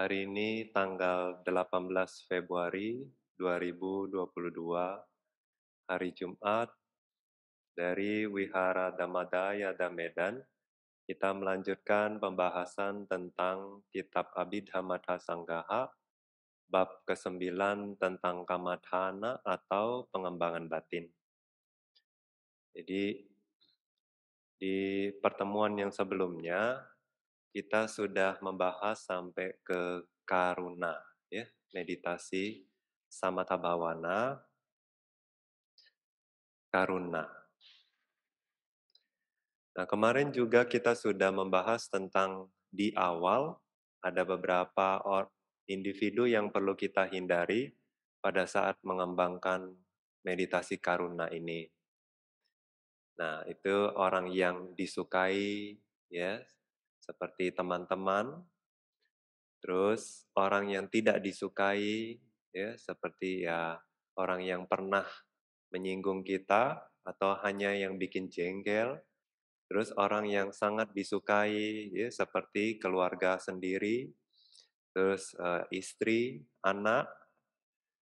Hari ini tanggal 18 Februari 2022, hari Jumat, dari Wihara Damadaya Damedan, kita melanjutkan pembahasan tentang Kitab Abhidhamata Sanggaha, bab ke-9 tentang kamadhana atau pengembangan batin. Jadi, di pertemuan yang sebelumnya, kita sudah membahas sampai ke karuna, ya, meditasi samatha bhavana karuna. Nah, kemarin juga kita sudah membahas tentang di awal ada beberapa individu yang perlu kita hindari pada saat mengembangkan meditasi karuna ini. Nah, itu orang yang disukai, ya, seperti teman-teman, terus orang yang tidak disukai, ya seperti ya orang yang pernah menyinggung kita atau hanya yang bikin jengkel, terus orang yang sangat disukai, ya seperti keluarga sendiri, terus uh, istri, anak,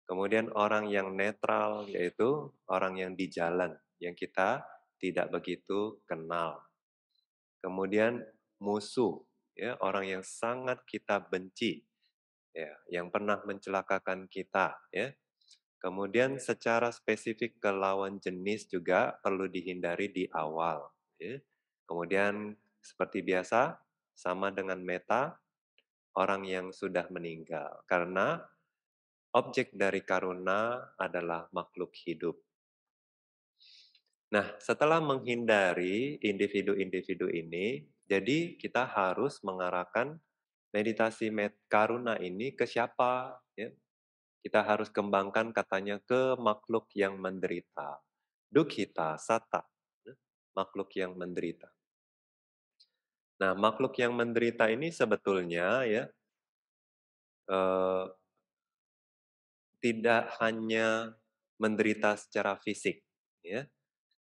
kemudian orang yang netral yaitu orang yang di jalan yang kita tidak begitu kenal. Kemudian musuh, ya, orang yang sangat kita benci, ya, yang pernah mencelakakan kita, ya. Kemudian secara spesifik ke lawan jenis juga perlu dihindari di awal, ya. Kemudian seperti biasa sama dengan meta orang yang sudah meninggal karena objek dari karuna adalah makhluk hidup. Nah, setelah menghindari individu-individu ini, jadi kita harus mengarahkan meditasi med karuna ini ke siapa? Ya. Kita harus kembangkan katanya ke makhluk yang menderita. Dukhita, sata, ya. makhluk yang menderita. Nah, makhluk yang menderita ini sebetulnya ya eh, tidak hanya menderita secara fisik, ya,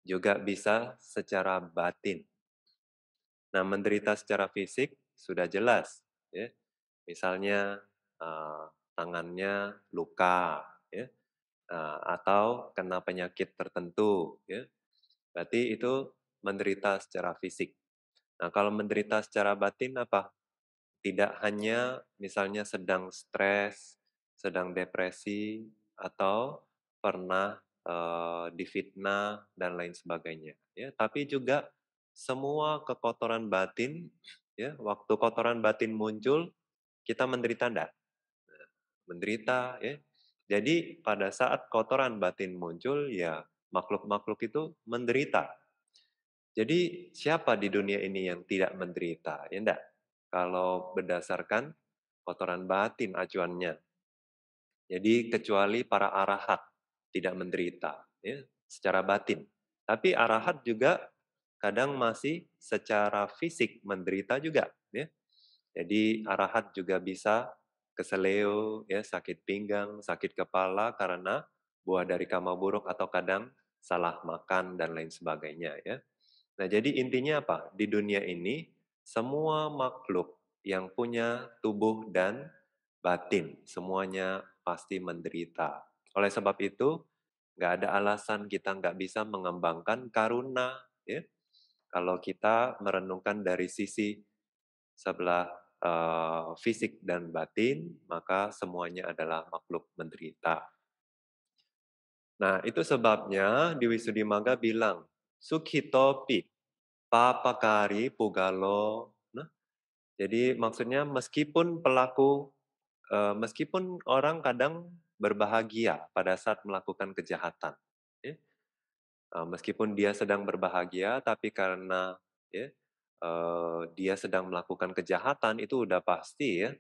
juga bisa secara batin. Nah, menderita secara fisik sudah jelas, ya. Misalnya uh, tangannya luka, ya, uh, atau kena penyakit tertentu, ya. Berarti itu menderita secara fisik. Nah, kalau menderita secara batin apa? Tidak hanya misalnya sedang stres, sedang depresi, atau pernah uh, difitnah dan lain sebagainya, ya. Tapi juga semua kekotoran batin, ya, waktu kotoran batin muncul, kita menderita enggak? Nah, menderita, ya. Jadi pada saat kotoran batin muncul, ya makhluk-makhluk itu menderita. Jadi siapa di dunia ini yang tidak menderita? Ya enggak? Kalau berdasarkan kotoran batin acuannya. Jadi kecuali para arahat tidak menderita ya, secara batin. Tapi arahat juga kadang masih secara fisik menderita juga ya. Jadi arahat juga bisa keseleo ya, sakit pinggang, sakit kepala karena buah dari kama buruk atau kadang salah makan dan lain sebagainya ya. Nah, jadi intinya apa? Di dunia ini semua makhluk yang punya tubuh dan batin semuanya pasti menderita. Oleh sebab itu, nggak ada alasan kita nggak bisa mengembangkan karuna ya kalau kita merenungkan dari sisi sebelah uh, fisik dan batin, maka semuanya adalah makhluk menderita. Nah, itu sebabnya di Maga bilang, Sukhitopi, papakari pugalo. Nah, jadi maksudnya meskipun pelaku, uh, meskipun orang kadang berbahagia pada saat melakukan kejahatan, Eh, meskipun dia sedang berbahagia tapi karena ya uh, dia sedang melakukan kejahatan itu udah pasti ya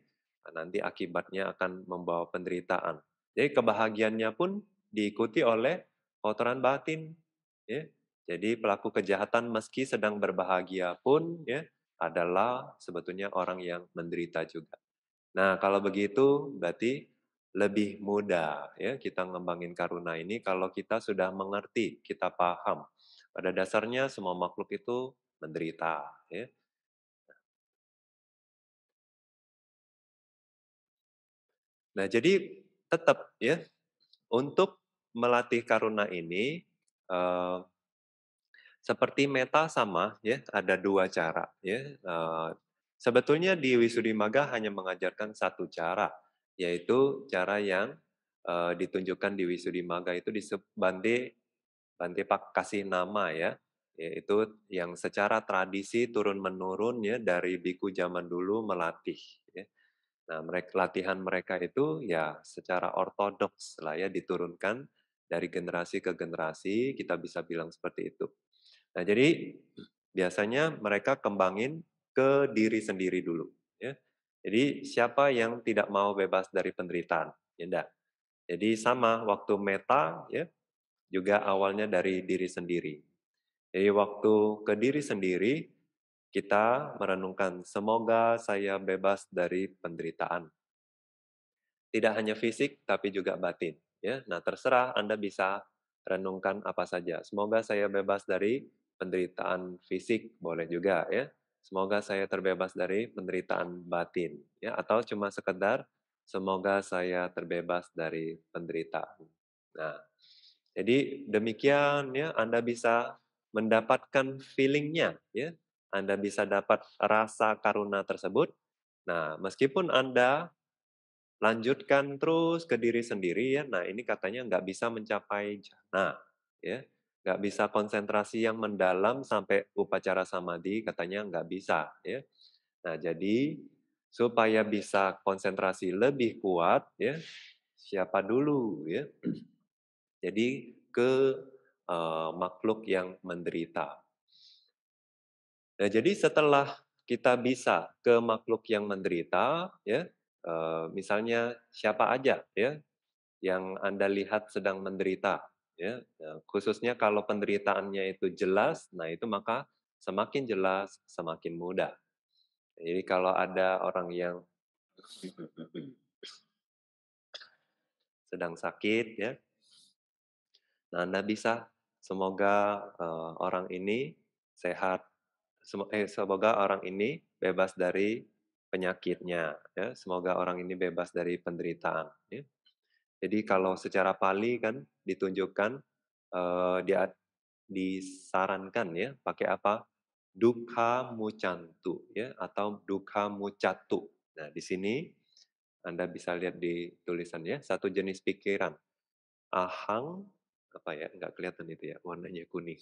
nanti akibatnya akan membawa penderitaan. Jadi kebahagiaannya pun diikuti oleh kotoran batin. Ya. Jadi pelaku kejahatan meski sedang berbahagia pun ya adalah sebetulnya orang yang menderita juga. Nah kalau begitu berarti lebih mudah ya kita ngembangin karuna ini kalau kita sudah mengerti, kita paham. Pada dasarnya semua makhluk itu menderita ya. Nah, jadi tetap ya untuk melatih karuna ini eh, seperti meta sama ya ada dua cara ya. Eh, sebetulnya di Wisudimaga hanya mengajarkan satu cara yaitu cara yang uh, ditunjukkan di Wisudimaga itu disebande Bante Pak kasih nama ya, yaitu yang secara tradisi turun menurun ya dari biku zaman dulu melatih. Ya. Nah, mereka, latihan mereka itu ya secara ortodoks lah ya diturunkan dari generasi ke generasi, kita bisa bilang seperti itu. Nah, jadi biasanya mereka kembangin ke diri sendiri dulu. Ya. Jadi siapa yang tidak mau bebas dari penderitaan? Ya, enggak. Jadi sama waktu meta ya juga awalnya dari diri sendiri. Jadi waktu ke diri sendiri kita merenungkan semoga saya bebas dari penderitaan. Tidak hanya fisik tapi juga batin ya. Nah, terserah Anda bisa renungkan apa saja. Semoga saya bebas dari penderitaan fisik boleh juga ya semoga saya terbebas dari penderitaan batin ya atau cuma sekedar semoga saya terbebas dari penderitaan. Nah, jadi demikian ya Anda bisa mendapatkan feelingnya ya. Anda bisa dapat rasa karuna tersebut. Nah, meskipun Anda lanjutkan terus ke diri sendiri ya. Nah, ini katanya nggak bisa mencapai jana ya nggak bisa konsentrasi yang mendalam sampai upacara samadhi katanya nggak bisa ya nah jadi supaya bisa konsentrasi lebih kuat ya siapa dulu ya jadi ke uh, makhluk yang menderita nah jadi setelah kita bisa ke makhluk yang menderita ya uh, misalnya siapa aja ya yang anda lihat sedang menderita Ya, ya, khususnya kalau penderitaannya itu jelas, nah itu maka semakin jelas, semakin mudah. Jadi kalau ada orang yang sedang sakit ya, nah Anda bisa semoga uh, orang ini sehat, Sem eh, semoga orang ini bebas dari penyakitnya, ya, semoga orang ini bebas dari penderitaan. Ya. Jadi kalau secara Pali kan ditunjukkan uh, dia disarankan ya pakai apa? Dukha mucantu ya atau dukha mucatu. Nah, di sini Anda bisa lihat di tulisan ya, satu jenis pikiran. Ahang apa ya? Enggak kelihatan itu ya warnanya kuning.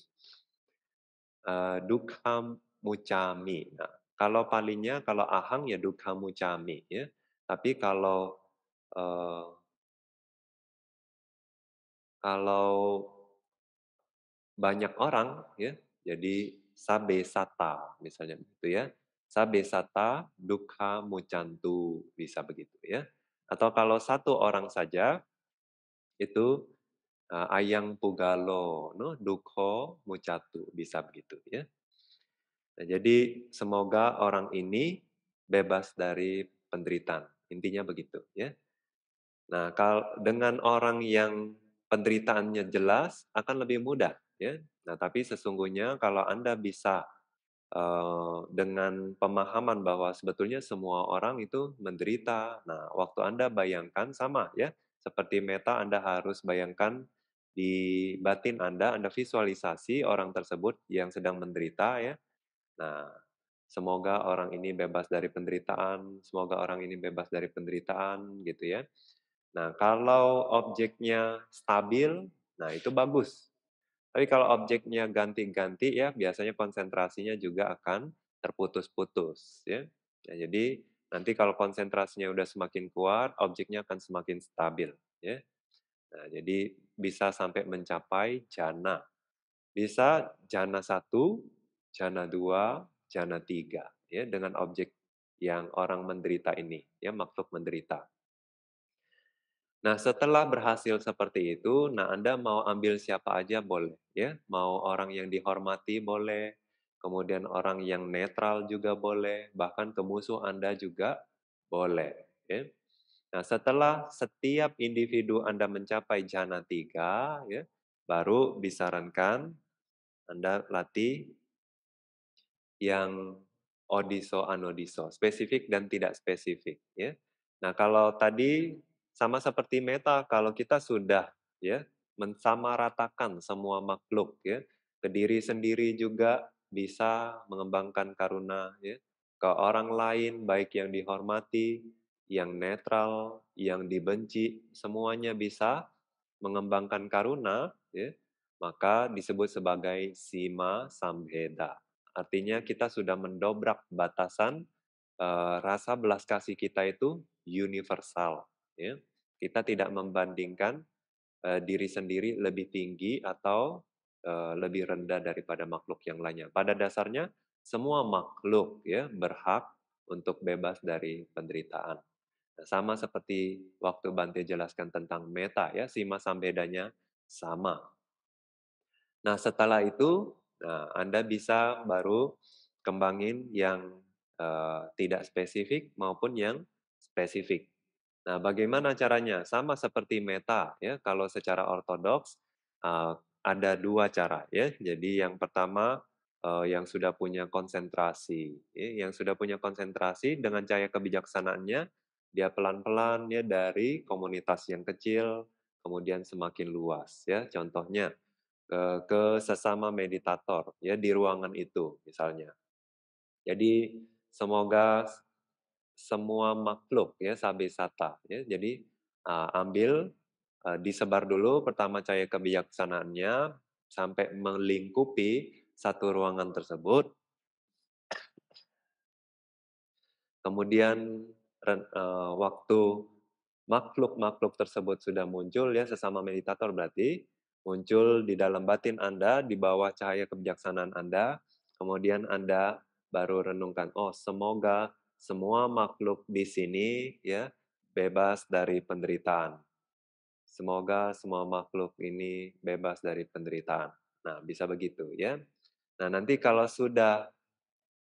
Uh, dukha mucami. Nah, kalau palingnya kalau ahang ya dukha mucami ya. Tapi kalau uh, kalau banyak orang ya jadi sabe sata misalnya begitu ya sabe sata dukha mucantu bisa begitu ya atau kalau satu orang saja itu uh, ayang pugalo no dukho mucatu bisa begitu ya nah, jadi semoga orang ini bebas dari penderitaan intinya begitu ya nah kalau dengan orang yang penderitaannya jelas akan lebih mudah ya. Nah, tapi sesungguhnya kalau Anda bisa dengan pemahaman bahwa sebetulnya semua orang itu menderita. Nah, waktu Anda bayangkan sama ya, seperti meta Anda harus bayangkan di batin Anda, Anda visualisasi orang tersebut yang sedang menderita ya. Nah, semoga orang ini bebas dari penderitaan, semoga orang ini bebas dari penderitaan gitu ya. Nah, kalau objeknya stabil, nah itu bagus. Tapi kalau objeknya ganti-ganti ya, biasanya konsentrasinya juga akan terputus-putus ya. Nah, jadi nanti kalau konsentrasinya udah semakin kuat, objeknya akan semakin stabil ya. Nah, jadi bisa sampai mencapai jana. Bisa jana satu jana dua jana tiga ya dengan objek yang orang menderita ini ya maksud menderita. Nah, setelah berhasil seperti itu, nah Anda mau ambil siapa aja boleh ya. Mau orang yang dihormati boleh, kemudian orang yang netral juga boleh, bahkan ke musuh Anda juga boleh. Ya. Nah, setelah setiap individu Anda mencapai jana tiga, ya, baru disarankan Anda latih yang odiso anodiso, spesifik dan tidak spesifik. Ya. Nah, kalau tadi sama seperti meta, kalau kita sudah ya mensamaratakan semua makhluk ya, ke diri sendiri juga bisa mengembangkan karuna ya, ke orang lain baik yang dihormati, yang netral, yang dibenci, semuanya bisa mengembangkan karuna ya, maka disebut sebagai sima samheda. Artinya kita sudah mendobrak batasan eh, rasa belas kasih kita itu universal Ya. Kita tidak membandingkan uh, diri sendiri lebih tinggi atau uh, lebih rendah daripada makhluk yang lainnya. Pada dasarnya semua makhluk ya berhak untuk bebas dari penderitaan. Nah, sama seperti waktu Bante jelaskan tentang meta ya, sima sambedanya sama. Nah setelah itu nah, Anda bisa baru kembangin yang uh, tidak spesifik maupun yang spesifik. Nah, bagaimana caranya? Sama seperti meta ya. Kalau secara ortodoks eh, ada dua cara ya. Jadi yang pertama eh, yang sudah punya konsentrasi, ya. yang sudah punya konsentrasi dengan cahaya kebijaksanaannya dia pelan-pelan ya dari komunitas yang kecil kemudian semakin luas ya. Contohnya ke, ke sesama meditator ya di ruangan itu misalnya. Jadi semoga semua makhluk ya sabesata ya jadi uh, ambil uh, disebar dulu pertama cahaya kebijaksanaannya sampai melingkupi satu ruangan tersebut kemudian uh, waktu makhluk-makhluk tersebut sudah muncul ya sesama meditator berarti muncul di dalam batin Anda di bawah cahaya kebijaksanaan Anda kemudian Anda baru renungkan oh semoga semua makhluk di sini ya bebas dari penderitaan. Semoga semua makhluk ini bebas dari penderitaan. Nah, bisa begitu ya. Nah, nanti kalau sudah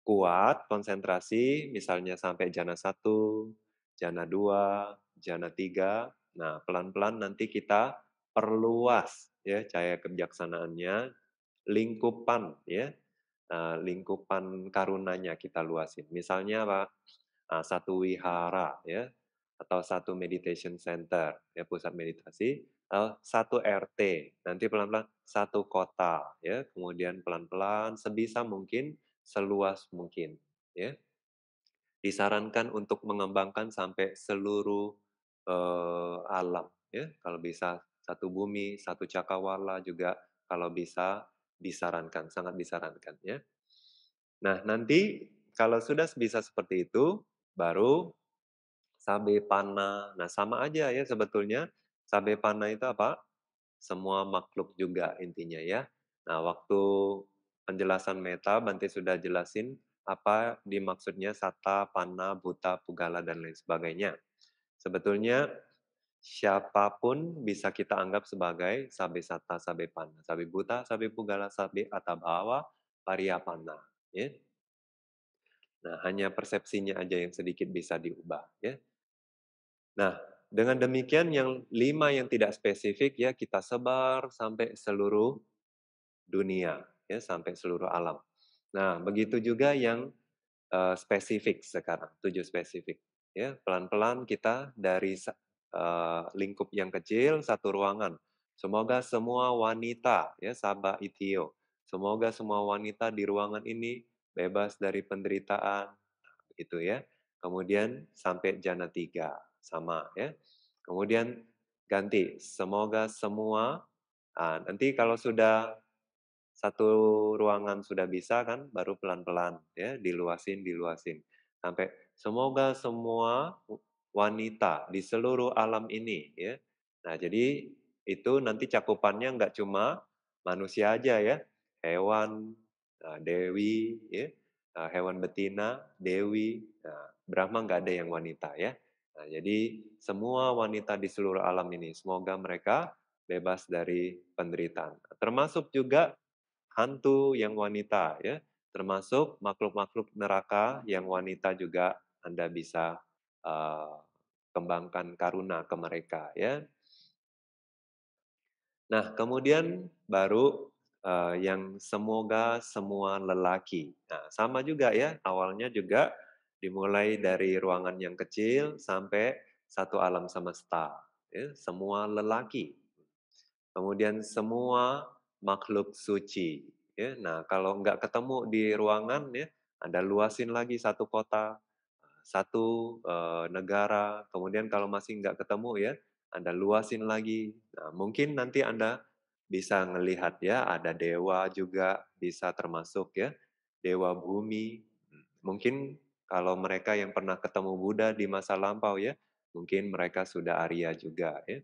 kuat konsentrasi, misalnya sampai jana satu, jana dua, jana tiga. Nah, pelan-pelan nanti kita perluas ya cahaya kebijaksanaannya, lingkupan ya Eh, lingkupan karunanya kita luasin. Misalnya apa? Ah, satu wihara ya atau satu meditation center ya pusat meditasi atau satu RT nanti pelan-pelan satu kota ya kemudian pelan-pelan sebisa mungkin seluas mungkin ya disarankan untuk mengembangkan sampai seluruh uh, alam ya kalau bisa satu bumi satu cakrawala juga kalau bisa disarankan, sangat disarankan ya. Nah, nanti kalau sudah bisa seperti itu, baru sabe pana Nah, sama aja ya sebetulnya. Sabe pana itu apa? Semua makhluk juga intinya ya. Nah, waktu penjelasan meta, Bante sudah jelasin apa dimaksudnya sata, pana, buta, pugala, dan lain sebagainya. Sebetulnya siapapun bisa kita anggap sebagai sabi sata, sabi pana sabi buta, sabi pugala, sabe atabawa, pariyapanna. Ya. Nah, hanya persepsinya aja yang sedikit bisa diubah. Ya. Nah, dengan demikian yang lima yang tidak spesifik ya kita sebar sampai seluruh dunia, ya sampai seluruh alam. Nah, begitu juga yang uh, spesifik sekarang, tujuh spesifik. Ya, pelan-pelan kita dari Eh, lingkup yang kecil satu ruangan. Semoga semua wanita ya Sabah Itio, semoga semua wanita di ruangan ini bebas dari penderitaan gitu ya. Kemudian sampai jana tiga sama ya. Kemudian ganti semoga semua nah, nanti kalau sudah satu ruangan sudah bisa kan baru pelan-pelan ya diluasin diluasin sampai semoga semua wanita di seluruh alam ini ya. Nah, jadi itu nanti cakupannya nggak cuma manusia aja ya, hewan, eh, dewi, ya, eh, hewan betina, dewi, nah, Brahma nggak ada yang wanita ya. Nah, jadi semua wanita di seluruh alam ini, semoga mereka bebas dari penderitaan. Termasuk juga hantu yang wanita ya, termasuk makhluk-makhluk neraka yang wanita juga Anda bisa Eh, kembangkan karuna ke mereka ya. Nah, kemudian baru eh, yang semoga semua lelaki. Nah, sama juga ya, awalnya juga dimulai dari ruangan yang kecil sampai satu alam semesta. Ya, semua lelaki. Kemudian semua makhluk suci. Ya, nah, kalau nggak ketemu di ruangan ya, Anda luasin lagi satu kota, satu uh, negara, kemudian kalau masih nggak ketemu ya, Anda luasin lagi. Nah, mungkin nanti Anda bisa melihat ya, ada dewa juga bisa termasuk ya, dewa bumi. Mungkin kalau mereka yang pernah ketemu Buddha di masa lampau ya, mungkin mereka sudah Arya juga ya.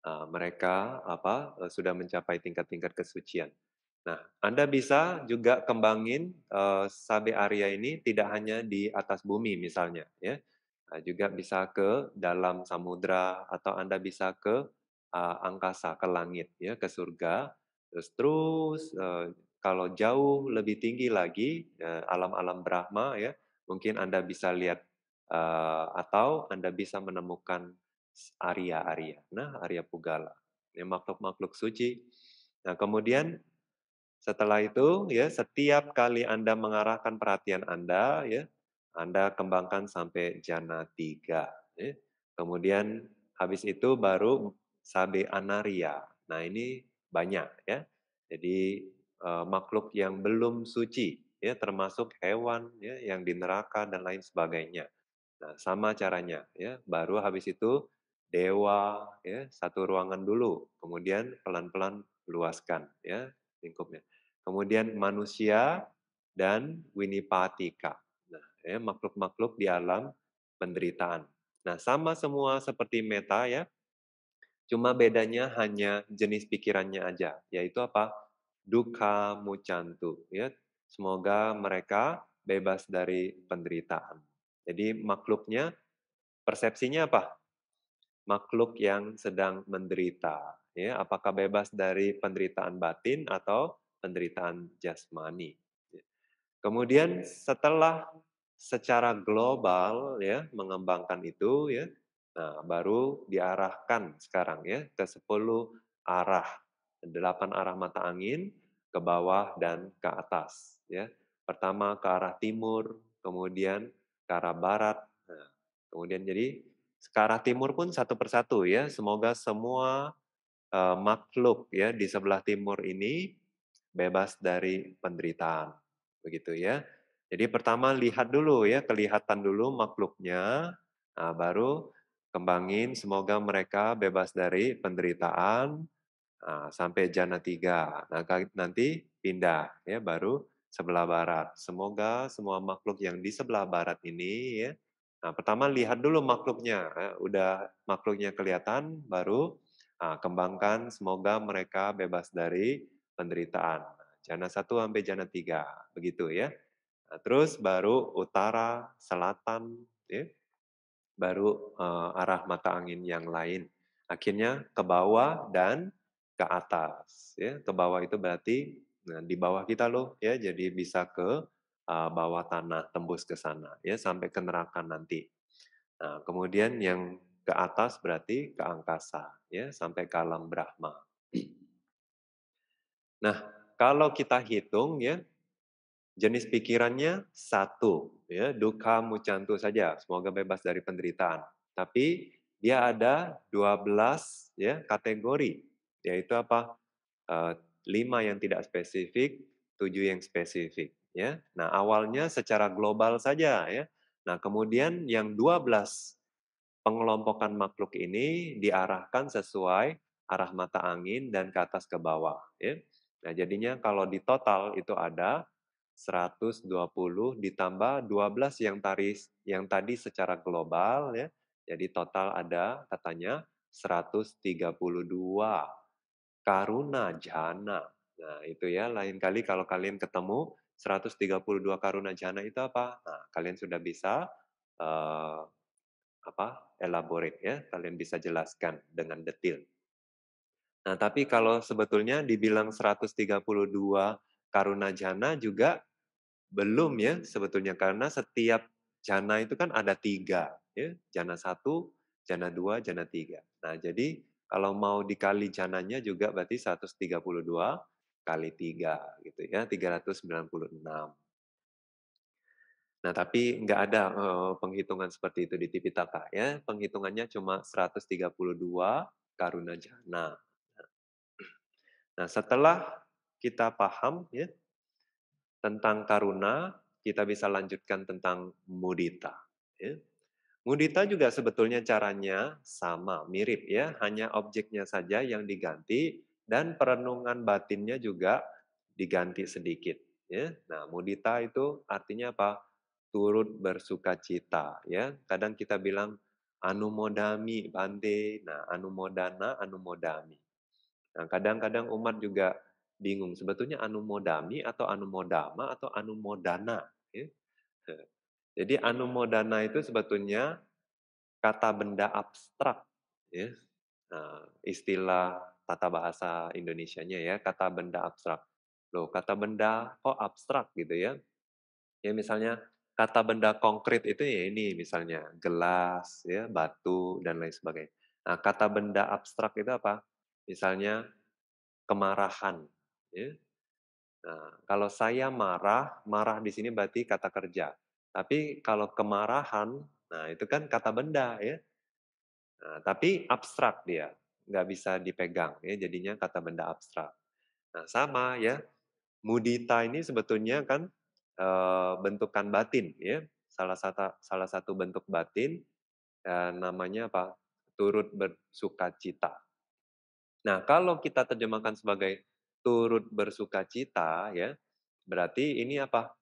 Uh, mereka apa sudah mencapai tingkat-tingkat kesucian. Nah, Anda bisa juga kembangin uh, sabe area ini tidak hanya di atas bumi misalnya, ya, nah, juga bisa ke dalam samudra atau Anda bisa ke uh, angkasa, ke langit, ya, ke surga. Terus terus uh, kalau jauh lebih tinggi lagi alam-alam uh, Brahma, ya, mungkin Anda bisa lihat uh, atau Anda bisa menemukan area-area nah area Pugala, ya, makhluk-makhluk suci. Nah, kemudian setelah itu, ya setiap kali Anda mengarahkan perhatian Anda, ya Anda kembangkan sampai jana tiga. Ya. Kemudian habis itu baru sabe anaria. Nah ini banyak ya. Jadi eh, makhluk yang belum suci, ya termasuk hewan ya yang di neraka dan lain sebagainya. Nah sama caranya ya. Baru habis itu dewa ya satu ruangan dulu, kemudian pelan-pelan luaskan ya lingkupnya. Kemudian manusia dan winipatika. Nah, ya, makhluk-makhluk di alam penderitaan. Nah, sama semua seperti meta ya. Cuma bedanya hanya jenis pikirannya aja, yaitu apa? Duka mucantu ya. Semoga mereka bebas dari penderitaan. Jadi makhluknya persepsinya apa? Makhluk yang sedang menderita ya apakah bebas dari penderitaan batin atau penderitaan jasmani. Ya. Kemudian setelah secara global ya mengembangkan itu ya nah baru diarahkan sekarang ya ke 10 arah 8 arah mata angin ke bawah dan ke atas ya pertama ke arah timur kemudian ke arah barat nah, kemudian jadi ke arah timur pun satu persatu ya semoga semua uh, makhluk ya di sebelah timur ini bebas dari penderitaan. Begitu ya. Jadi pertama lihat dulu ya, kelihatan dulu makhluknya, nah, baru kembangin semoga mereka bebas dari penderitaan nah, sampai jana tiga. Nah, nanti pindah ya, baru sebelah barat. Semoga semua makhluk yang di sebelah barat ini ya, nah pertama lihat dulu makhluknya, ya, udah makhluknya kelihatan, baru Nah, kembangkan semoga mereka bebas dari penderitaan. Jana satu sampai jana tiga, begitu ya. Nah, terus baru utara, selatan, ya. baru uh, arah mata angin yang lain. Akhirnya ke bawah dan ke atas. Ya. Ke bawah itu berarti nah, di bawah kita loh, ya. jadi bisa ke uh, bawah tanah, tembus ke sana, ya sampai ke neraka nanti. Nah, kemudian yang ke atas berarti ke angkasa, ya sampai ke alam Brahma. Nah, kalau kita hitung ya, jenis pikirannya satu, ya duka mucantu saja, semoga bebas dari penderitaan. Tapi dia ada 12 ya kategori, yaitu apa? E, eh, 5 yang tidak spesifik, tujuh yang spesifik ya. Nah, awalnya secara global saja ya. Nah, kemudian yang 12 pengelompokan makhluk ini diarahkan sesuai arah mata angin dan ke atas ke bawah. Ya. Nah, jadinya kalau di total itu ada 120 ditambah 12 yang taris yang tadi secara global ya. Jadi total ada katanya 132 karuna jana. Nah, itu ya lain kali kalau kalian ketemu 132 karuna jana itu apa? Nah, kalian sudah bisa uh, apa elaborate ya kalian bisa jelaskan dengan detail. nah tapi kalau sebetulnya dibilang 132 karuna jana juga belum ya sebetulnya karena setiap jana itu kan ada tiga ya jana satu jana dua jana tiga nah jadi kalau mau dikali jananya juga berarti 132 kali tiga gitu ya 396 Nah, tapi nggak ada eh, penghitungan seperti itu di Tipitaka ya. Penghitungannya cuma 132 karuna jana. Nah, nah, setelah kita paham ya tentang karuna, kita bisa lanjutkan tentang mudita. Ya. Mudita juga sebetulnya caranya sama, mirip ya, hanya objeknya saja yang diganti dan perenungan batinnya juga diganti sedikit. Ya. Nah, mudita itu artinya apa? turut bersuka cita ya kadang kita bilang anumodami bante nah anumodana anumodami nah kadang-kadang umat juga bingung sebetulnya anumodami atau anumodama atau anumodana ya. Nah, jadi anumodana itu sebetulnya kata benda abstrak ya nah, istilah tata bahasa Indonesianya ya kata benda abstrak loh kata benda kok abstrak gitu ya ya misalnya kata benda konkret itu ya ini misalnya gelas ya batu dan lain sebagainya nah kata benda abstrak itu apa misalnya kemarahan ya nah, kalau saya marah marah di sini berarti kata kerja tapi kalau kemarahan nah itu kan kata benda ya nah, tapi abstrak dia nggak bisa dipegang ya jadinya kata benda abstrak nah sama ya mudita ini sebetulnya kan Eh, bentukan batin ya salah satu salah satu bentuk batin dan namanya apa turut bersuka cita nah kalau kita terjemahkan sebagai turut bersuka cita ya berarti ini apa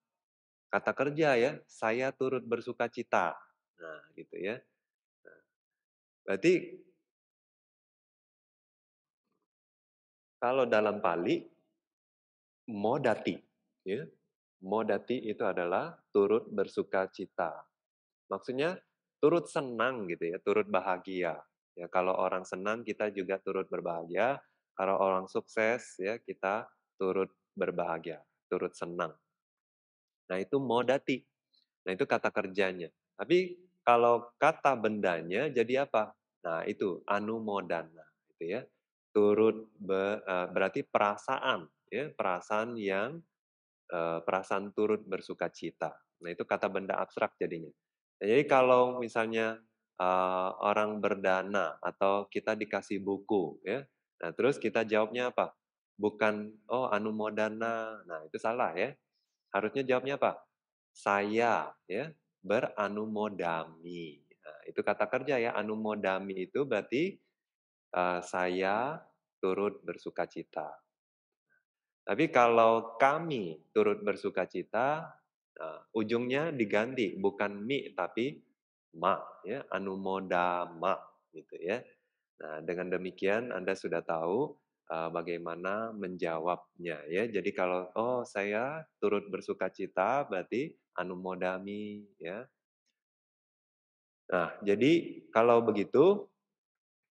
kata kerja ya saya turut bersuka cita nah gitu ya nah, berarti kalau dalam Pali modati ya Modati itu adalah turut bersuka cita. Maksudnya turut senang gitu ya, turut bahagia. Ya kalau orang senang kita juga turut berbahagia, kalau orang sukses ya kita turut berbahagia, turut senang. Nah, itu modati. Nah, itu kata kerjanya. Tapi kalau kata bendanya jadi apa? Nah, itu anumodana gitu ya. Turut be, eh, berarti perasaan ya, perasaan yang Eh, perasaan turut bersuka cita. Nah itu kata benda abstrak jadinya. Nah, jadi iya. kalau misalnya uh, orang berdana atau kita dikasih buku, ya, nah terus kita jawabnya apa? Bukan oh anumodana, nah itu salah ya. Harusnya jawabnya apa? Saya ya beranumodami. Nah, itu kata kerja ya anumodami itu berarti uh, saya turut bersuka cita. Tapi kalau kami turut bersuka cita, uh, ujungnya diganti bukan mi tapi ma, ya, ma, gitu ya. Nah, dengan demikian Anda sudah tahu uh, bagaimana menjawabnya ya. Jadi kalau oh saya turut bersuka cita berarti anumodami ya. Nah, jadi kalau begitu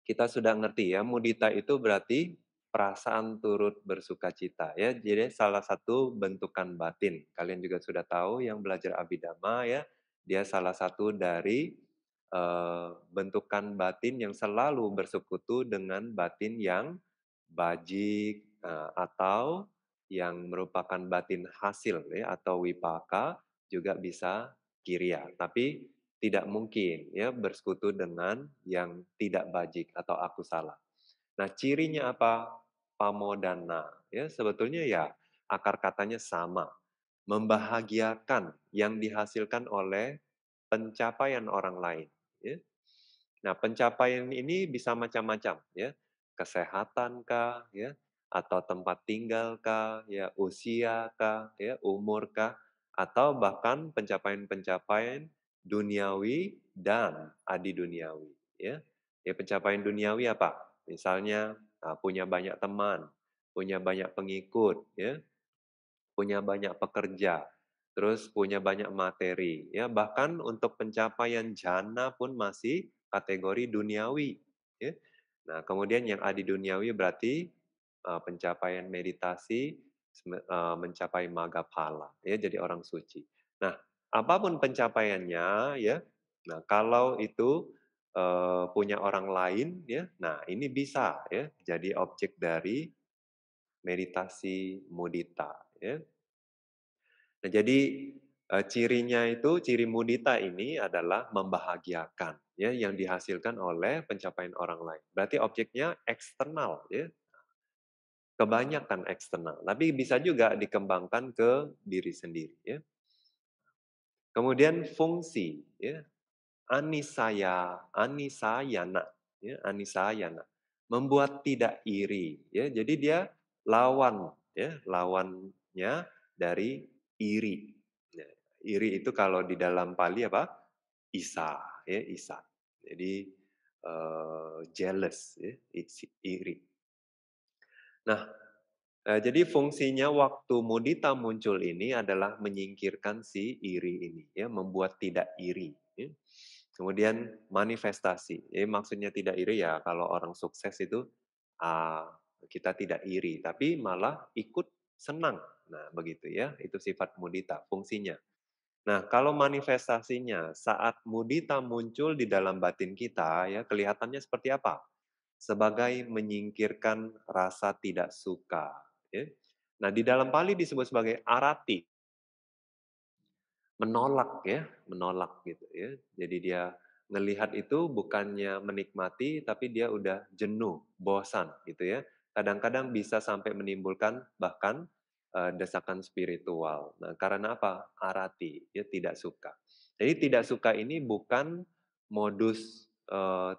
kita sudah ngerti ya mudita itu berarti perasaan turut bersuka cita ya. Jadi salah satu bentukan batin. Kalian juga sudah tahu yang belajar abidama ya, dia salah satu dari uh, bentukan batin yang selalu bersekutu dengan batin yang bajik uh, atau yang merupakan batin hasil ya atau wipaka juga bisa kiria. Tapi tidak mungkin ya bersekutu dengan yang tidak bajik atau aku salah. Nah, cirinya apa? Pamodana. Ya, sebetulnya ya akar katanya sama. Membahagiakan yang dihasilkan oleh pencapaian orang lain. Ya. Nah, pencapaian ini bisa macam-macam. Ya. Kesehatan kah, ya, atau tempat tinggal kah, ya, usia kah, ya, umur kah, atau bahkan pencapaian-pencapaian duniawi dan adi duniawi. Ya, ya pencapaian duniawi apa? Misalnya ah, punya banyak teman, punya banyak pengikut, ya, punya banyak pekerja, terus punya banyak materi, ya, bahkan untuk pencapaian jana pun masih kategori duniawi, ya. Nah, kemudian yang adi duniawi berarti ah, pencapaian meditasi uh, mencapai magapala, ya, jadi orang suci. Nah, apapun pencapaiannya, ya. Nah, kalau itu Eh, punya orang lain ya. Nah, ini bisa ya jadi objek dari meditasi mudita ya. Nah, jadi uh, cirinya itu ciri mudita ini adalah membahagiakan ya yang dihasilkan oleh pencapaian orang lain. Berarti objeknya eksternal ya. Kebanyakan eksternal, tapi bisa juga dikembangkan ke diri sendiri ya. Kemudian fungsi ya anisaya, anisayana, ya, anisayana, membuat tidak iri. Ya, jadi dia lawan, ya, lawannya dari iri. Ya, iri itu kalau di dalam Pali apa? Isa, ya, Isa. Jadi uh, jealous, ya, iri. Nah, eh, jadi fungsinya waktu mudita muncul ini adalah menyingkirkan si iri ini, ya, membuat tidak iri. Ya. Kemudian manifestasi. Jadi maksudnya tidak iri ya kalau orang sukses itu ah, kita tidak iri, tapi malah ikut senang. Nah begitu ya, itu sifat mudita, fungsinya. Nah, kalau manifestasinya saat mudita muncul di dalam batin kita, ya kelihatannya seperti apa? Sebagai menyingkirkan rasa tidak suka. Ya. Nah, di dalam Pali disebut sebagai arati menolak ya, menolak gitu ya. Jadi dia ngelihat itu bukannya menikmati tapi dia udah jenuh, bosan gitu ya. Kadang-kadang bisa sampai menimbulkan bahkan uh, desakan spiritual. Nah, karena apa? Arati, dia tidak suka. Jadi tidak suka ini bukan modus uh,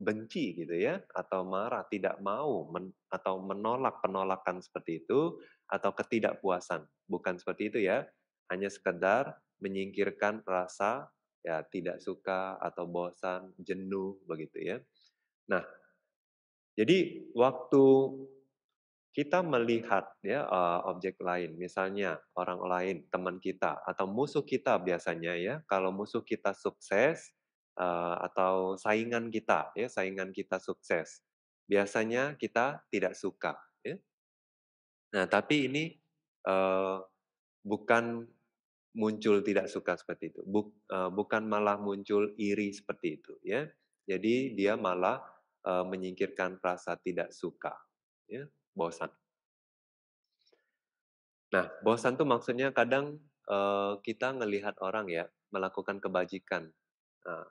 benci gitu ya atau marah, tidak mau men atau menolak penolakan seperti itu atau ketidakpuasan. Bukan seperti itu ya. Hanya sekedar menyingkirkan rasa ya tidak suka atau bosan, jenuh begitu ya. Nah, jadi waktu kita melihat ya eh, objek lain, misalnya orang lain, teman kita atau musuh kita biasanya ya, kalau musuh kita sukses eh, atau saingan kita ya, saingan kita sukses, biasanya kita tidak suka. Ya. Nah, tapi ini uh, bukan muncul tidak suka seperti itu. Eh, bukan malah muncul iri seperti itu ya. Jadi dia malah eh, menyingkirkan rasa tidak suka ya, bosan. Nah, bosan tuh maksudnya kadang eh, kita ngelihat orang ya melakukan kebajikan. Nah,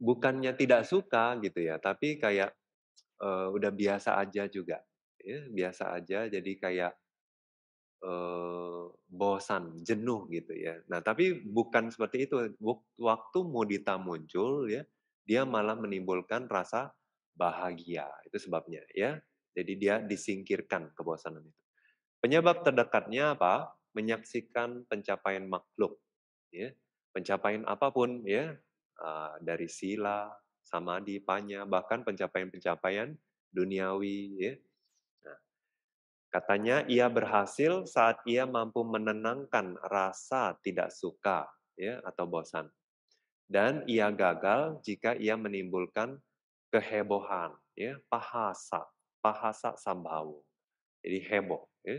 bukannya tidak suka gitu ya, tapi kayak uh, udah biasa aja juga. Ya, biasa aja jadi kayak Eh, bosan, jenuh gitu ya. Nah, tapi bukan seperti itu. Waktu mudita muncul ya, dia malah menimbulkan rasa bahagia. Itu sebabnya ya. Jadi dia disingkirkan kebosanan itu. Penyebab terdekatnya apa? Menyaksikan pencapaian makhluk, ya. Pencapaian apapun ya, ah, dari sila, samadhi, panya, bahkan pencapaian-pencapaian duniawi ya, Katanya ia berhasil saat ia mampu menenangkan rasa tidak suka ya atau bosan. Dan ia gagal jika ia menimbulkan kehebohan ya, pahasa, pahasa sambau. Jadi heboh ya.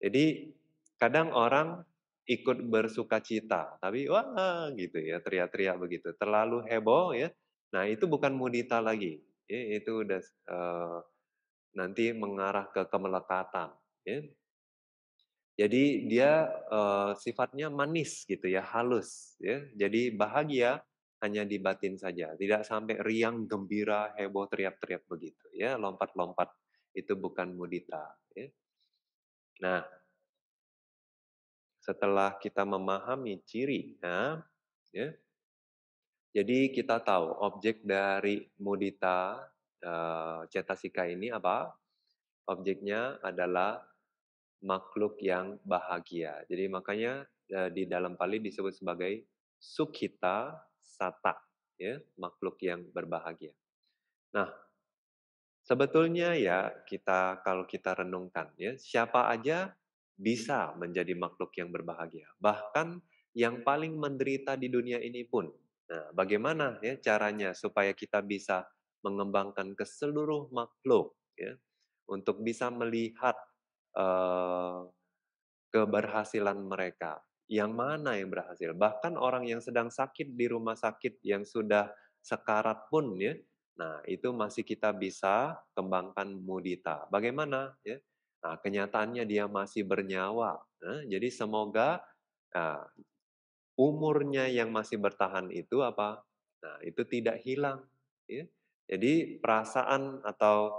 Jadi kadang orang ikut bersuka cita, tapi wah gitu ya, teriak-teriak begitu, terlalu heboh ya. Nah, itu bukan mudita lagi. Ya, itu udah uh, nanti mengarah ke kemelekatan. Ya. Jadi dia uh, sifatnya manis gitu ya, halus. Ya. Jadi bahagia hanya di batin saja, tidak sampai riang, gembira, heboh, teriak-teriak begitu. Ya, lompat-lompat itu bukan mudita. Ya. Nah, setelah kita memahami ciri, nah, ya, jadi kita tahu objek dari mudita uh, eh, cetasika ini apa? Objeknya adalah makhluk yang bahagia. Jadi makanya uh, di dalam Pali disebut sebagai sukhita sata, ya, makhluk yang berbahagia. Nah, sebetulnya ya kita kalau kita renungkan ya, siapa aja bisa menjadi makhluk yang berbahagia. Bahkan yang paling menderita di dunia ini pun. Nah, bagaimana ya caranya supaya kita bisa mengembangkan ke seluruh makhluk ya untuk bisa melihat uh, keberhasilan mereka yang mana yang berhasil bahkan orang yang sedang sakit di rumah sakit yang sudah sekarat pun ya nah itu masih kita bisa kembangkan mudita bagaimana ya nah kenyataannya dia masih bernyawa nah, jadi semoga uh, umurnya yang masih bertahan itu apa nah itu tidak hilang ya jadi perasaan atau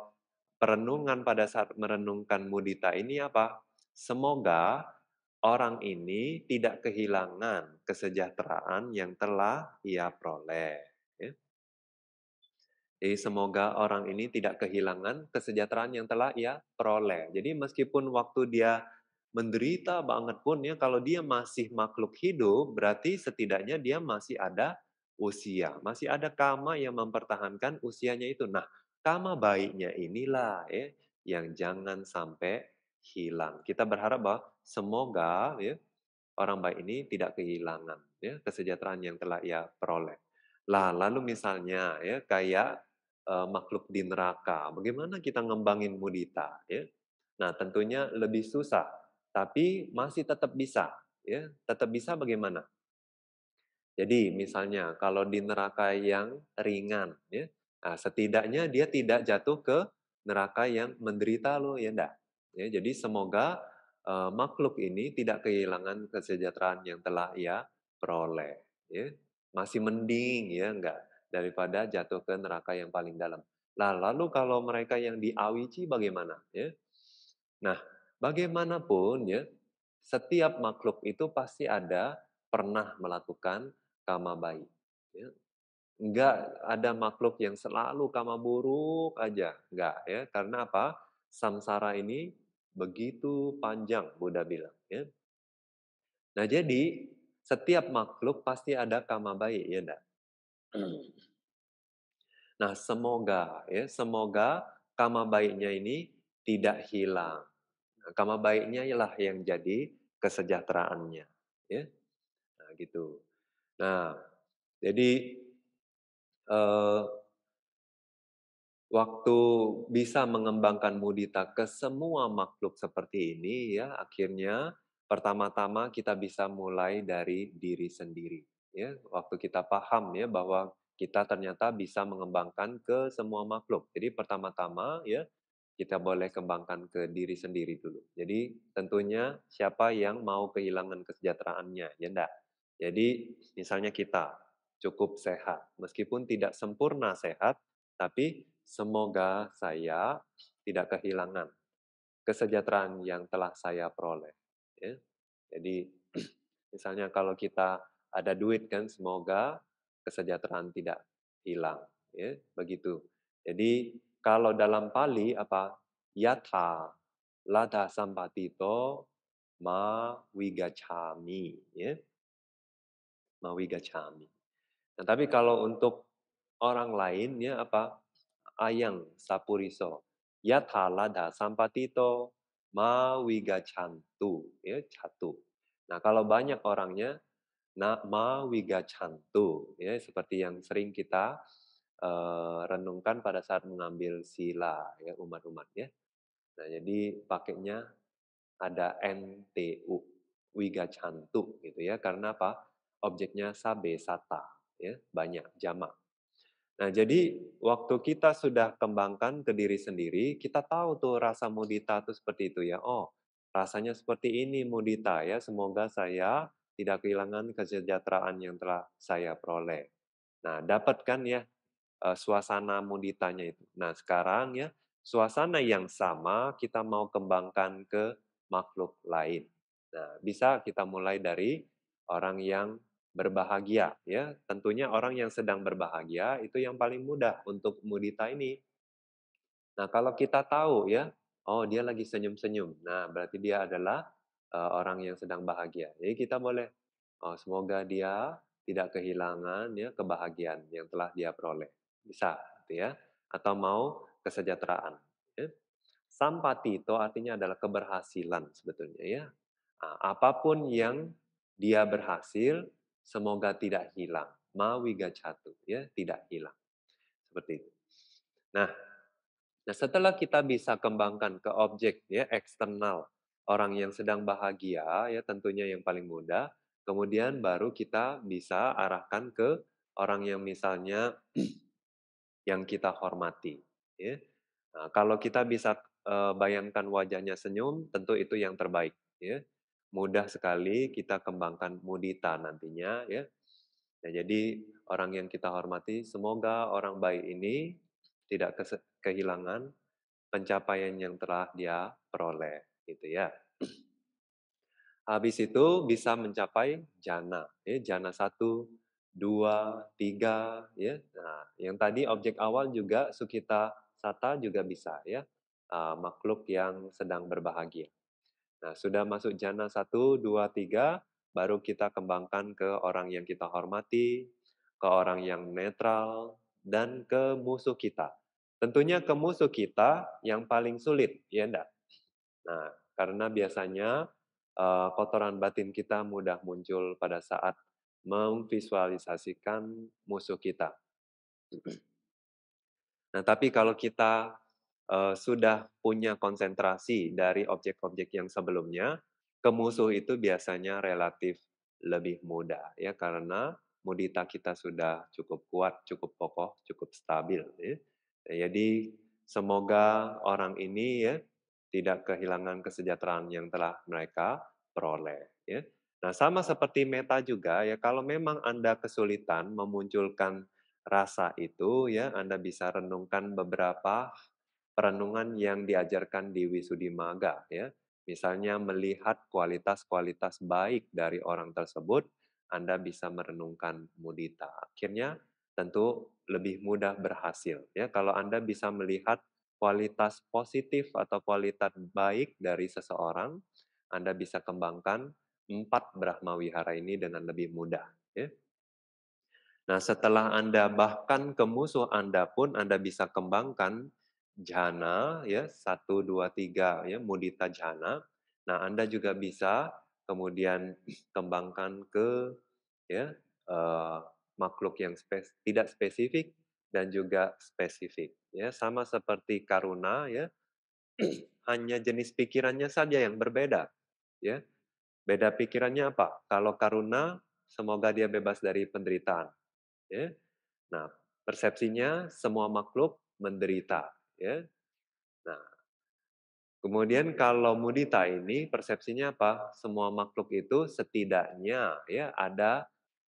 perenungan pada saat merenungkan mudita ini apa? Semoga orang ini tidak kehilangan kesejahteraan yang telah ia peroleh. Ya. Jadi semoga orang ini tidak kehilangan kesejahteraan yang telah ia peroleh. Jadi meskipun waktu dia menderita banget pun ya, kalau dia masih makhluk hidup, berarti setidaknya dia masih ada usia. Masih ada kama yang mempertahankan usianya itu. Nah, kama baiknya inilah ya yang jangan sampai hilang. Kita berharap bahwa semoga ya orang baik ini tidak kehilangan ya kesejahteraan yang telah ia peroleh. Lah, lalu misalnya ya kayak e, makhluk di neraka, bagaimana kita ngembangin mudita ya? Nah, tentunya lebih susah, tapi masih tetap bisa ya, tetap bisa bagaimana? Jadi misalnya kalau di neraka yang ringan, ya, nah, setidaknya dia tidak jatuh ke neraka yang menderita loh, ya enggak. Ya, jadi semoga uh, makhluk ini tidak kehilangan kesejahteraan yang telah ia peroleh. Ya. Masih mending ya enggak daripada jatuh ke neraka yang paling dalam. Nah, lalu kalau mereka yang diawici bagaimana? Ya. Nah, bagaimanapun ya, setiap makhluk itu pasti ada pernah melakukan kama baik. Ya. Enggak iya. ada makhluk yang selalu kama buruk aja. Enggak ya. Karena apa? Samsara ini begitu panjang Buddha bilang. Ya. Nah jadi setiap makhluk pasti ada kama baik ya enggak? Hmm. Nah semoga ya semoga kama baiknya ini tidak hilang. Nah, kama baiknya ialah yang jadi kesejahteraannya. Ya, nah, gitu. Nah, jadi eh, waktu bisa mengembangkan mudita ke semua makhluk seperti ini ya akhirnya pertama-tama kita bisa mulai dari diri sendiri ya waktu kita paham ya bahwa kita ternyata bisa mengembangkan ke semua makhluk. Jadi pertama-tama ya kita boleh kembangkan ke diri sendiri dulu. Jadi tentunya siapa yang mau kehilangan kesejahteraannya, ya enggak? Jadi misalnya kita cukup sehat, meskipun tidak sempurna sehat, tapi semoga saya tidak kehilangan kesejahteraan yang telah saya peroleh. Ya. Jadi misalnya kalau kita ada duit kan, semoga kesejahteraan tidak hilang. Ya, begitu. Jadi kalau dalam Pali apa yatha lada sampatito ma wigacami ya mawi gacami. Nah, tapi kalau untuk orang lain ya apa ayang sapuriso yathalada sampatito mawiga cantu ya satu. Nah kalau banyak orangnya na mawiga cantu ya seperti yang sering kita uh, renungkan pada saat mengambil sila ya umat umat ya. Nah jadi pakainya ada NTU wiga cantu gitu ya karena apa? objeknya sabe sata ya banyak jamak Nah, jadi waktu kita sudah kembangkan ke diri sendiri, kita tahu tuh rasa mudita itu seperti itu ya. Oh, rasanya seperti ini mudita ya. Semoga saya tidak kehilangan kesejahteraan yang telah saya peroleh. Nah, dapatkan ya eh, suasana muditanya itu. Nah, sekarang ya suasana yang sama kita mau kembangkan ke makhluk lain. Nah, bisa kita mulai dari orang yang berbahagia ya tentunya orang yang sedang berbahagia itu yang paling mudah untuk mudita ini nah kalau kita tahu ya oh dia lagi senyum-senyum nah berarti dia adalah uh, orang yang sedang bahagia jadi kita boleh oh semoga dia tidak kehilangan ya kebahagiaan yang telah dia peroleh bisa gitu ya atau mau kesejahteraan ya. sampati itu artinya adalah keberhasilan sebetulnya ya nah, apapun yang dia berhasil Semoga tidak hilang. jatuh, ya, tidak hilang. Seperti itu. Nah, nah setelah kita bisa kembangkan ke objek ya eksternal orang yang sedang bahagia ya tentunya yang paling mudah, kemudian baru kita bisa arahkan ke orang yang misalnya yang kita hormati. Ya. Nah, kalau kita bisa bayangkan wajahnya senyum, tentu itu yang terbaik. Ya mudah sekali kita kembangkan mudita nantinya ya. Nah, jadi orang yang kita hormati, semoga orang baik ini tidak kehilangan pencapaian yang telah dia peroleh gitu ya. Habis itu bisa mencapai jana, ya, jana satu, dua, tiga, ya. Nah, yang tadi objek awal juga sukita sata juga bisa ya, uh, makhluk yang sedang berbahagia. Nah, sudah masuk jana 1, 2, 3, baru kita kembangkan ke orang yang kita hormati, ke orang yang netral, dan ke musuh kita. Tentunya ke musuh kita yang paling sulit, ya enggak? Nah, karena biasanya uh, kotoran batin kita mudah muncul pada saat memvisualisasikan musuh kita. Nah, tapi kalau kita uh, sudah punya konsentrasi dari objek-objek yang sebelumnya, ke musuh hmm. itu biasanya relatif lebih mudah ya karena mudita kita sudah cukup kuat, cukup kokoh, cukup stabil. Ya. Jadi semoga orang ini ya tidak kehilangan kesejahteraan yang telah mereka peroleh. Ya. Nah sama seperti meta juga ya kalau memang anda kesulitan memunculkan rasa itu ya Anda bisa renungkan beberapa perenungan yang diajarkan di Wisudimaga ya. Misalnya melihat kualitas-kualitas baik dari orang tersebut, Anda bisa merenungkan mudita. Akhirnya tentu lebih mudah berhasil ya kalau Anda bisa melihat kualitas positif atau kualitas baik dari seseorang, Anda bisa kembangkan empat Brahma Wihara ini dengan lebih mudah. Ya. Nah, setelah Anda bahkan ke musuh Anda pun Anda bisa kembangkan jhana ya satu dua tiga ya mudita jhana. Nah Anda juga bisa kemudian kembangkan ke ya uh, makhluk yang spes tidak spesifik dan juga spesifik ya sama seperti karuna ya hanya jenis pikirannya saja yang berbeda ya beda pikirannya apa kalau karuna semoga dia bebas dari penderitaan ya nah persepsinya semua makhluk menderita ya. Nah, kemudian kalau mudita ini persepsinya apa? Semua makhluk itu setidaknya ya ada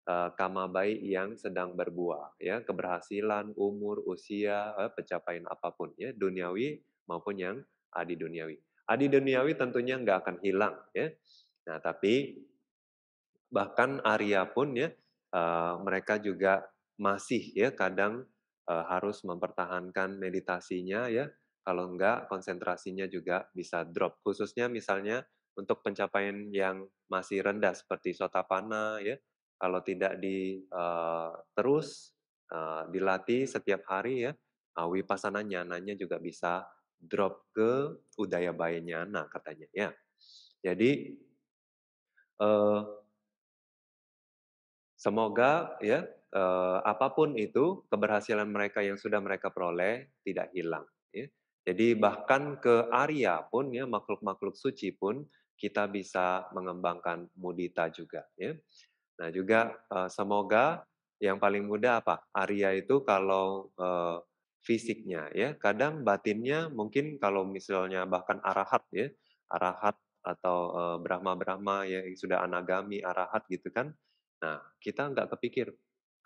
uh, kama baik yang sedang berbuah ya, keberhasilan, umur, usia, uh, pencapaian apapun ya, duniawi maupun yang adi duniawi. Adi duniawi tentunya nggak akan hilang ya. Nah, tapi bahkan Arya pun ya uh, mereka juga masih ya kadang Eh, harus mempertahankan meditasinya ya. Kalau enggak konsentrasinya juga bisa drop. Khususnya misalnya untuk pencapaian yang masih rendah seperti sotapana ya. Kalau tidak di uh, terus uh, dilatih setiap hari ya, uh, wipasana nyananya juga bisa drop ke udaya bayanya nah katanya ya. Jadi uh, semoga ya eh, apapun itu keberhasilan mereka yang sudah mereka peroleh tidak hilang. Ya. Jadi iya. bahkan ke Arya pun ya makhluk-makhluk suci pun kita bisa mengembangkan mudita juga. Ya. Nah juga eh, semoga yang paling mudah apa Arya itu kalau eh, fisiknya ya kadang batinnya mungkin kalau misalnya bahkan arahat ya arahat atau eh, brahma brahma ya yang sudah anagami arahat gitu kan nah kita nggak kepikir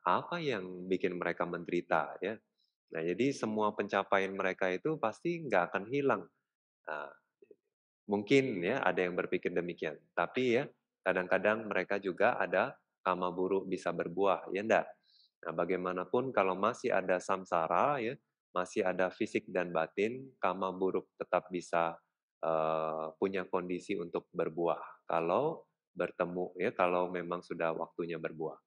apa yang bikin mereka menderita ya. Nah, jadi semua pencapaian mereka itu pasti nggak akan hilang. Nah, mungkin ya ada yang berpikir demikian, tapi ya kadang-kadang mereka juga ada kama buruk bisa berbuah, ya enggak? Nah, bagaimanapun kalau masih ada samsara ya, masih ada fisik dan batin, kama buruk tetap bisa uh, punya kondisi untuk berbuah. Kalau bertemu ya, kalau memang sudah waktunya berbuah.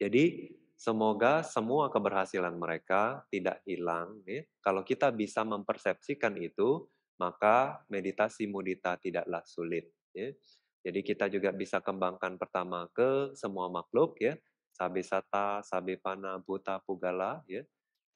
Jadi semoga semua keberhasilan mereka tidak hilang. Ya. Kalau kita bisa mempersepsikan itu, maka meditasi mudita tidaklah sulit. Ya. Jadi kita juga bisa kembangkan pertama ke semua makhluk ya, sabi sata, sabi pana, buta, pugala ya.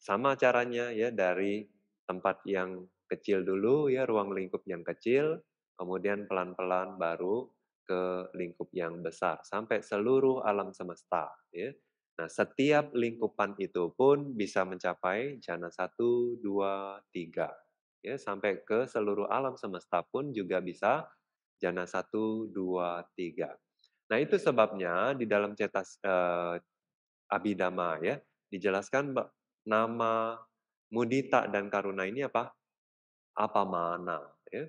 Sama caranya ya dari tempat yang kecil dulu ya, ruang lingkup yang kecil, kemudian pelan-pelan baru ke lingkup yang besar sampai seluruh alam semesta ya. Nah, setiap lingkupan itu pun bisa mencapai jana satu dua tiga ya sampai ke seluruh alam semesta pun juga bisa jana satu dua tiga Nah, itu sebabnya di dalam cetas eh, Abhidhamma ya dijelaskan nama mudita dan karuna ini apa? Apa mana ya?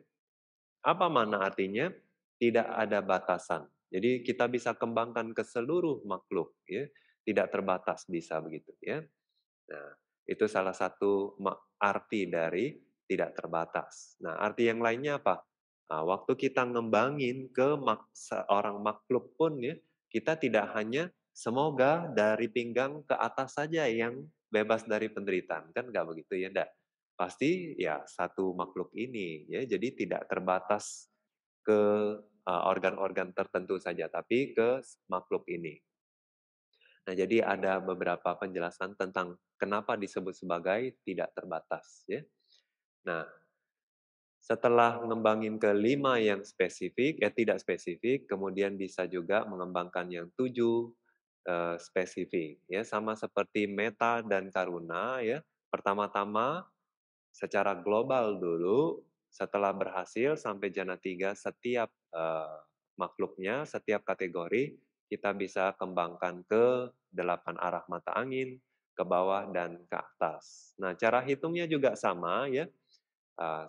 Apa mana artinya? tidak ada batasan. Jadi kita bisa kembangkan ke seluruh makhluk, ya. tidak terbatas bisa begitu. Ya. Nah, itu salah satu arti dari tidak terbatas. Nah, arti yang lainnya apa? Nah, waktu kita ngembangin ke mak orang makhluk pun ya, kita tidak hanya semoga dari pinggang ke atas saja yang bebas dari penderitaan, kan Gak begitu ya, enggak. Pasti ya satu makhluk ini ya, jadi tidak terbatas ke organ-organ tertentu saja, tapi ke makhluk ini. Nah, jadi ada beberapa penjelasan tentang kenapa disebut sebagai tidak terbatas. Ya. Nah, setelah mengembangin ke lima yang spesifik, ya tidak spesifik, kemudian bisa juga mengembangkan yang tujuh eh, spesifik. Ya, sama seperti meta dan karuna. Ya, pertama-tama secara global dulu setelah berhasil sampai jana tiga, setiap uh, makhluknya, setiap kategori, kita bisa kembangkan ke delapan arah mata angin, ke bawah, dan ke atas. Nah, cara hitungnya juga sama ya. Uh,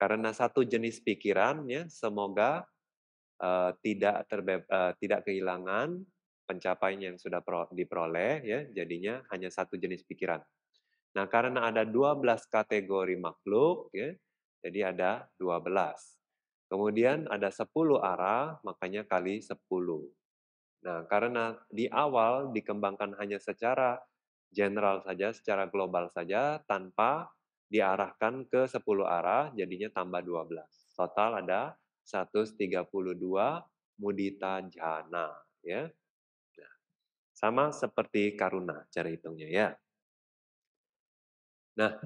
karena satu jenis pikiran, ya, semoga uh, tidak terbe uh, tidak kehilangan pencapaian yang sudah diperoleh ya jadinya hanya satu jenis pikiran. Nah, karena ada 12 kategori makhluk ya, jadi ada 12. Kemudian ada 10 arah, makanya kali 10. Nah, karena di awal dikembangkan hanya secara general saja, secara global saja, tanpa diarahkan ke 10 arah, jadinya tambah 12. Total ada 132 mudita jana. Ya. Nah, sama seperti karuna, cara hitungnya ya. Nah,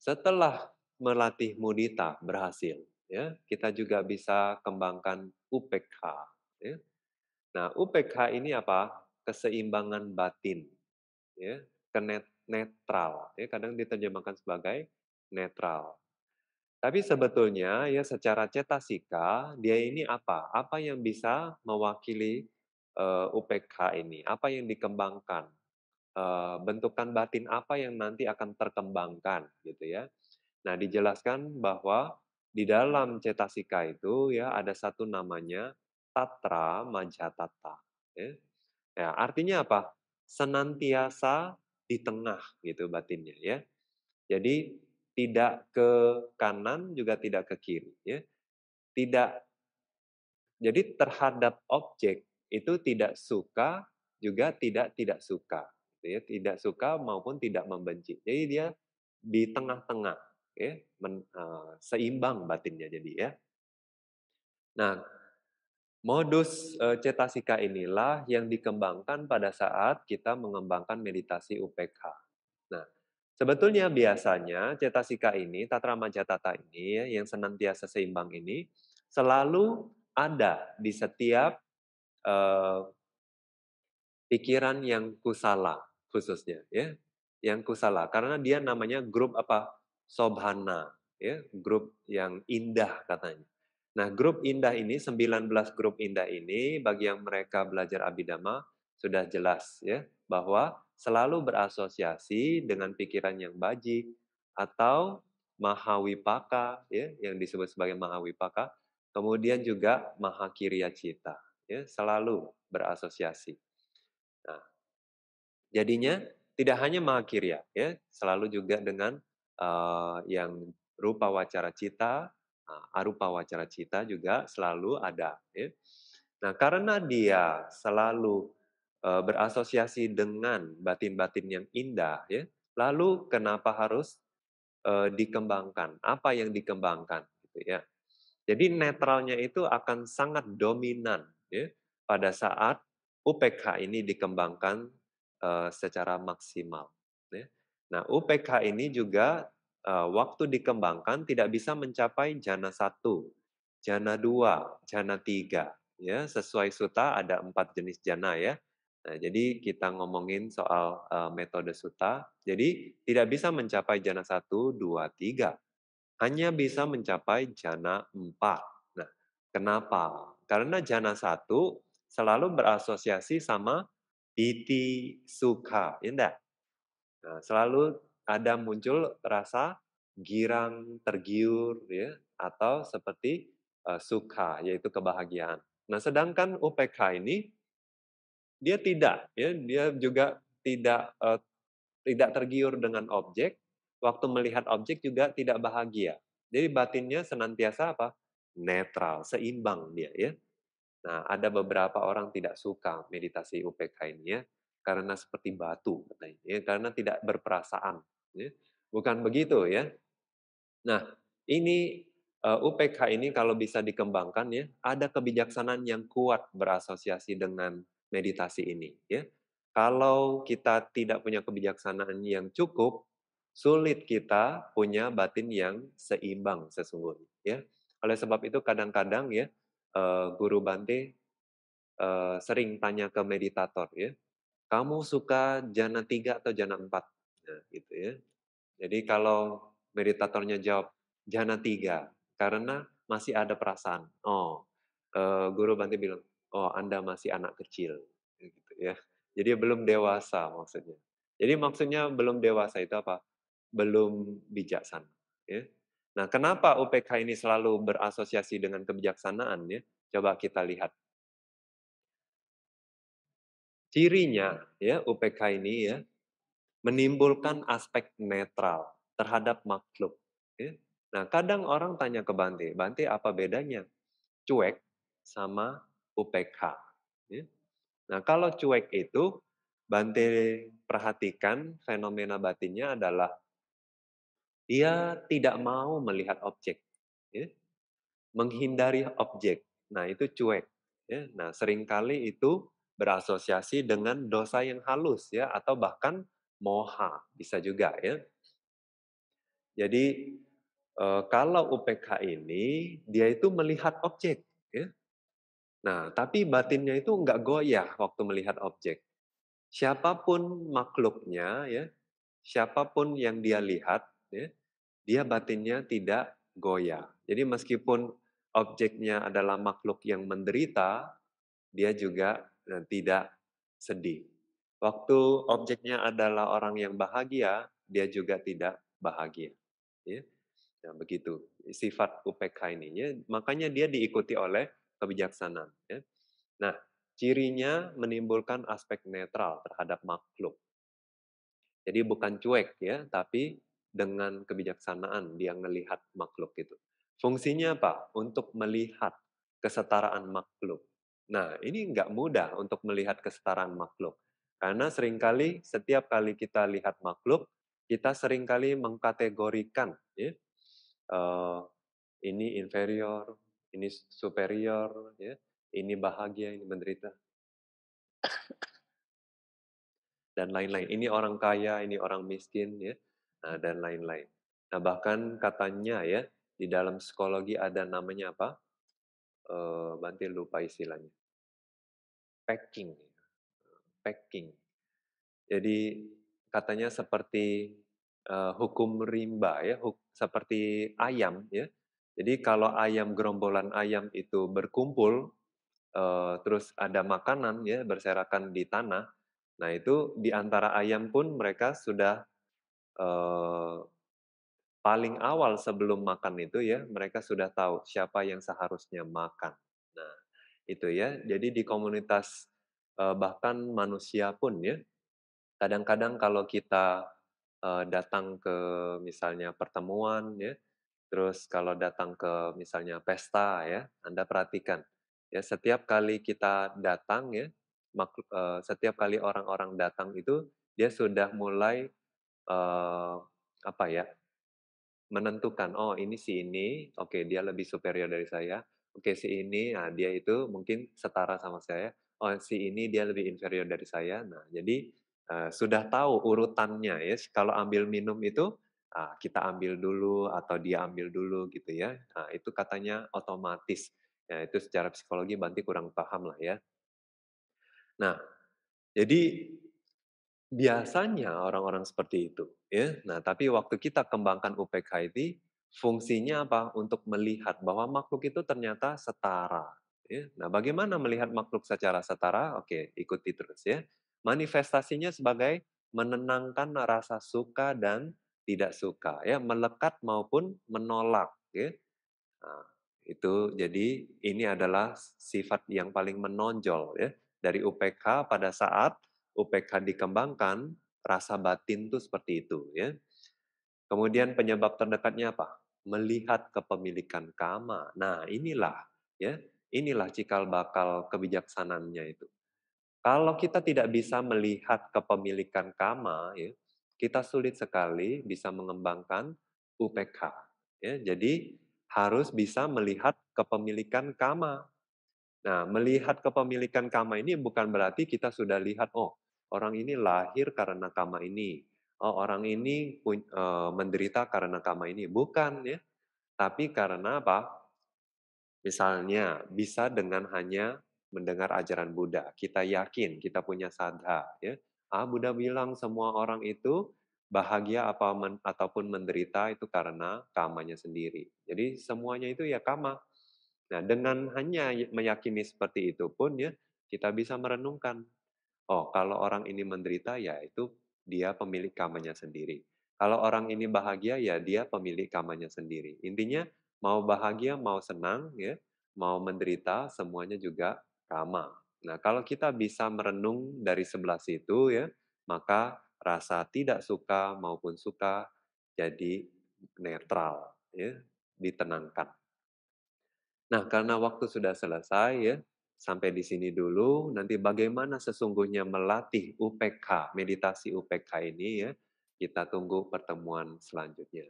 setelah melatih mudita berhasil, ya kita juga bisa kembangkan UPK. Ya. Nah UPK ini apa? Keseimbangan batin, ya kenet netral. Ya, kadang diterjemahkan sebagai netral. Tapi sebetulnya ya secara cetasika dia ini apa? Apa yang bisa mewakili uh, eh, UPK ini? Apa yang dikembangkan? Uh, bentukan batin apa yang nanti akan terkembangkan gitu ya? Nah, dijelaskan bahwa di dalam cetasika itu ya ada satu namanya tatra majatata. Ya. ya, artinya apa? Senantiasa di tengah gitu batinnya ya. Jadi tidak ke kanan juga tidak ke kiri ya. Tidak jadi terhadap objek itu tidak suka juga tidak tidak suka gitu ya tidak suka maupun tidak membenci jadi dia di tengah-tengah ya men, uh, seimbang batinnya jadi ya. Nah, modus uh, cetasika inilah yang dikembangkan pada saat kita mengembangkan meditasi UPK. Nah, sebetulnya biasanya cetasika ini, tatramaja tata ini ya, yang senantiasa seimbang ini selalu ada di setiap uh, pikiran yang kusala khususnya ya yang kusala karena dia namanya grup apa Sobhana, ya, grup yang indah katanya. Nah, grup indah ini 19 grup indah ini bagi yang mereka belajar abidama sudah jelas ya bahwa selalu berasosiasi dengan pikiran yang baji atau mahawipaka ya yang disebut sebagai mahawipaka kemudian juga mahakirya cita ya selalu berasosiasi. Nah, jadinya tidak hanya mahakirya ya selalu juga dengan Eh, yang rupa wacara cita, eh, arupa wacara cita juga selalu ada. Ya. Nah, karena dia selalu eh, berasosiasi dengan batin-batin yang indah, ya, lalu kenapa harus dikembangkan? Apa yang dikembangkan? Gitu, ya. Jadi netralnya itu akan sangat dominan ya, pada saat UPK ini dikembangkan secara maksimal. Ya. Nah, UPK ini juga eh, waktu dikembangkan tidak bisa mencapai jana satu jana dua jana tiga Ya, sesuai suta ada empat jenis jana ya. Nah, jadi kita ngomongin soal uh, metode suta. Jadi tidak bisa mencapai jana satu dua tiga Hanya bisa mencapai jana empat Nah, kenapa? Karena jana satu selalu berasosiasi sama piti suka, ya enggak? Nah, selalu ada muncul rasa girang, tergiur, ya, atau seperti uh, suka, yaitu kebahagiaan. Nah, sedangkan UPK ini dia tidak, ya, dia juga tidak uh, tidak tergiur dengan objek, waktu melihat objek juga tidak bahagia. Jadi batinnya senantiasa apa? netral, seimbang dia ya. Nah, ada beberapa orang tidak suka meditasi UPK ini ya karena seperti batu ya, karena tidak berperasaan. Ya. Bukan begitu ya. Nah, ini UPK ini kalau bisa dikembangkan ya, ada kebijaksanaan yang kuat berasosiasi dengan meditasi ini ya. Kalau kita tidak punya kebijaksanaan yang cukup, sulit kita punya batin yang seimbang sesungguhnya ya. Oleh sebab itu kadang-kadang ya guru Bante sering tanya ke meditator ya, kamu suka jana tiga atau jana empat, Nah, gitu ya. Jadi kalau meditatornya jawab jana tiga, karena masih ada perasaan. Oh, uh, guru Banti bilang, "Oh, Anda masih anak kecil." gitu ya. Jadi belum dewasa maksudnya. Jadi maksudnya belum dewasa itu apa? Belum bijaksana, ya. Nah, kenapa UPK ini selalu berasosiasi dengan kebijaksanaan ya? Coba kita lihat. Cirinya ya UPK ini ya menimbulkan aspek netral terhadap makhluk. Ya. Nah kadang orang tanya ke Bante, Bante apa bedanya cuek sama UPK? Ya. Nah kalau cuek itu Bante perhatikan fenomena batinnya adalah dia tidak mau melihat objek, ya. menghindari objek. Nah itu cuek. Ya. Nah seringkali itu berasosiasi dengan dosa yang halus ya atau bahkan moha bisa juga ya. Jadi kalau UPK ini dia itu melihat objek ya. Nah, tapi batinnya itu enggak goyah waktu melihat objek. Siapapun makhluknya ya, siapapun yang dia lihat ya, dia batinnya tidak goyah. Jadi meskipun objeknya adalah makhluk yang menderita, dia juga dan tidak sedih. Waktu objeknya adalah orang yang bahagia, dia juga tidak bahagia. Ya. Nah, begitu sifat UPK ini. Ya. Makanya dia diikuti oleh kebijaksanaan. Ya. Nah, cirinya menimbulkan aspek netral terhadap makhluk. Jadi bukan cuek ya, tapi dengan kebijaksanaan dia melihat makhluk itu. Fungsinya apa? Untuk melihat kesetaraan makhluk. Nah, ini nggak mudah untuk melihat kesetaraan makhluk. Karena seringkali setiap kali kita lihat makhluk, kita seringkali mengkategorikan ya, uh, ini inferior, ini superior, ya, ini bahagia, ini menderita, dan lain-lain. Ini orang kaya, ini orang miskin, ya, nah, dan lain-lain. Nah bahkan katanya ya di dalam psikologi ada namanya apa? Uh, Banti lupa istilahnya packing. Packing. Jadi katanya seperti uh, hukum rimba ya, huk, seperti ayam ya. Jadi kalau ayam gerombolan ayam itu berkumpul uh, terus ada makanan ya berserakan di tanah. Nah, itu di antara ayam pun mereka sudah uh, paling awal sebelum makan itu ya, mereka sudah tahu siapa yang seharusnya makan itu ya. Jadi di komunitas bahkan manusia pun ya. Kadang-kadang kalau kita datang ke misalnya pertemuan ya, terus kalau datang ke misalnya pesta ya, Anda perhatikan ya setiap kali kita datang ya, setiap kali orang-orang datang itu dia sudah mulai apa ya menentukan oh ini si ini oke okay, dia lebih superior dari saya Oke, si ini, nah dia itu mungkin setara sama saya. Oh, si ini dia lebih inferior dari saya. Nah, jadi uh, sudah tahu urutannya ya. Kalau ambil minum itu uh, kita ambil dulu atau dia ambil dulu gitu ya. Nah, itu katanya otomatis. Ya, itu secara psikologi Banti kurang paham lah ya. Nah, jadi biasanya orang-orang seperti itu ya. Nah, tapi waktu kita kembangkan UPKIT Fungsinya apa? Untuk melihat bahwa makhluk itu ternyata setara. Ya. Nah, bagaimana melihat makhluk secara setara? Oke, ikuti terus ya. Manifestasinya sebagai menenangkan rasa suka dan tidak suka, ya, melekat maupun menolak. Ya. Nah, itu jadi ini adalah sifat yang paling menonjol ya dari UPK pada saat UPK dikembangkan rasa batin itu seperti itu ya Kemudian penyebab terdekatnya apa? Melihat kepemilikan kama. Nah, inilah ya, inilah cikal bakal kebijaksanaannya itu. Kalau kita tidak bisa melihat kepemilikan kama, ya, kita sulit sekali bisa mengembangkan UPK. Ya, jadi harus bisa melihat kepemilikan kama. Nah, melihat kepemilikan kama ini bukan berarti kita sudah lihat, oh, orang ini lahir karena kama ini, oh orang ini uh, menderita karena karma ini bukan ya tapi karena apa misalnya bisa dengan hanya mendengar ajaran Buddha kita yakin kita punya sadha ya ah Buddha bilang semua orang itu bahagia apa men, ataupun menderita itu karena kamanya sendiri jadi semuanya itu ya kama nah dengan hanya meyakini seperti itu pun ya kita bisa merenungkan oh kalau orang ini menderita ya itu dia pemilik kamarnya sendiri. Kalau orang ini bahagia, ya dia pemilik kamarnya sendiri. Intinya, mau bahagia, mau senang, ya, mau menderita, semuanya juga kama. Nah, kalau kita bisa merenung dari sebelah situ, ya, maka rasa tidak suka maupun suka jadi netral, ya, ditenangkan. Nah, karena waktu sudah selesai, ya, Sampai di sini dulu, nanti bagaimana sesungguhnya melatih UPK, meditasi UPK ini ya, kita tunggu pertemuan selanjutnya.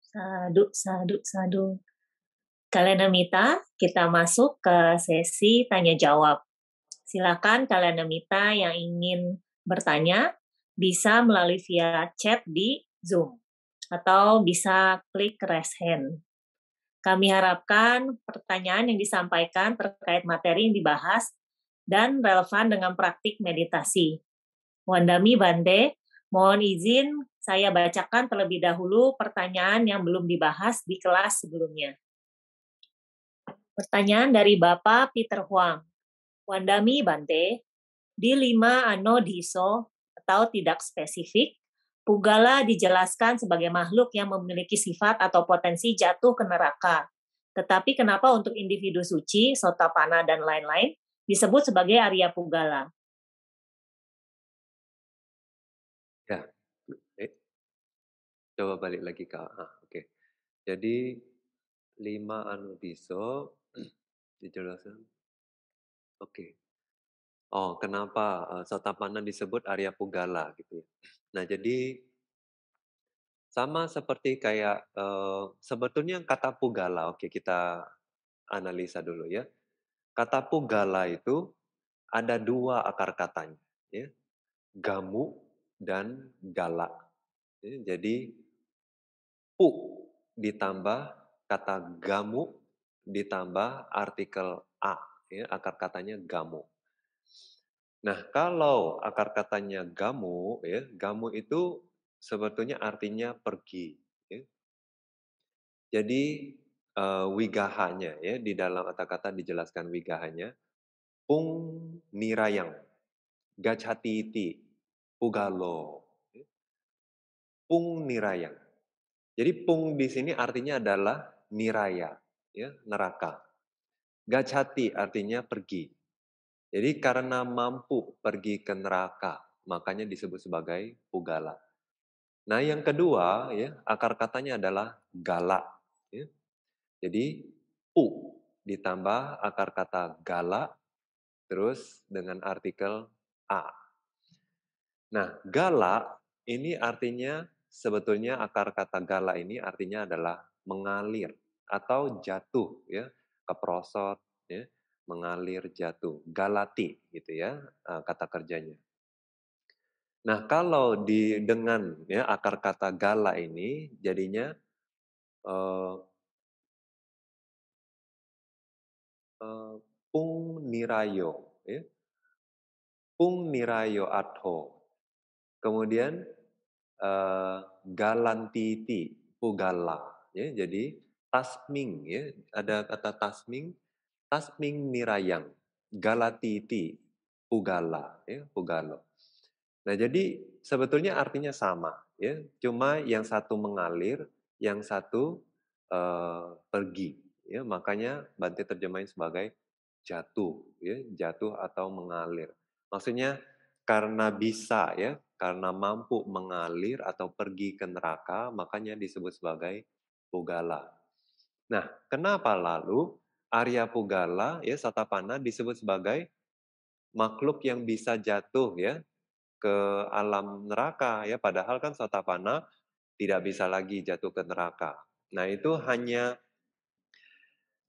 Sadu, sadu, sadu. Kalenamita, kita masuk ke sesi tanya jawab. Silakan Kalenamita yang ingin bertanya bisa melalui via chat di Zoom atau bisa klik raise hand. Kami harapkan pertanyaan yang disampaikan terkait materi yang dibahas dan relevan dengan praktik meditasi. Wandami Bande, mohon izin saya bacakan terlebih dahulu pertanyaan yang belum dibahas di kelas sebelumnya. Pertanyaan dari Bapak Peter Huang. Wandami Bante, di lima diso atau tidak spesifik, Pugala dijelaskan sebagai makhluk yang memiliki sifat atau potensi jatuh ke neraka. Tetapi kenapa untuk individu suci, sotapana, dan lain-lain disebut sebagai Arya Pugala? Ya, eh, coba balik lagi kak. ah, oke. Jadi lima anu biso dijelaskan. Oke, okay oh kenapa uh, disebut Arya Pugala gitu ya. Nah jadi sama seperti kayak uh, sebetulnya kata Pugala, oke kita analisa dulu ya. Kata Pugala itu ada dua akar katanya, ya. gamu dan galak. Ya, jadi pu ditambah kata gamu ditambah artikel a, ya, akar katanya gamuk. Nah, kalau akar katanya gamu, ya, gamu itu sebetulnya artinya pergi. Ya. Jadi uh, wigahanya, ya, di dalam kata-kata dijelaskan wigahanya, pung nirayang, gacati pugalo, ya. pung nirayang. Jadi pung di sini artinya adalah niraya, ya, neraka. Gacati artinya pergi, jadi karena mampu pergi ke neraka, makanya disebut sebagai pugala. Nah yang kedua, ya akar katanya adalah gala. Ya. Jadi pu ditambah akar kata gala, terus dengan artikel a. Nah gala ini artinya sebetulnya akar kata gala ini artinya adalah mengalir atau jatuh ya keprosot ya mengalir jatuh. Galati gitu ya kata kerjanya. Nah, kalau di dengan ya akar kata gala ini jadinya uh, uh, pung nirayo ya. Pung nirayo atho. Kemudian uh, galantiti pugala ya. Jadi tasming ya, ada kata tasming Tasming nirayang, galatiti, pugala, ya, pugalo. Nah, jadi sebetulnya artinya sama, ya. Cuma yang satu mengalir, yang satu uh, pergi, ya. Makanya Bante terjemahin sebagai jatuh, ya, jatuh atau mengalir. Maksudnya karena bisa ya, karena mampu mengalir atau pergi ke neraka, makanya disebut sebagai pugala. Nah, kenapa lalu Arya Pugala ya Satapana disebut sebagai makhluk yang bisa jatuh ya ke alam neraka ya padahal kan Satapana tidak bisa lagi jatuh ke neraka. Nah, itu hanya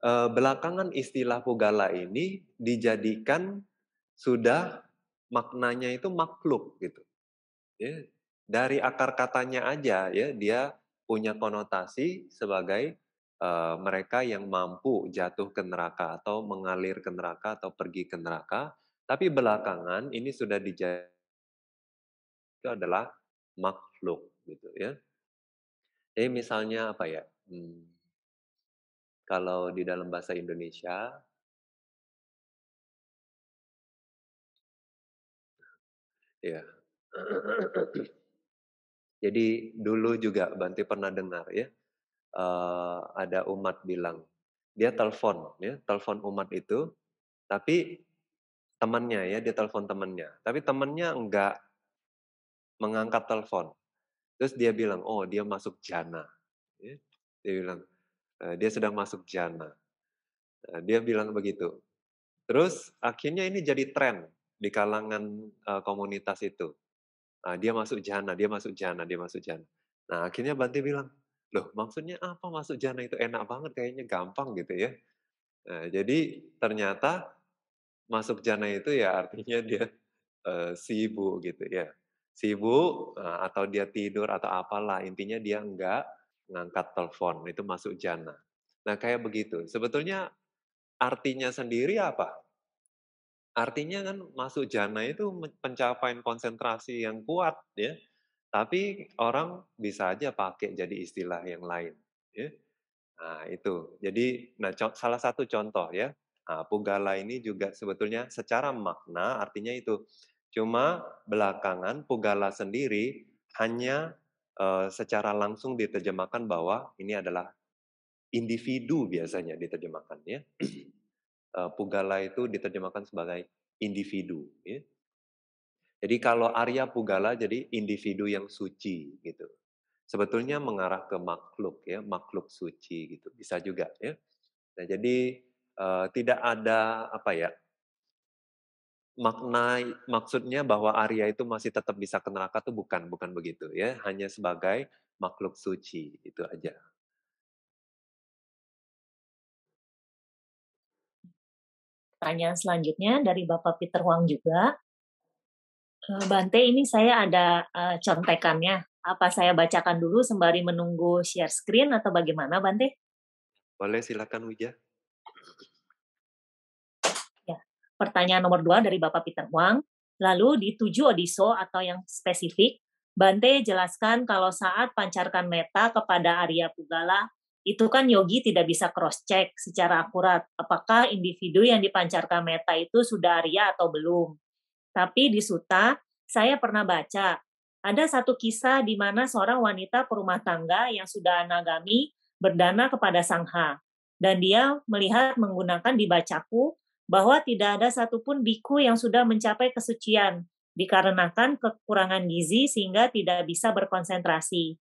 eh, belakangan istilah Pugala ini dijadikan sudah maknanya itu makhluk gitu. Ya, dari akar katanya aja ya dia punya konotasi sebagai uh, mereka yang mampu jatuh ke neraka atau mengalir ke neraka atau pergi ke neraka, tapi belakangan ini sudah dijadikan itu adalah makhluk gitu ya. Jadi misalnya apa ya? Hmm, kalau di dalam bahasa Indonesia ya. Jadi dulu juga Banti pernah dengar ya, uh, ada umat bilang dia telepon ya telepon umat itu tapi temannya ya dia telepon temannya tapi temannya enggak mengangkat telepon terus dia bilang oh dia masuk jana ya, dia bilang eh, dia sedang masuk jana eh, dia bilang begitu terus akhirnya ini jadi tren di kalangan komunitas itu ah, dia masuk jana dia masuk jana dia masuk jana nah akhirnya Bante bilang loh maksudnya apa masuk jana itu enak banget kayaknya gampang gitu ya. Nah, jadi ternyata masuk jana itu ya artinya dia uh, sibuk gitu ya. Sibuk atau dia tidur atau apalah intinya dia enggak ngangkat telepon itu masuk jana. Nah kayak begitu. Sebetulnya artinya sendiri apa? Artinya kan masuk jana itu pencapaian konsentrasi yang kuat ya tapi orang bisa aja pakai jadi istilah yang lain. Ya. Nah, itu. Jadi, nah, salah satu contoh ya, nah, Pugala ini juga sebetulnya secara makna artinya itu. Cuma belakangan Pugala sendiri hanya uh, secara langsung diterjemahkan bahwa ini adalah individu biasanya diterjemahkan ya. Eh, Pugala itu diterjemahkan sebagai individu. Ya. Jadi kalau Arya Pugala jadi individu yang suci gitu. Sebetulnya mengarah ke makhluk ya, makhluk suci gitu. Bisa juga ya. Nah, jadi uh, tidak ada apa ya? makna maksudnya bahwa Arya itu masih tetap bisa ke neraka itu bukan bukan begitu ya, hanya sebagai makhluk suci itu aja. Pertanyaan selanjutnya dari Bapak Peter Wang juga. Eh, Bante ini saya ada eh, contekannya. Apa saya bacakan dulu sembari menunggu share screen atau bagaimana Bante? Boleh silakan Wija. Ya, pertanyaan nomor dua dari Bapak Peter Wang. Lalu di tujuh odiso atau yang spesifik, Bante jelaskan kalau saat pancarkan meta kepada Arya Pugala, itu kan yogi tidak bisa cross-check secara akurat apakah individu yang dipancarkan meta itu sudah Arya atau belum. Tapi di Suta, saya pernah baca, ada satu kisah di mana seorang wanita perumah tangga yang sudah anagami berdana kepada Sangha. Dan dia melihat menggunakan dibacaku bahwa tidak ada satupun biku yang sudah mencapai kesucian dikarenakan kekurangan gizi sehingga tidak bisa berkonsentrasi.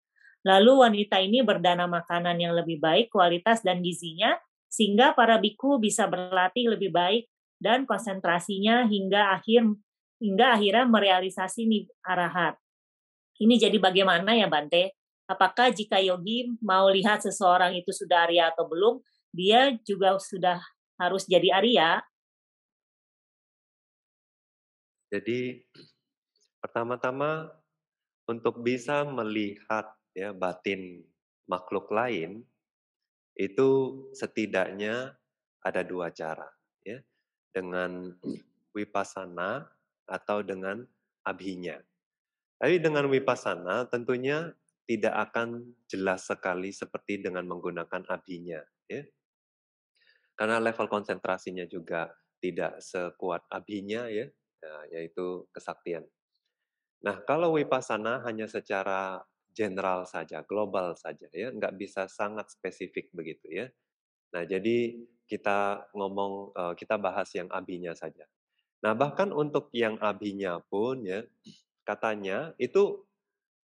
Lalu wanita ini berdana makanan yang lebih baik kualitas dan gizinya sehingga para biku bisa berlatih lebih baik dan konsentrasinya hingga akhir hingga akhirnya merealisasi nih arahat. Ini jadi bagaimana ya Bante? Apakah jika yogi mau lihat seseorang itu sudah Arya atau belum, dia juga sudah harus jadi Arya? Jadi pertama-tama untuk bisa melihat ya batin makhluk lain itu setidaknya ada dua cara ya dengan wipasana atau dengan abhinya. Tapi dengan wipasana tentunya hmm. tidak akan jelas sekali seperti dengan menggunakan abhinya. Ya. Karena level konsentrasinya juga tidak sekuat abhinya ya, nah, yaitu kesaktian. Nah, kalau wipasana hanya secara general saja, global saja ya, nggak bisa sangat spesifik begitu ya. Nah, jadi kita ngomong, eh, kita bahas yang abinya saja. Nah, bahkan untuk yang abinya pun ya, katanya itu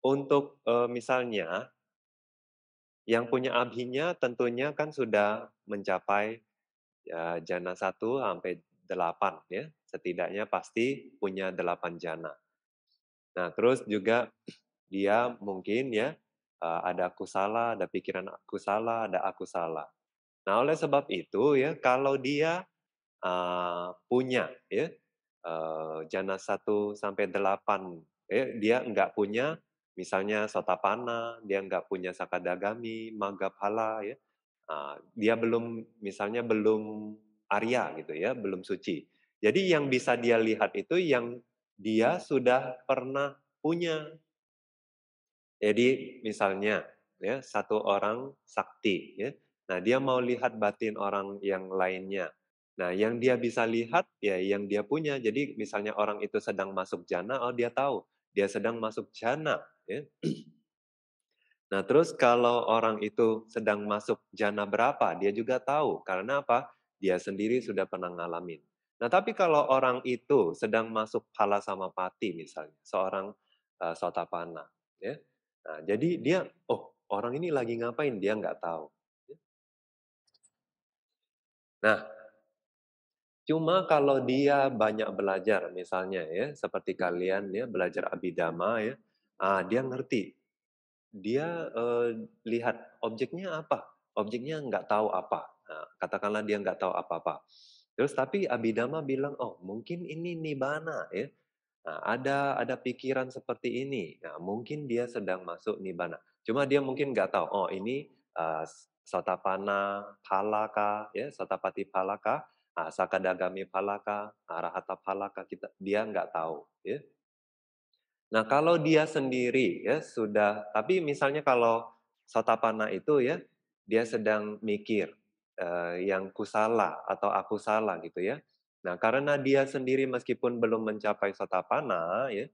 untuk e, misalnya yang punya abhinya tentunya kan sudah mencapai ya, jana 1 sampai 8 ya, setidaknya pasti punya 8 jana. Nah, terus juga dia mungkin ya ada aku salah, ada pikiran aku salah, ada aku salah. Nah, oleh sebab itu ya kalau dia Eh, punya ya uh, jana 1 sampai 8 ya dia nggak punya misalnya sotapana, dia nggak punya sakadagami, magapala ya. Uh, dia belum misalnya belum Arya gitu ya, belum suci. Jadi yang bisa dia lihat itu yang dia sudah pernah punya. Jadi misalnya ya satu orang sakti ya. Nah, dia mau lihat batin orang yang lainnya. Nah, yang dia bisa lihat ya yang dia punya. Jadi misalnya orang itu sedang masuk jana, oh dia tahu dia sedang masuk jana. Ya. Nah, terus kalau orang itu sedang masuk jana berapa, dia juga tahu. Karena apa? Dia sendiri sudah pernah ngalamin. Nah, tapi kalau orang itu sedang masuk pala sama pati misalnya, seorang uh, eh, sotapana, ya. Nah, jadi dia, oh orang ini lagi ngapain, dia nggak tahu. Ya. Nah, Cuma kalau dia banyak belajar, misalnya ya, seperti kalian ya belajar abidama ya, ah, dia ngerti, dia eh, lihat objeknya apa, objeknya nggak tahu apa, nah, katakanlah dia nggak tahu apa-apa. Terus tapi abidama bilang, oh mungkin ini nibana ya, nah, ada ada pikiran seperti ini, nah, mungkin dia sedang masuk nibana. Cuma dia mungkin nggak tahu, oh ini uh, eh, satapana palaka ya, satapati palaka Ah, sakadagami Palaka, Arahata ah, Palaka, kita, dia nggak tahu. Ya. Nah kalau dia sendiri ya sudah, tapi misalnya kalau Sotapana itu ya, dia sedang mikir eh, yang kusala atau aku salah gitu ya. Nah karena dia sendiri meskipun belum mencapai Sotapana ya,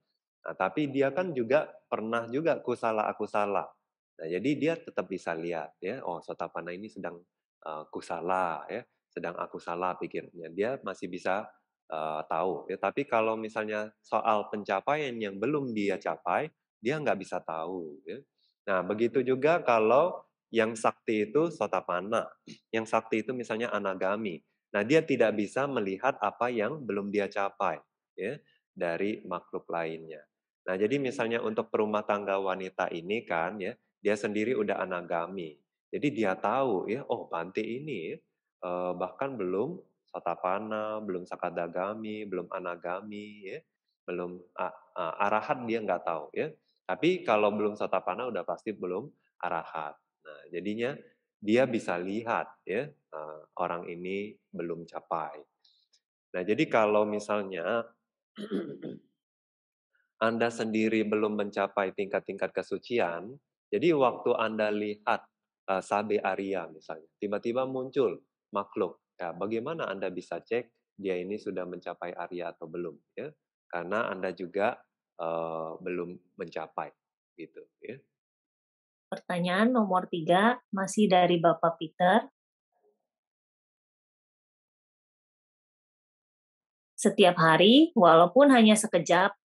nah, tapi dia kan juga pernah juga kusala aku salah. Nah jadi dia tetap bisa lihat ya, oh Sotapana ini sedang uh, eh, kusala ya sedang aku salah pikirnya. Dia masih bisa uh, tahu. Ya, tapi kalau misalnya soal pencapaian yang belum dia capai, dia nggak bisa tahu. Ya. Nah, begitu juga kalau yang sakti itu sotapana, yang sakti itu misalnya anagami. Nah, dia tidak bisa melihat apa yang belum dia capai ya, dari makhluk lainnya. Nah, jadi misalnya untuk perumah tangga wanita ini kan ya, dia sendiri udah anagami. Jadi dia tahu ya, oh panti ini ya, uh, bahkan belum sotapana, belum sakadagami, belum anagami, ya, belum uh, uh, arahat dia nggak tahu, ya. Tapi kalau belum sotapana udah pasti belum arahat. Nah, jadinya dia bisa lihat ya eh, orang ini belum capai. Nah, jadi kalau misalnya Anda sendiri belum mencapai tingkat-tingkat kesucian, jadi waktu Anda lihat uh, Sabe Arya misalnya, tiba-tiba muncul makhluk. Ya, bagaimana Anda bisa cek dia ini sudah mencapai area atau belum? Ya? Karena Anda juga uh, belum mencapai, gitu. Ya. Pertanyaan nomor tiga masih dari Bapak Peter. Setiap hari, walaupun hanya sekejap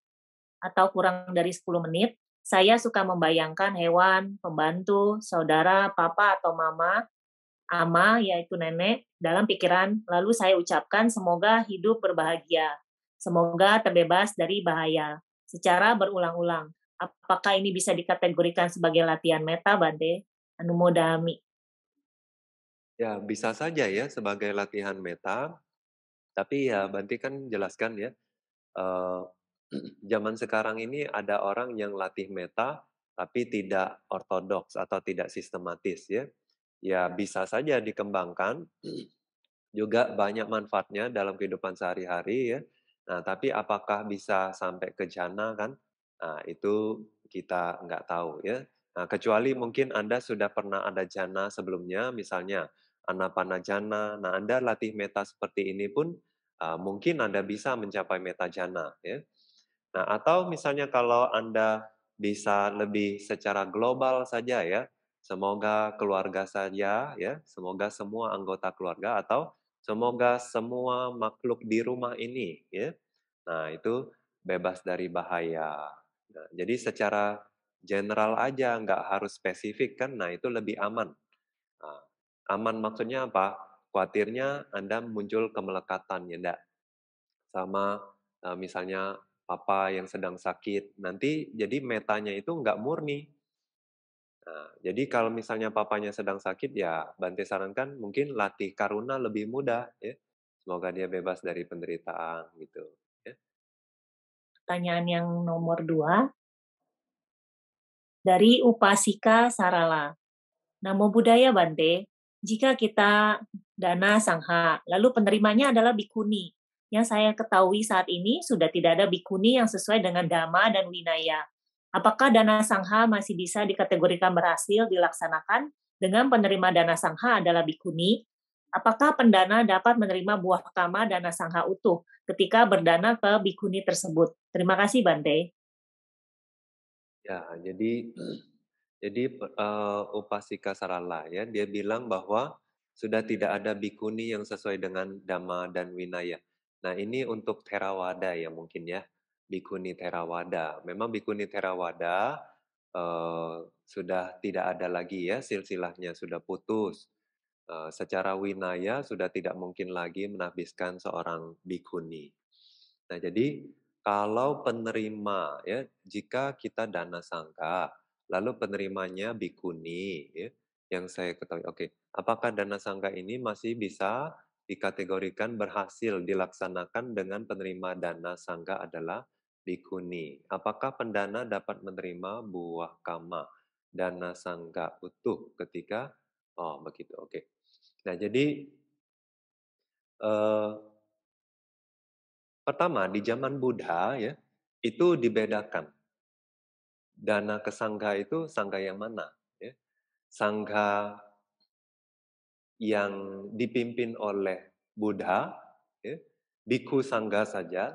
atau kurang dari 10 menit, saya suka membayangkan hewan, pembantu, saudara, papa atau mama ama yaitu nenek dalam pikiran lalu saya ucapkan semoga hidup berbahagia semoga terbebas dari bahaya secara berulang-ulang apakah ini bisa dikategorikan sebagai latihan meta Bante Anumodami ya bisa saja ya sebagai latihan meta tapi ya Bante kan jelaskan ya uh, zaman sekarang ini ada orang yang latih meta tapi tidak ortodoks atau tidak sistematis ya ya bisa saja dikembangkan juga banyak manfaatnya dalam kehidupan sehari-hari ya. Nah, tapi apakah bisa sampai ke jana kan? Nah, itu kita nggak tahu ya. Nah, kecuali mungkin Anda sudah pernah ada jana sebelumnya, misalnya anapana jana. Nah, Anda latih meta seperti ini pun uh, mungkin Anda bisa mencapai meta jana ya. Nah, atau misalnya kalau Anda bisa lebih secara global saja ya, Semoga keluarga saja ya, semoga semua anggota keluarga atau semoga semua makhluk di rumah ini ya. Nah, itu bebas dari bahaya. Nah, jadi secara general aja nggak harus spesifik kan. Nah, itu lebih aman. Nah, aman maksudnya apa? Khawatirnya Anda muncul kemelekatan ya enggak? Sama eh, misalnya apa yang sedang sakit. Nanti jadi metanya itu nggak murni jadi kalau misalnya papanya sedang sakit ya Bante sarankan mungkin latih karuna lebih mudah ya. Semoga dia bebas dari penderitaan gitu. Ya. Pertanyaan yang nomor dua dari Upasika Sarala. Namo Buddhaya Bante, jika kita dana sangha, lalu penerimanya adalah bikuni. Yang saya ketahui saat ini sudah tidak ada bikuni yang sesuai dengan dhamma dan winaya Apakah dana sangha masih bisa dikategorikan berhasil dilaksanakan dengan penerima dana sangha adalah bikuni? Apakah pendana dapat menerima buah kama dana sangha utuh ketika berdana ke bikuni tersebut? Terima kasih Bante. Ya, jadi jadi uh, Upasika Sarala ya dia bilang bahwa sudah tidak ada bikuni yang sesuai dengan dhamma dan winaya. Nah, ini untuk Theravada ya mungkin ya. Bikuni Theravada. Memang Bikuni Theravada uh, sudah tidak ada lagi ya silsilahnya sudah putus. Uh, secara winaya sudah tidak mungkin lagi menabiskan seorang bikuni. Nah, jadi kalau penerima ya jika kita dana sangka lalu penerimanya bikuni ya yang saya ketahui oke okay. apakah dana sangka ini masih bisa dikategorikan berhasil dilaksanakan dengan penerima dana sangka adalah bikuni. Apakah pendana dapat menerima buah kama dana sangga utuh ketika oh begitu. Oke. Okay. Nah, jadi eh, pertama di zaman Buddha ya itu dibedakan dana kesangga itu sangga yang mana ya. Sangga yang dipimpin oleh Buddha ya. Biku sangga saja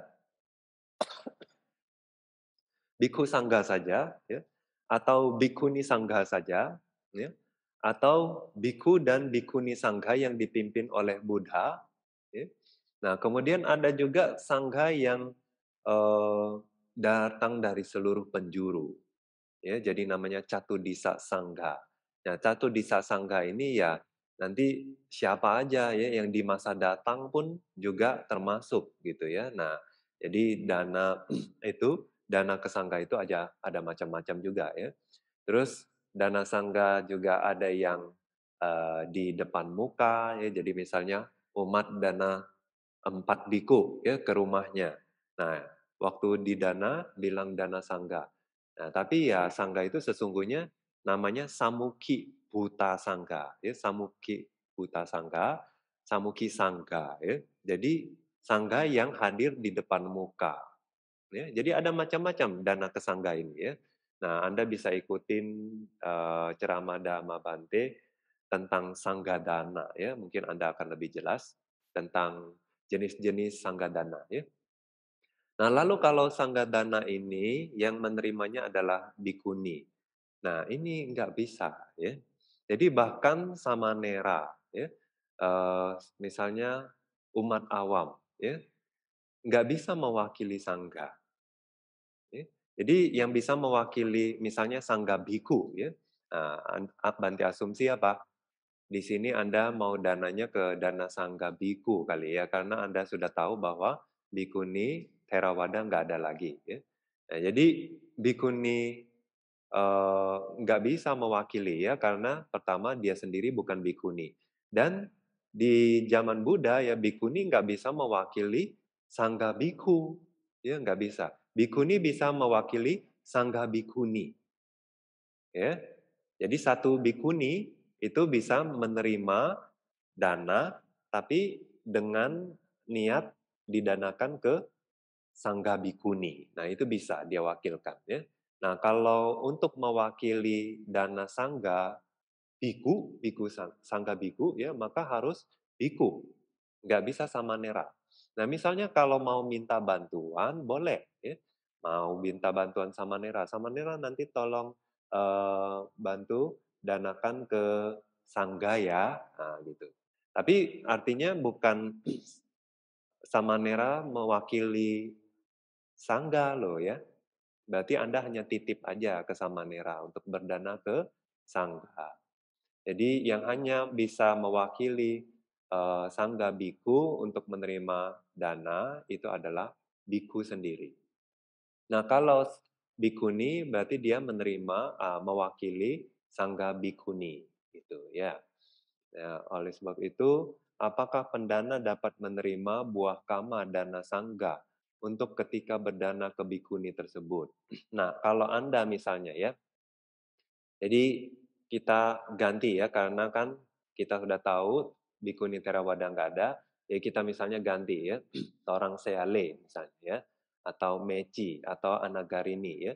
biku sangga saja, ya, atau bikuni sangga saja, ya, atau biku dan bikuni sangga yang dipimpin oleh Buddha. Ya. Nah, kemudian ada juga sangga yang eh, datang dari seluruh penjuru. Ya, jadi namanya Catu Disa Sangga. Nah, Catu Disa Sangga ini ya nanti siapa aja ya yang di masa datang pun juga termasuk gitu ya. Nah, jadi dana itu dana kesangga itu aja ada macam-macam juga ya. Terus dana sangga juga ada yang uh, di depan muka ya. Jadi misalnya umat dana empat biku ya ke rumahnya. Nah, waktu di dana bilang dana sangga. Nah, tapi ya sangga itu sesungguhnya namanya samuki buta sangga ya samuki buta sangga samuki sangga ya. Jadi sangga yang hadir di depan muka Ya, jadi ada macam-macam dana kesangga ini ya. Nah, Anda bisa ikutin uh, ceramah Dhamma Bante tentang sangga dana ya. Mungkin Anda akan lebih jelas tentang jenis-jenis sangga dana ya. Nah, lalu kalau sangga dana ini yang menerimanya adalah bikuni. Nah, ini nggak bisa ya. Jadi bahkan sama nera ya. Uh, misalnya umat awam ya nggak bisa mewakili sangga. Ya. Jadi yang bisa mewakili misalnya sangga biku, ya, nah, banti asumsi apa? Ya, di sini Anda mau dananya ke dana sangga biku kali ya, karena Anda sudah tahu bahwa bikuni terawada nggak ada lagi. Ya. Nah, jadi bikuni eh, nggak bisa mewakili ya, karena pertama dia sendiri bukan bikuni. Dan di zaman Buddha ya bikuni nggak bisa mewakili sangga biku, ya nggak bisa. Bikuni bisa mewakili sangga bikuni. Ya. Jadi satu bikuni itu bisa menerima dana tapi dengan niat didanakan ke sangga bikuni. Nah, itu bisa dia wakilkan ya. Nah, kalau untuk mewakili dana sangga biku, biku sangga biku ya, maka harus biku. Nggak bisa sama nera. Nah, misalnya kalau mau minta bantuan, boleh. Ya. Mau minta bantuan sama Nera. Sama Nera nanti tolong uh, bantu danakan ke Sangga ya. Nah, gitu. Tapi artinya bukan sama Nera mewakili Sangga loh ya. Berarti Anda hanya titip aja ke sama Nera untuk berdana ke Sangga. Jadi yang hanya bisa mewakili Eh, sangga biku untuk menerima dana itu adalah biku sendiri. Nah kalau bikuni berarti dia menerima uh, mewakili sangga bikuni gitu ya. ya. Oleh sebab itu apakah pendana dapat menerima buah kama dana sangga untuk ketika berdana ke bikuni tersebut. Nah, kalau Anda misalnya ya, jadi kita ganti ya, karena kan kita sudah tahu bikuni terawada nggak ada, ya kita misalnya ganti ya, seorang Seale misalnya ya, atau Meci, atau Anagarini ya.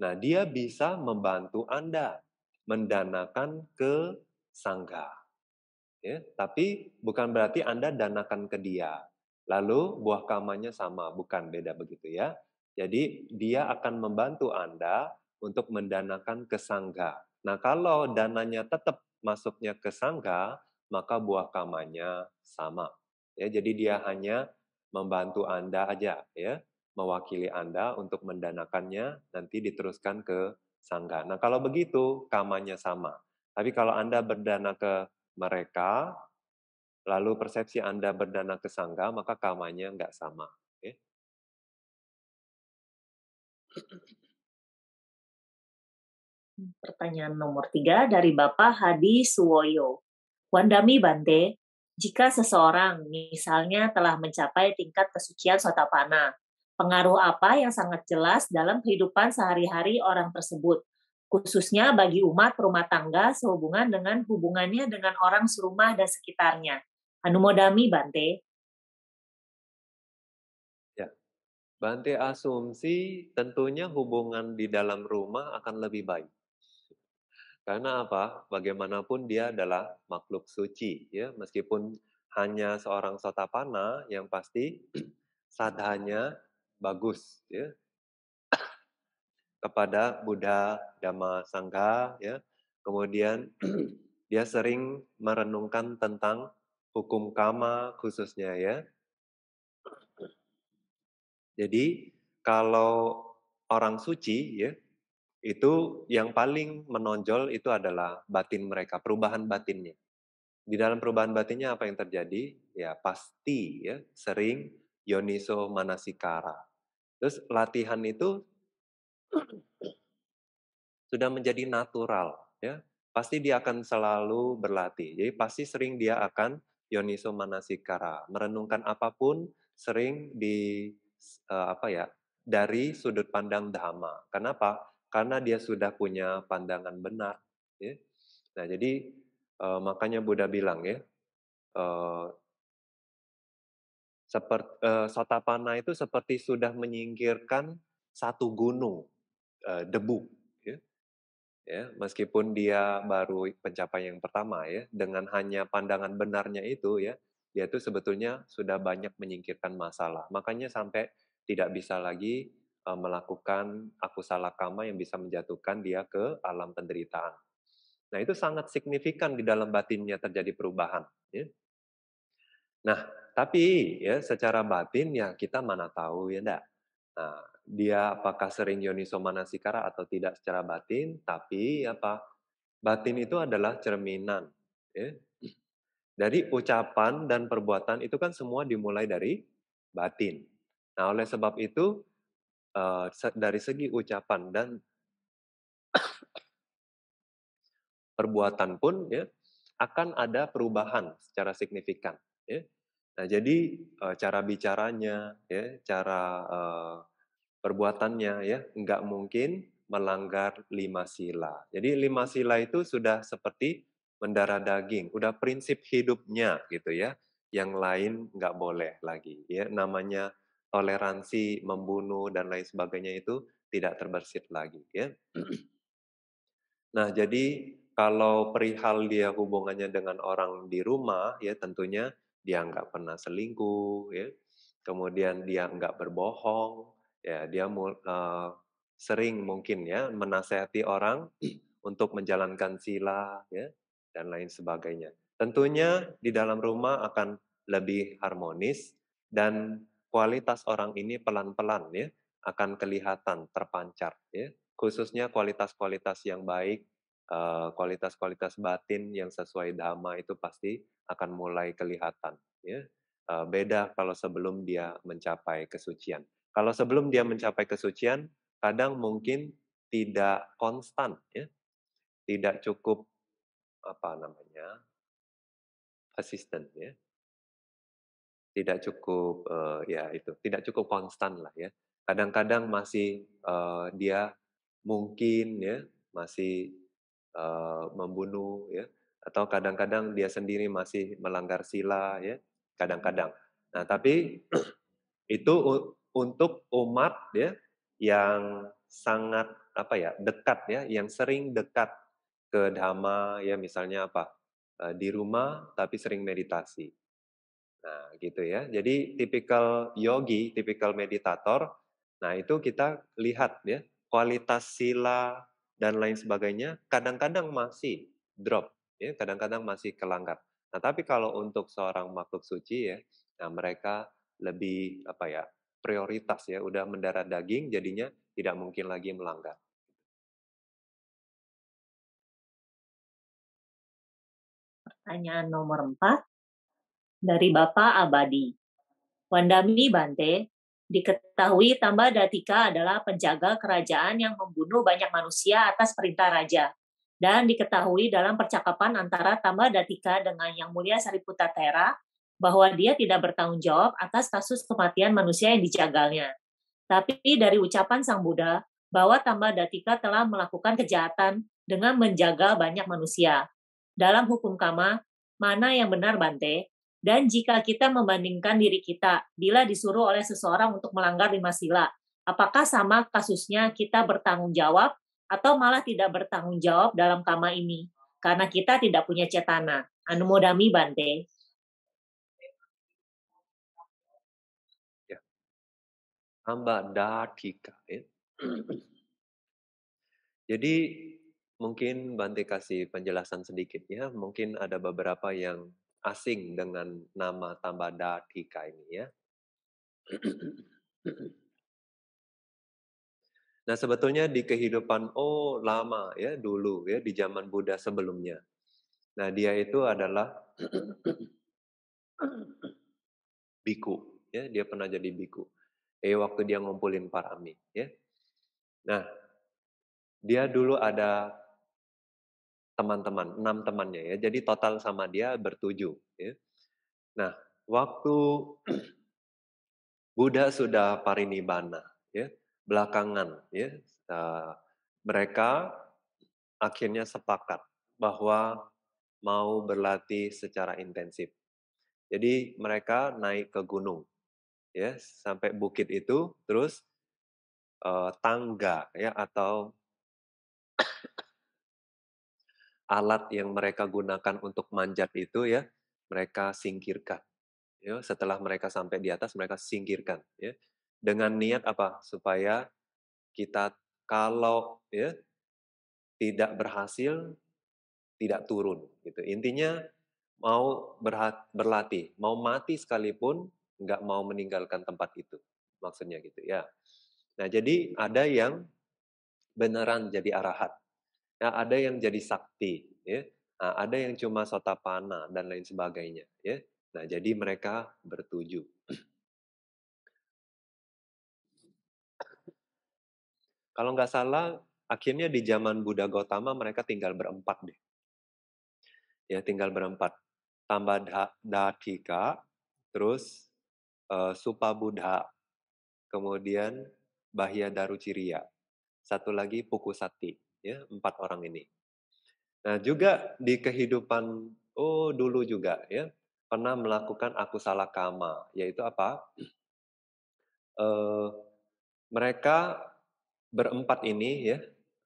Nah, dia bisa membantu Anda mendanakan ke Sangga. Ya, tapi bukan berarti Anda danakan ke dia. Lalu buah kamanya sama, bukan beda begitu ya. Jadi dia akan membantu Anda untuk mendanakan ke Sangga. Nah, kalau dananya tetap masuknya ke Sangga, maka buah kamanya sama. Ya, jadi dia hanya membantu Anda aja ya, mewakili Anda untuk mendanakannya nanti diteruskan ke sangga. Nah, kalau begitu kamanya sama. Tapi kalau Anda berdana ke mereka, lalu persepsi Anda berdana ke sangga, maka kamanya nggak sama. Ya. Hmm, pertanyaan nomor tiga dari Bapak Hadi Suwoyo. Wandami Bante, jika seseorang misalnya telah mencapai tingkat kesucian sotapana, pengaruh apa yang sangat jelas dalam kehidupan sehari-hari orang tersebut, khususnya bagi umat rumah tangga sehubungan dengan hubungannya dengan orang serumah dan sekitarnya. Anumodami Bante. Ya. Bante asumsi tentunya hubungan di dalam rumah akan lebih baik. Karena apa? Bagaimanapun dia adalah makhluk suci, ya. Meskipun hanya seorang sotapana yang pasti sadhanya bagus, ya. Kepada Buddha, Dhamma, Sangha, ya. Kemudian dia sering merenungkan tentang hukum kama khususnya ya. Jadi kalau orang suci ya itu yang paling menonjol itu adalah batin mereka, perubahan batinnya. Di dalam perubahan batinnya apa yang terjadi? Ya pasti ya sering yoniso manasikara. Terus latihan itu sudah menjadi natural ya. Pasti dia akan selalu berlatih. Jadi pasti sering dia akan yoniso manasikara, merenungkan apapun sering di eh, apa ya dari sudut pandang dhamma. Kenapa? karena dia sudah punya pandangan benar. Ya. Nah, jadi uh, makanya Buddha bilang ya, uh, seperti uh, sotapana itu seperti sudah menyingkirkan satu gunung uh, debu. Ya. ya, meskipun dia baru pencapaian yang pertama ya, dengan hanya pandangan benarnya itu ya, dia itu sebetulnya sudah banyak menyingkirkan masalah. Makanya sampai tidak bisa lagi Eh, melakukan aku salah kama yang bisa menjatuhkan dia ke alam penderitaan. Nah itu sangat signifikan di dalam batinnya terjadi perubahan. Ya. Nah tapi ya secara batin ya kita mana tahu ya enggak. Nah, dia apakah sering yoniso sikara atau tidak secara batin, tapi apa batin itu adalah cerminan. Ya. Dari ucapan dan perbuatan itu kan semua dimulai dari batin. Nah oleh sebab itu uh, dari segi ucapan dan perbuatan pun ya akan ada perubahan secara signifikan ya. Nah, jadi uh, cara bicaranya, ya, cara uh, perbuatannya, ya, nggak mungkin melanggar lima sila. Jadi lima sila itu sudah seperti mendara daging, udah prinsip hidupnya gitu ya. Yang lain nggak boleh lagi. Ya, namanya toleransi membunuh dan lain sebagainya itu tidak terbersit lagi ya. Nah, jadi kalau perihal dia hubungannya dengan orang di rumah ya tentunya dia nggak pernah selingkuh ya. Kemudian dia nggak berbohong ya, dia uh, sering mungkin ya menasehati orang untuk menjalankan sila ya dan lain sebagainya. Tentunya di dalam rumah akan lebih harmonis dan kualitas orang ini pelan-pelan ya akan kelihatan terpancar ya khususnya kualitas-kualitas yang baik eh, kualitas-kualitas batin yang sesuai dhamma itu pasti akan mulai kelihatan ya eh, beda kalau sebelum dia mencapai kesucian kalau sebelum dia mencapai kesucian kadang mungkin tidak konstan ya tidak cukup apa namanya asisten ya tidak cukup uh, ya itu tidak cukup konstan lah ya kadang-kadang masih uh, dia mungkin ya masih uh, membunuh ya atau kadang-kadang dia sendiri masih melanggar sila ya kadang-kadang nah tapi itu untuk umat ya yang sangat apa ya dekat ya yang sering dekat ke dhamma ya misalnya apa di rumah tapi sering meditasi Nah, gitu ya. Jadi tipikal yogi, tipikal meditator, nah itu kita lihat ya, kualitas sila dan lain sebagainya kadang-kadang masih drop, ya, kadang-kadang masih kelanggar. Nah, tapi kalau untuk seorang makhluk suci ya, nah mereka lebih apa ya, prioritas ya, udah mendarat daging jadinya tidak mungkin lagi melanggar. Pertanyaan nomor 4, dari Bapak Abadi. Wandami Bante, diketahui Tamba Datika adalah penjaga kerajaan yang membunuh banyak manusia atas perintah raja. Dan diketahui dalam percakapan antara Tamba Datika dengan Yang Mulia Sariputta Tera bahwa dia tidak bertanggung jawab atas kasus kematian manusia yang dijagalnya. Tapi dari ucapan Sang Buddha bahwa Tamba Datika telah melakukan kejahatan dengan menjaga banyak manusia. Dalam hukum kama, mana yang benar Bante? Dan jika kita membandingkan diri kita bila disuruh oleh seseorang untuk melanggar lima sila, apakah sama kasusnya kita bertanggung jawab atau malah tidak bertanggung jawab dalam kama ini karena kita tidak punya cetana. Anumodami Bante. Ya. Hamba datika. Ya. Jadi mungkin Bante kasih penjelasan sedikit ya. Mungkin ada beberapa yang asing dengan nama tambada tika ini ya. Nah sebetulnya di kehidupan oh lama ya dulu ya di zaman Buddha sebelumnya. Nah dia itu adalah biku ya dia pernah jadi biku. Eh waktu dia ngumpulin parami ya. Nah dia dulu ada teman-teman, enam temannya ya. Jadi total sama dia bertujuh. Ya. Nah, waktu Buddha sudah parinibbana, ya, belakangan, ya, eh, mereka akhirnya sepakat bahwa mau berlatih secara intensif. Jadi mereka naik ke gunung, ya, sampai bukit itu, terus eh, tangga, ya, atau alat yang mereka gunakan untuk manjat itu ya mereka singkirkan. Ya, setelah mereka sampai di atas mereka singkirkan ya. Dengan niat apa? Supaya kita kalau ya tidak berhasil tidak turun gitu. Intinya mau berlatih, mau mati sekalipun nggak mau meninggalkan tempat itu. Maksudnya gitu ya. Nah, jadi ada yang beneran jadi arahat ya, ada yang jadi sakti, ya. Nah, ada yang cuma sota pana dan lain sebagainya, ya. Nah, jadi mereka bertuju. Kalau nggak salah, akhirnya di zaman Buddha Gautama mereka tinggal berempat deh. Ya, tinggal berempat. Tambah Dhatika, terus e, uh, Buddha, kemudian Bahya Daruciriya, satu lagi Pukusati ya empat orang ini. Nah juga di kehidupan oh dulu juga ya pernah melakukan aku salah kama yaitu apa? E, mereka berempat ini ya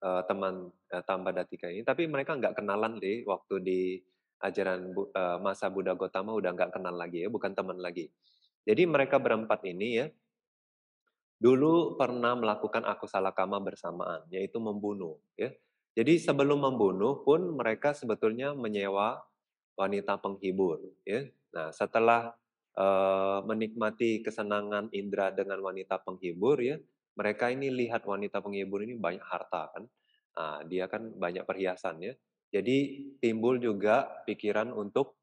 eh, teman eh, tambah datika ini tapi mereka nggak kenalan deh waktu di ajaran masa Buddha Gotama udah nggak kenal lagi ya bukan teman lagi. Jadi mereka berempat ini ya dulu pernah melakukan salah kama bersamaan, yaitu membunuh. Ya. Jadi sebelum membunuh pun mereka sebetulnya menyewa wanita penghibur. Ya. Nah setelah uh, menikmati kesenangan Indra dengan wanita penghibur, ya mereka ini lihat wanita penghibur ini banyak harta kan, nah, dia kan banyak perhiasan ya. Jadi timbul juga pikiran untuk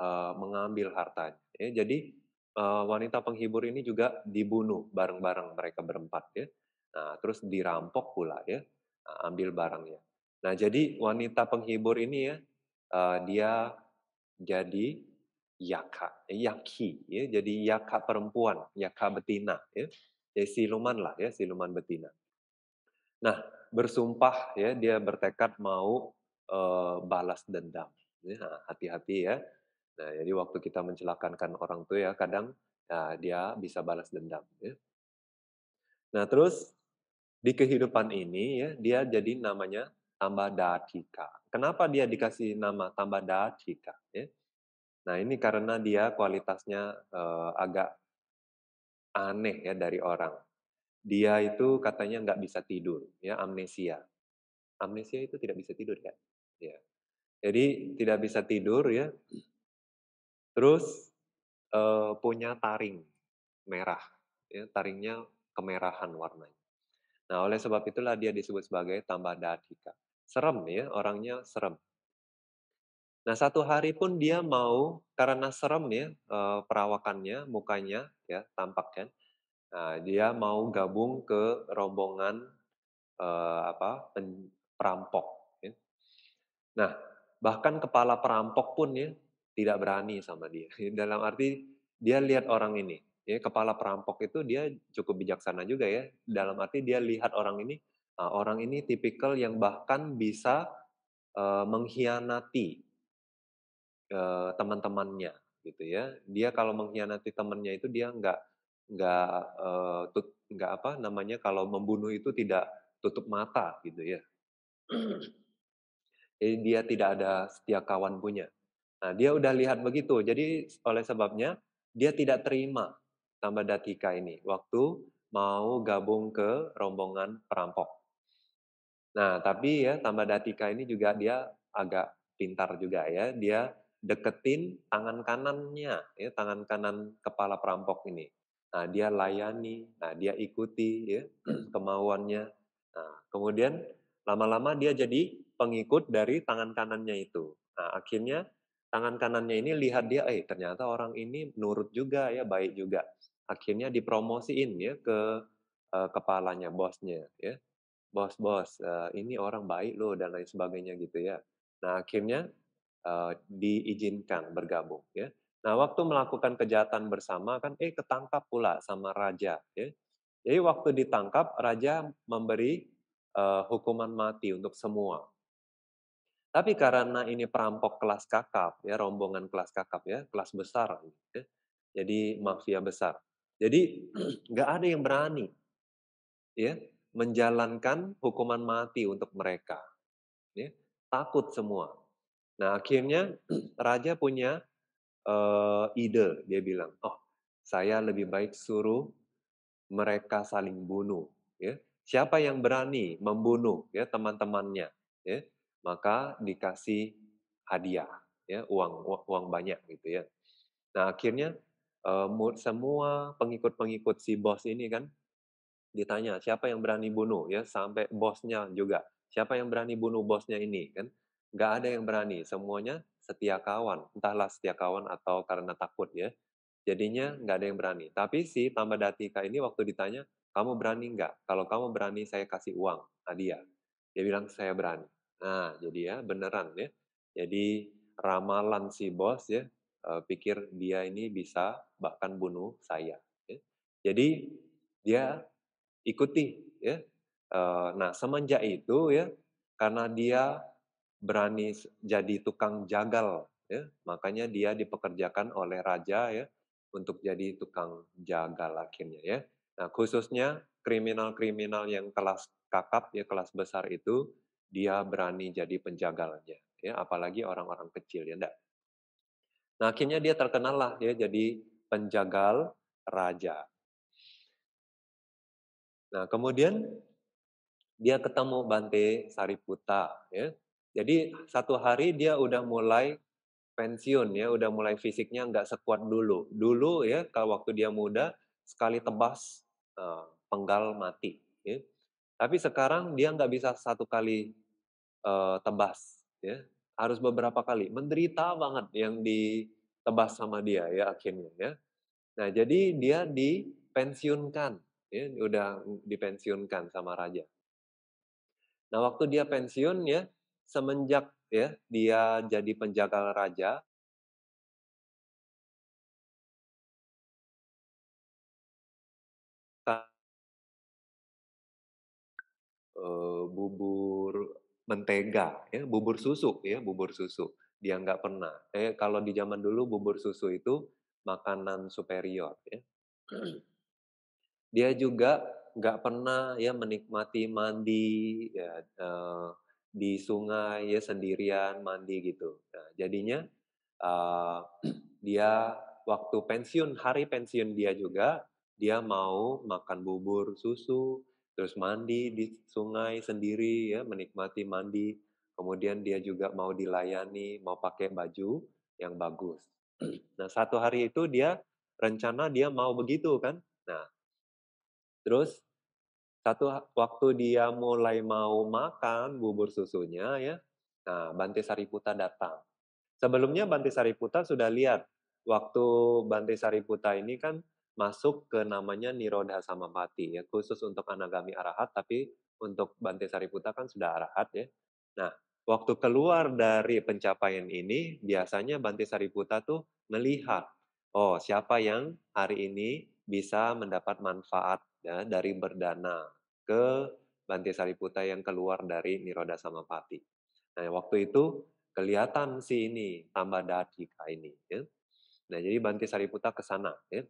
uh, mengambil hartanya. Ya. Jadi uh, wanita penghibur ini juga dibunuh bareng-bareng mereka berempat ya. Nah, terus dirampok pula ya, nah, ambil barangnya. Nah, jadi wanita penghibur ini ya, uh, dia jadi yaka, yaki ya, jadi yaka perempuan, yaka betina ya. Ya siluman lah ya, siluman betina. Nah, bersumpah ya dia bertekad mau uh, balas dendam. hati -hati ya, nah, ya Nah, jadi waktu kita mencelakakan orang tuh ya kadang nah, dia bisa balas dendam. Ya. Nah, terus di kehidupan ini ya dia jadi namanya tambah datika. Kenapa dia dikasih nama tambah datika? Ya? Nah, ini karena dia kualitasnya eh, agak aneh ya dari orang. Dia itu katanya nggak bisa tidur, ya amnesia. Amnesia itu tidak bisa tidur kan? Ya. Iya. Jadi tidak bisa tidur ya. Terus uh, punya taring merah, ya, taringnya kemerahan warnanya. Nah, oleh sebab itulah dia disebut sebagai tambah Tambadatika. Serem ya, orangnya serem. Nah, satu hari pun dia mau karena serem ya perawakannya, mukanya ya tampak kan. Nah, dia mau gabung ke rombongan eh, apa perampok. Ya. Nah, bahkan kepala perampok pun ya tidak berani sama dia. Dalam arti dia lihat orang ini, ya kepala perampok itu dia cukup bijaksana juga ya. Dalam arti dia lihat orang ini, nah, orang ini tipikal yang bahkan bisa uh, mengkhianati uh, teman-temannya, gitu ya. Dia kalau mengkhianati temannya itu dia nggak nggak uh, nggak apa namanya kalau membunuh itu tidak tutup mata, gitu ya. Jadi dia tidak ada setia kawan punya Nah, dia udah lihat begitu. Jadi oleh sebabnya dia tidak terima tambah datika ini waktu mau gabung ke rombongan perampok. Nah, tapi ya tambah datika ini juga dia agak pintar juga ya. Dia deketin tangan kanannya, ya, tangan kanan kepala perampok ini. Nah, dia layani, nah dia ikuti ya kemauannya. Nah, kemudian lama-lama dia jadi pengikut dari tangan kanannya itu. Nah, akhirnya tangan kanannya ini lihat dia, eh ternyata orang ini nurut juga ya, baik juga. Akhirnya dipromosiin ya ke uh, kepalanya, bosnya ya. Bos-bos, uh, eh, ini orang baik loh dan lain sebagainya gitu ya. Nah akhirnya uh, diizinkan bergabung ya. Nah waktu melakukan kejahatan bersama kan, eh ketangkap pula sama raja ya. Jadi waktu ditangkap, raja memberi uh, hukuman mati untuk semua tapi karena ini perampok kelas kakap, ya rombongan kelas kakap ya, kelas besar, gitu ya. jadi mafia besar. Jadi nggak ada yang berani, ya menjalankan hukuman mati untuk mereka, ya takut semua. Nah akhirnya raja punya uh, ide, dia bilang, oh saya lebih baik suruh mereka saling bunuh, ya siapa yang berani membunuh ya teman-temannya, ya maka dikasih hadiah ya uang uang banyak gitu ya nah akhirnya semua pengikut-pengikut si bos ini kan ditanya siapa yang berani bunuh ya sampai bosnya juga siapa yang berani bunuh bosnya ini kan nggak ada yang berani semuanya setia kawan entahlah setia kawan atau karena takut ya jadinya nggak ada yang berani tapi si tambah datika ini waktu ditanya kamu berani nggak kalau kamu berani saya kasih uang hadiah dia bilang saya berani Nah, jadi ya beneran ya. Jadi ramalan si bos ya, eh, pikir dia ini bisa bahkan bunuh saya. Ya. Jadi dia ikuti ya. Eh, nah, semenjak itu ya, karena dia berani jadi tukang jagal ya, makanya dia dipekerjakan oleh raja ya untuk jadi tukang jagal akhirnya ya. Nah, khususnya kriminal-kriminal yang kelas kakap ya kelas besar itu dia berani jadi penjagalnya, ya apalagi orang-orang kecil ya enggak. Nah akhirnya dia terkenal lah ya jadi penjagal raja. Nah kemudian dia ketemu Bante Sariputa ya. Jadi satu hari dia udah mulai pensiun ya, udah mulai fisiknya nggak sekuat dulu. Dulu ya kalau waktu dia muda sekali tebas eh, penggal mati. Ya. Tapi sekarang dia nggak bisa satu kali uh, tebas ya harus beberapa kali menderita banget yang ditebas sama dia ya akhirnya ya nah jadi dia dipensiunkan ya udah dipensiunkan sama raja nah waktu dia pensiun ya semenjak ya dia jadi penjaga raja eh, bubur mentega, ya, bubur hmm. susu, ya, bubur susu. Dia nggak pernah. Eh, kalau di zaman dulu bubur susu itu makanan superior, ya. Hmm. Dia juga nggak pernah ya menikmati mandi ya, eh, di sungai ya sendirian mandi gitu. Nah, jadinya uh, dia waktu pensiun hari pensiun dia juga dia mau makan bubur susu, terus mandi di sungai sendiri ya menikmati mandi kemudian dia juga mau dilayani mau pakai baju yang bagus nah satu hari itu dia rencana dia mau begitu kan nah terus satu waktu dia mulai mau makan bubur susunya ya nah Bante Sariputa datang sebelumnya Bante Sariputa sudah lihat waktu Bante Sariputa ini kan masuk ke namanya Nirodha Samapati ya khusus untuk Anagami Arahat tapi untuk Bante Sariputa kan sudah Arahat ya. Nah, waktu keluar dari pencapaian ini biasanya Bante Sariputa tuh melihat oh siapa yang hari ini bisa mendapat manfaat ya, dari berdana ke Bante Sariputa yang keluar dari Nirodha Samapati. Nah, waktu itu kelihatan si ini tambah dadika ini ya. Nah, jadi Bante Sariputa ke sana ya.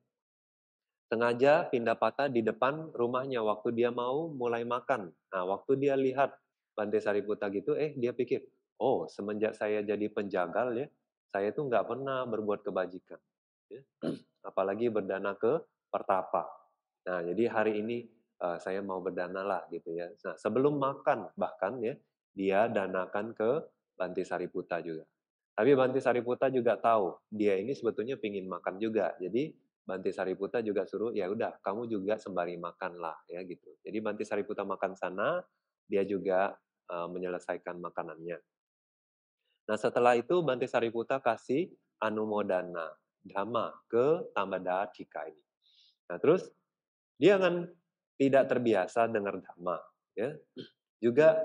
Sengaja pindah patah di depan rumahnya waktu dia mau mulai makan. Nah, waktu dia lihat Bante Sariputa gitu, eh dia pikir, oh semenjak saya jadi penjagal ya, saya tuh nggak pernah berbuat kebajikan. Ya. Apalagi berdana ke pertapa. Nah, jadi hari ini uh, saya mau berdana lah gitu ya. Nah, sebelum makan bahkan ya, dia danakan ke Bante Sariputa juga. Tapi Banti Sariputa juga tahu dia ini sebetulnya pingin makan juga. Jadi Banti Sariputa juga suruh ya udah kamu juga sembari makan lah ya gitu. Jadi Banti Sariputa makan sana, dia juga uh, menyelesaikan makanannya. Nah setelah itu Banti Sariputa kasih anumodana dhamma ke Tambada Dika ini. Nah terus dia kan tidak terbiasa dengar dhamma ya. Juga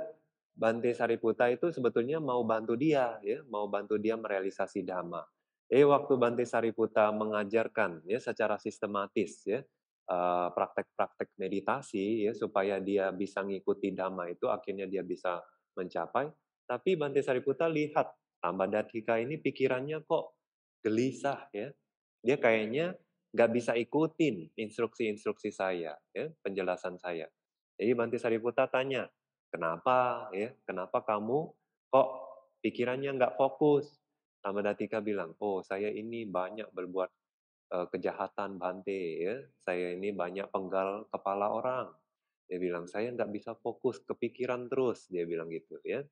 Banti Sariputa itu sebetulnya mau bantu dia ya, mau bantu dia merealisasi dhamma. Eh waktu Bante Sariputa mengajarkan ya secara sistematis ya eh, praktek-praktek uh, meditasi ya supaya dia bisa ngikuti dhamma itu akhirnya dia bisa mencapai. Tapi Bante Sariputa lihat Ambadatika ini pikirannya kok gelisah ya. Dia kayaknya nggak bisa ikutin instruksi-instruksi saya, ya, penjelasan saya. Jadi Bante Sariputa tanya, kenapa ya? Kenapa kamu kok pikirannya nggak fokus? Amandatika bilang, oh saya ini banyak berbuat uh, kejahatan Bante, ya. saya ini banyak penggal kepala orang. Dia bilang, saya nggak bisa fokus, ke pikiran terus, dia bilang gitu ya.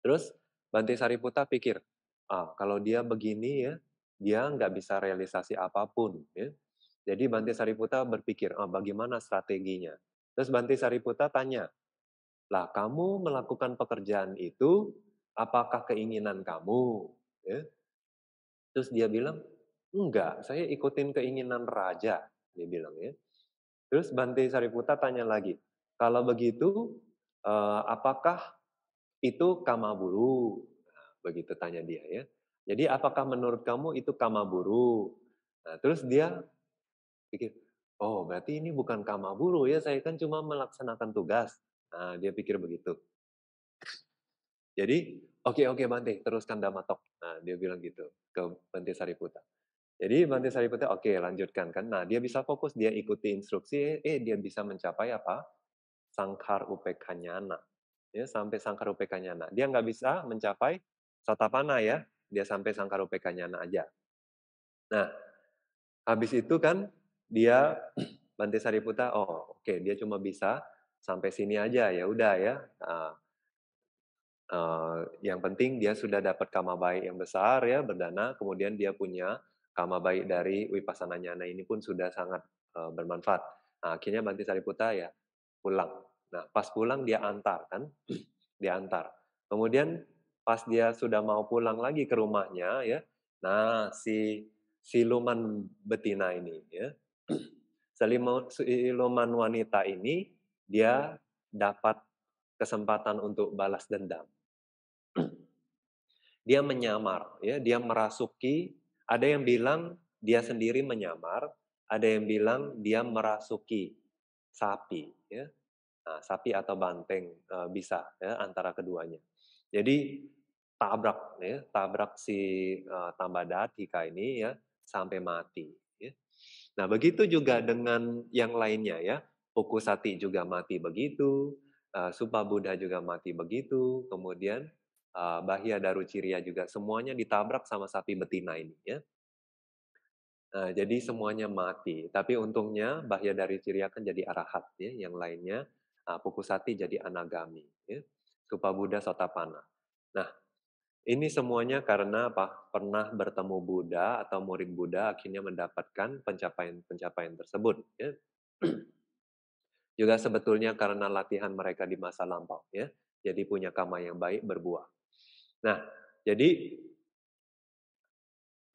Terus Bante Sariputa pikir, ah kalau dia begini ya, dia nggak bisa realisasi apapun. Ya. Jadi Bante Sariputa berpikir, ah bagaimana strateginya? Terus Bante Sariputa tanya, lah kamu melakukan pekerjaan itu apakah keinginan kamu? Ya. Terus dia bilang, enggak, saya ikutin keinginan raja. Dia bilang ya. Terus Bante Sariputa tanya lagi, kalau begitu eh, apakah itu kamaburu? Nah, begitu tanya dia ya. Jadi apakah menurut kamu itu kamaburu? Nah, terus dia pikir, oh berarti ini bukan kamaburu ya, saya kan cuma melaksanakan tugas. Nah, dia pikir begitu. Jadi Oke, okay, oke okay, Bante, teruskan Damatok. Nah, dia bilang gitu ke Bante Sariputa. Jadi Bante Sariputa oke okay, lanjutkan kan. Nah, dia bisa fokus, dia ikuti instruksi, eh dia bisa mencapai apa? Sangkar upekanyana. Ya, sampai sangkar upekanyana. Dia nggak bisa mencapai satapana ya, dia sampai sangkar upekanyana aja. Nah, habis itu kan dia Bante Sariputa, oh oke okay, dia cuma bisa sampai sini aja ya udah ya. Nah, yang penting dia sudah dapat kama baik yang besar ya berdana, kemudian dia punya kama baik dari wipasana nyana ini pun sudah sangat uh, bermanfaat. Nah, akhirnya Banti Sariputa ya pulang. Nah pas pulang dia antar kan, dia antar. Kemudian pas dia sudah mau pulang lagi ke rumahnya ya, nah si siluman betina ini ya, siluman wanita ini dia dapat kesempatan untuk balas dendam. Dia menyamar, ya, dia merasuki. Ada yang bilang dia sendiri menyamar, ada yang bilang dia merasuki sapi, ya. Nah, sapi atau banteng e, bisa ya, antara keduanya. Jadi tabrak, ya, tabrak si e, Tambadatika ini ya sampai mati. Ya. Nah begitu juga dengan yang lainnya ya, Pukusati juga mati begitu, Eh, Supa Buddha juga mati begitu, kemudian uh, eh, Bahia Ciria juga semuanya ditabrak sama sapi betina ini ya. Nah, jadi semuanya mati. Tapi untungnya Bahya dari Ciria kan jadi arahat ya, yang lainnya uh, Pukusati jadi anagami, ya. Supa Buddha Sotapana. Nah, ini semuanya karena apa? Pernah bertemu Buddha atau murid Buddha akhirnya mendapatkan pencapaian-pencapaian tersebut. Ya. Juga sebetulnya karena latihan mereka di masa lampau ya. Jadi punya kama yang baik berbuah. Nah, jadi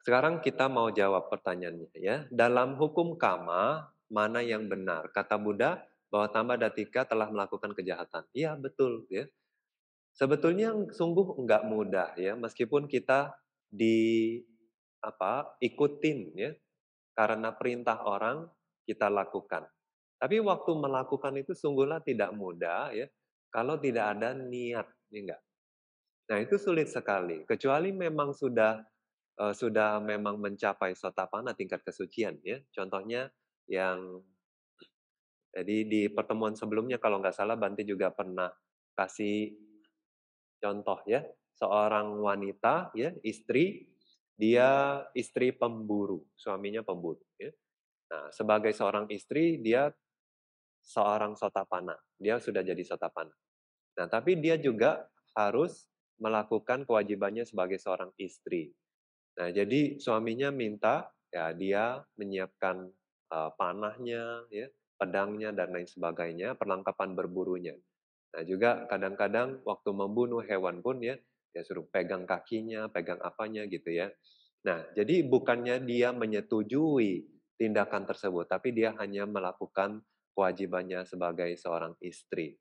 sekarang kita mau jawab pertanyaannya ya. Dalam hukum kama mana yang benar? Kata Buddha bahwa tambah datika telah melakukan kejahatan. Iya betul ya. Sebetulnya sungguh nggak mudah ya, meskipun kita di apa ikutin ya karena perintah orang kita lakukan. Tapi waktu melakukan itu sungguhlah tidak mudah ya, kalau tidak ada niat, ya enggak. Nah itu sulit sekali, kecuali memang sudah uh, sudah memang mencapai sotapana tingkat kesucian ya. Contohnya yang jadi di pertemuan sebelumnya kalau nggak salah Banti juga pernah kasih contoh ya seorang wanita ya istri dia istri pemburu suaminya pemburu ya. Nah sebagai seorang istri dia seorang sotapana. Dia sudah jadi sotapana. Nah, tapi dia juga harus melakukan kewajibannya sebagai seorang istri. Nah, jadi suaminya minta ya dia menyiapkan uh, panahnya, ya, pedangnya dan lain sebagainya, perlengkapan berburunya. Nah, juga kadang-kadang waktu membunuh hewan pun ya, dia suruh pegang kakinya, pegang apanya gitu ya. Nah, jadi bukannya dia menyetujui tindakan tersebut, tapi dia hanya melakukan kewajibannya sebagai seorang istri.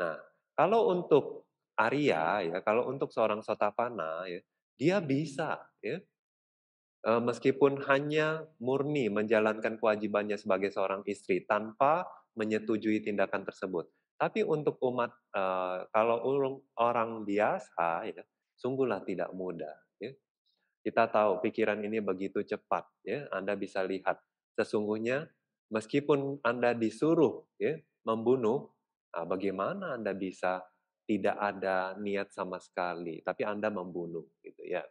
Nah, kalau untuk Arya ya, kalau untuk seorang sotapana ya, dia bisa ya eh, meskipun hanya murni menjalankan kewajibannya sebagai seorang istri tanpa menyetujui tindakan tersebut. Tapi untuk umat eh, kalau orang biasa ya sungguhlah tidak mudah ya. Kita tahu pikiran ini begitu cepat ya. Anda bisa lihat sesungguhnya meskipun Anda disuruh ya, membunuh, ah, bagaimana Anda bisa tidak ada niat sama sekali, tapi Anda membunuh gitu ya.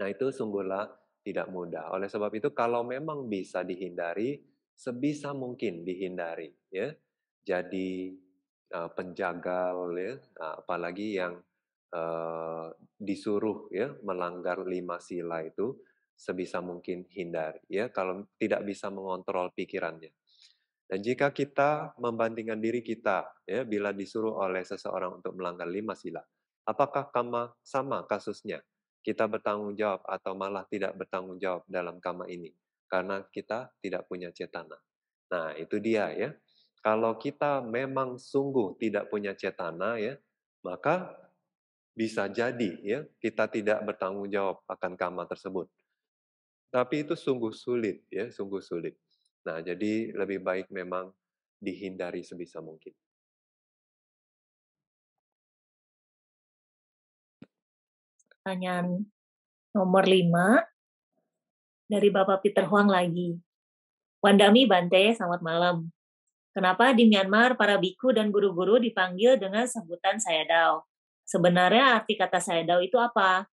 Nah, itu sungguhlah tidak mudah. Oleh sebab itu kalau memang bisa dihindari, sebisa mungkin dihindari ya. Jadi uh, penjagal ya, ah, apalagi yang uh, disuruh ya melanggar lima sila itu sebisa mungkin hindari ya kalau tidak bisa mengontrol pikirannya. Dan jika kita membandingkan diri kita ya bila disuruh oleh seseorang untuk melanggar lima sila, apakah kama sama kasusnya? Kita bertanggung jawab atau malah tidak bertanggung jawab dalam kama ini karena kita tidak punya cetana. Nah, itu dia ya. Kalau kita memang sungguh tidak punya cetana ya, maka bisa jadi ya kita tidak bertanggung jawab akan kama tersebut tapi itu sungguh sulit ya, sungguh sulit. Nah, jadi lebih baik memang dihindari sebisa mungkin. Pertanyaan nomor lima dari Bapak Peter Huang lagi. Wandami Bante, selamat malam. Kenapa di Myanmar para biku dan guru-guru dipanggil dengan sebutan sayadaw? Sebenarnya arti kata sayadaw itu apa?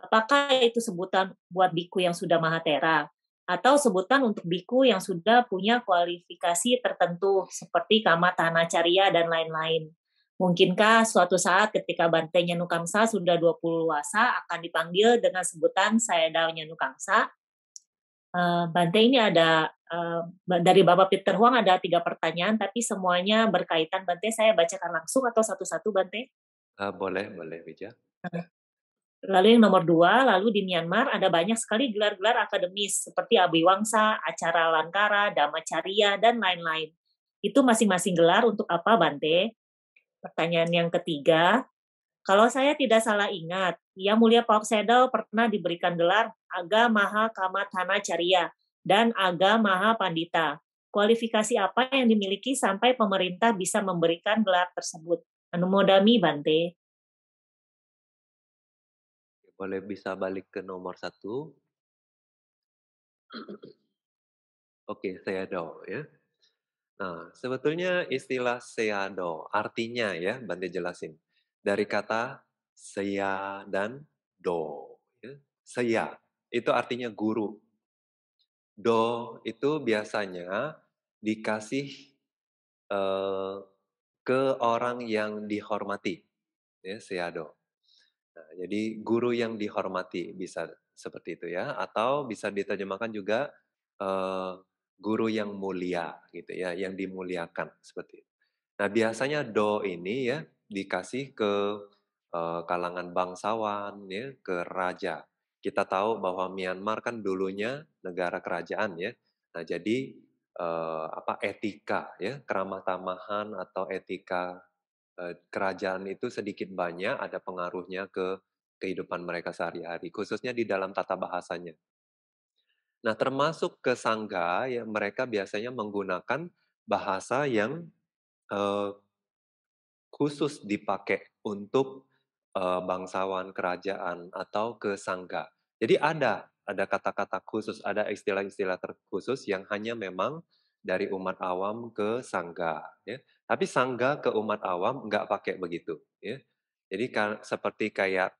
apakah itu sebutan buat biku yang sudah mahatera atau sebutan untuk biku yang sudah punya kualifikasi tertentu seperti kama tanah caria dan lain-lain. Mungkinkah suatu saat ketika Bante Nyanukangsa sudah 20 luasa akan dipanggil dengan sebutan saya Sayadaw Nyanukangsa? Eh, Bante ini ada eh, dari Bapak Peter Huang ada tiga pertanyaan tapi semuanya berkaitan Bante saya bacakan langsung atau satu-satu Bante? Eh, boleh, boleh Bija. Lalu yang nomor dua, lalu di Myanmar ada banyak sekali gelar-gelar akademis seperti Abi Wangsa, Acara Lankara, Damacaria dan lain-lain. Itu masing-masing gelar untuk apa, Bante? Pertanyaan yang ketiga, kalau saya tidak salah ingat, Yang Mulia Sedal pernah diberikan gelar Aga Maha Kamatana Caria dan Aga Maha Pandita. Kualifikasi apa yang dimiliki sampai pemerintah bisa memberikan gelar tersebut? Anumodami, Bante boleh bisa balik ke nomor satu. Oke, okay, seado ya. Nah, sebetulnya istilah seado artinya ya, bantu jelasin. Dari kata seya dan do. Ya. Seya, itu artinya guru. Do itu biasanya dikasih eh, ke orang yang dihormati. Ya, seado. Nah, jadi guru yang dihormati bisa seperti itu ya, atau bisa diterjemahkan juga uh, guru yang mulia gitu ya, yang dimuliakan seperti itu. Nah biasanya do ini ya dikasih ke uh, kalangan bangsawan ya, ke raja. Kita tahu bahwa Myanmar kan dulunya negara kerajaan ya. Nah jadi uh, apa etika ya keramah tamahan atau etika Eh, kerajaan itu sedikit banyak ada pengaruhnya ke kehidupan mereka sehari-hari, khususnya di dalam tata bahasanya. Nah, termasuk ke sangga, ya, mereka biasanya menggunakan bahasa yang eh, khusus dipakai untuk eh, bangsawan kerajaan atau ke sangga. Jadi ada ada kata-kata khusus, ada istilah-istilah terkhusus yang hanya memang dari umat awam ke sangga. Ya. Tapi sangga ke umat awam nggak pakai begitu. Ya. Jadi kan, seperti kayak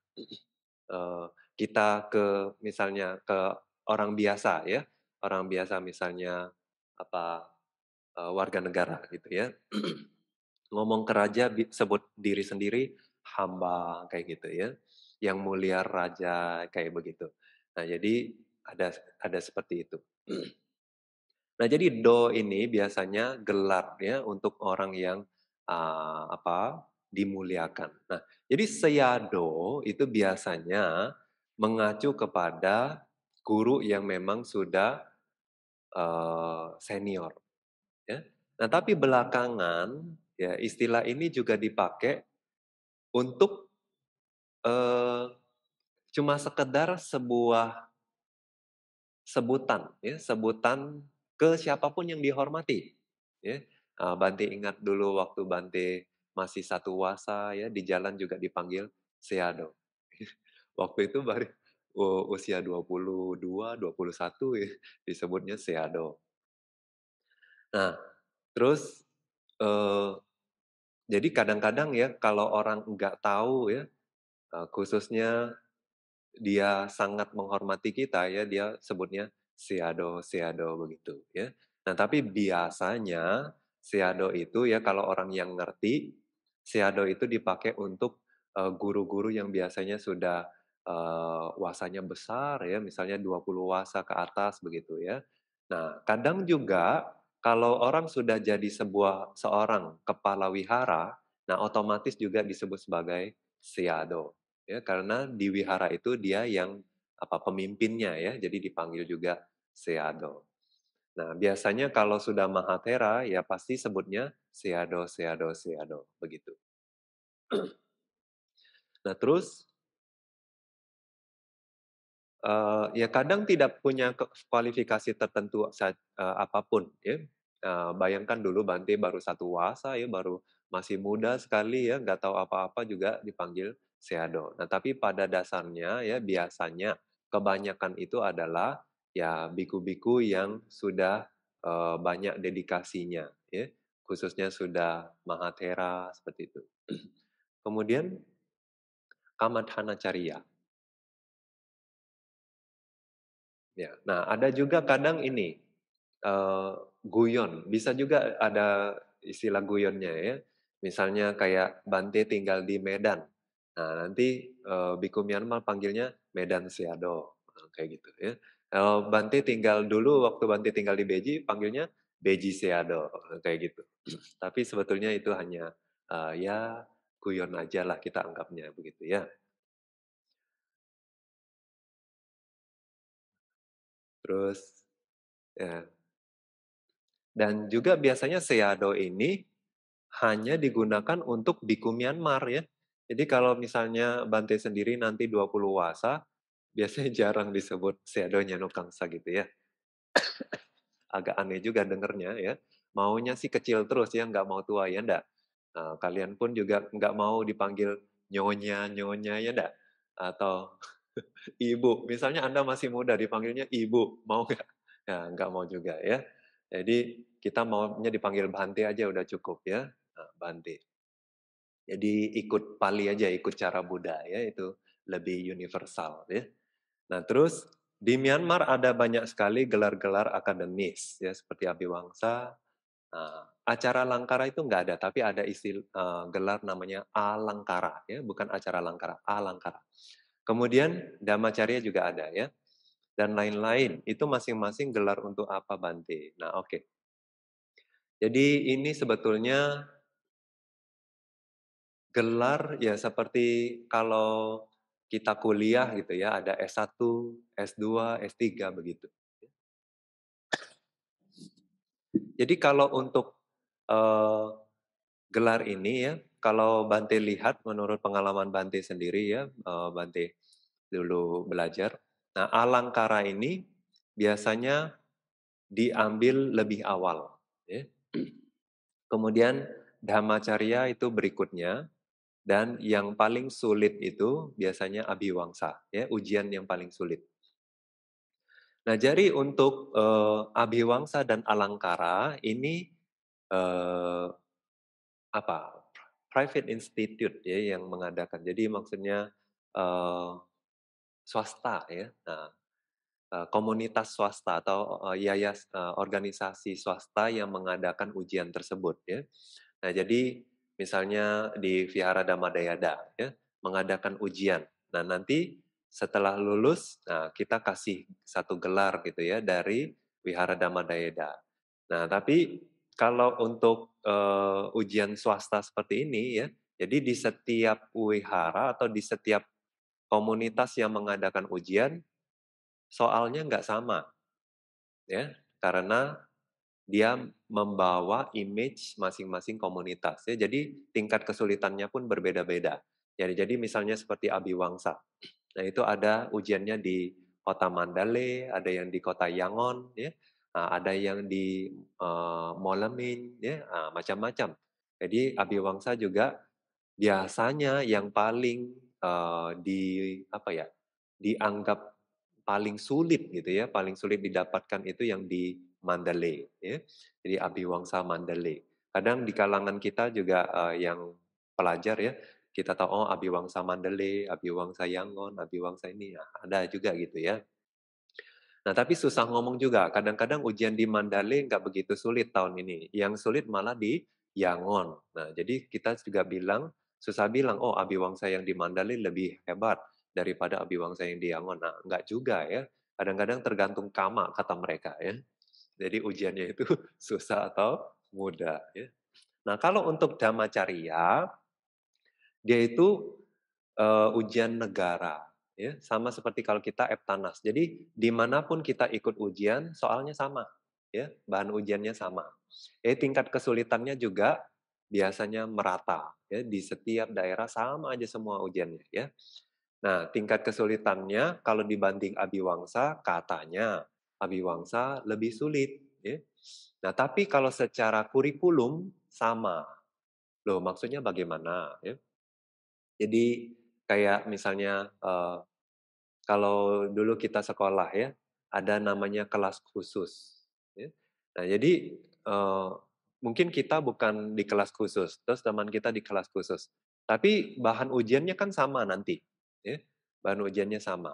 uh, kita ke misalnya ke orang biasa ya, orang biasa misalnya apa uh, warga negara gitu ya, ngomong ke raja sebut diri sendiri hamba kayak gitu ya, yang mulia raja kayak begitu. Nah jadi ada ada seperti itu. Nah, jadi do ini biasanya gelar ya untuk orang yang uh, apa dimuliakan. Nah, jadi seyado itu biasanya mengacu kepada guru yang memang sudah uh, senior. Ya. Nah, tapi belakangan ya istilah ini juga dipakai untuk uh, cuma sekedar sebuah sebutan, ya, sebutan ke siapapun yang dihormati. Ya. Ah, Bante ingat dulu waktu Bante masih satu wasa ya di jalan juga dipanggil Seado. Waktu itu baru usia 22, 21 ya, disebutnya Seado. Nah, terus eh, jadi kadang-kadang ya kalau orang nggak tahu ya eh, khususnya dia sangat menghormati kita ya dia sebutnya siado siado begitu ya. Nah, tapi biasanya siado itu ya kalau orang yang ngerti siado itu dipakai untuk guru-guru yang biasanya sudah uh, wasanya besar ya, misalnya 20 wasa ke atas begitu ya. Nah, kadang juga kalau orang sudah jadi sebuah seorang kepala wihara, nah otomatis juga disebut sebagai siado ya karena di wihara itu dia yang apa pemimpinnya ya, jadi dipanggil juga Seado. Nah, biasanya kalau sudah Mahatera ya pasti sebutnya Seado, Seado, Seado begitu. nah, terus eh, ya kadang tidak punya kualifikasi tertentu eh, apapun ya. Eh, bayangkan dulu Bante baru satu wasa ya, baru masih muda sekali ya, nggak tahu apa-apa juga dipanggil Seado. Nah, tapi pada dasarnya ya biasanya kebanyakan itu adalah ya biku-biku yang sudah uh, banyak dedikasinya, ya. khususnya sudah mahatera seperti itu. Kemudian kamadhana caria. Ya, nah ada juga kadang ini uh, guyon, bisa juga ada istilah guyonnya ya. Misalnya kayak Bante tinggal di Medan. Nah nanti uh, Biku Myanmar panggilnya Medan seado, eh, kayak gitu ya. Kalau Banti tinggal dulu waktu Banti tinggal di Beji panggilnya Beji Seado eh, kayak gitu. Tapi sebetulnya itu hanya uh, ya guyon aja lah kita anggapnya begitu ya. Terus ya. Dan juga biasanya Seado ini hanya digunakan untuk biku Myanmar ya. Jadi kalau misalnya Bante sendiri nanti 20 wasa, biasanya jarang disebut seadonya nukangsa gitu ya. Agak aneh juga dengernya ya. Maunya sih kecil terus ya, nggak mau tua ya ndak. Nah, kalian pun juga nggak mau dipanggil nyonya, nyonya ya ndak. Atau ibu, misalnya Anda masih muda dipanggilnya ibu, mau nggak? Ya, nggak mau juga ya. Jadi kita maunya dipanggil Bante aja udah cukup ya, nah, Bante. Jadi ikut Pali aja, ikut cara budaya itu lebih universal ya. Nah terus di Myanmar ada banyak sekali gelar-gelar akademis ya seperti Abiwangsa. Nah, acara Langkara itu nggak ada, tapi ada istilah eh, uh, gelar namanya Alangkara ya, bukan acara Langkara, Alangkara. Kemudian Damacarya juga ada ya, dan lain-lain. Itu masing-masing gelar untuk apa Bante. Nah oke. Okay. Jadi ini sebetulnya gelar ya seperti kalau kita kuliah gitu ya, ada S1, S2, S3 begitu. Jadi kalau untuk uh, gelar ini ya, kalau Bante lihat menurut pengalaman Bante sendiri ya, uh, Bante dulu belajar. Nah, alangkara ini biasanya diambil lebih awal. Ya. Kemudian dhammacarya itu berikutnya, dan yang paling sulit itu biasanya abiwangsa, ya, ujian yang paling sulit. Nah, jadi untuk uh, abiwangsa dan alangkara ini uh, apa? Private institute ya yang mengadakan. Jadi maksudnya uh, swasta ya. Nah, komunitas swasta atau uh, yayas uh, organisasi swasta yang mengadakan ujian tersebut ya. Nah, jadi misalnya di Vihara Damadayada, ya, mengadakan ujian. Nah, nanti setelah lulus, nah, kita kasih satu gelar gitu ya dari Vihara Damadayada. Nah, tapi kalau untuk uh, ujian swasta seperti ini ya, jadi di setiap wihara atau di setiap komunitas yang mengadakan ujian, soalnya nggak sama, ya, karena dia membawa image masing-masing komunitas ya. Jadi tingkat kesulitannya pun berbeda-beda. Jadi ya, jadi misalnya seperti Abi Wangsa Nah, itu ada ujiannya di Kota Mandalay, ada yang di Kota Yangon ya. Ah, ada yang di uh, eh, Molemin ya, nah, macam-macam. Jadi Abi Wangsa juga biasanya yang paling uh, di apa ya? dianggap paling sulit gitu ya, paling sulit didapatkan itu yang di Mandalay. Ya. Jadi Wangsa Mandalay. Kadang di kalangan kita juga uh, yang pelajar ya, kita tahu oh Abiwangsa Mandalay, Wangsa Yangon, Wangsa ini ya, ada juga gitu ya. Nah tapi susah ngomong juga. Kadang-kadang ujian di Mandalay nggak begitu sulit tahun ini. Yang sulit malah di Yangon. Nah jadi kita juga bilang susah bilang oh Wangsa yang di Mandalay lebih hebat daripada Wangsa yang di Yangon. Nah nggak juga ya. Kadang-kadang tergantung kama kata mereka ya. Jadi ujiannya itu susah atau mudah. Ya. Nah kalau untuk dhammacarya, dia itu uh, ujian negara. Ya, sama seperti kalau kita eptanas. Jadi dimanapun kita ikut ujian, soalnya sama. Ya, bahan ujiannya sama. Eh, tingkat kesulitannya juga biasanya merata. Ya, di setiap daerah sama aja semua ujiannya. Ya. Nah, tingkat kesulitannya kalau dibanding Abiwangsa, katanya Abiwangsa lebih sulit. Ya. Nah, tapi kalau secara kurikulum sama. Loh, maksudnya bagaimana? Ya. Jadi kayak misalnya uh, kalau dulu kita sekolah ya, ada namanya kelas khusus. Ya. Nah, jadi uh, mungkin kita bukan di kelas khusus, terus teman kita di kelas khusus. Tapi bahan ujiannya kan sama nanti. Ya. Bahan ujiannya sama.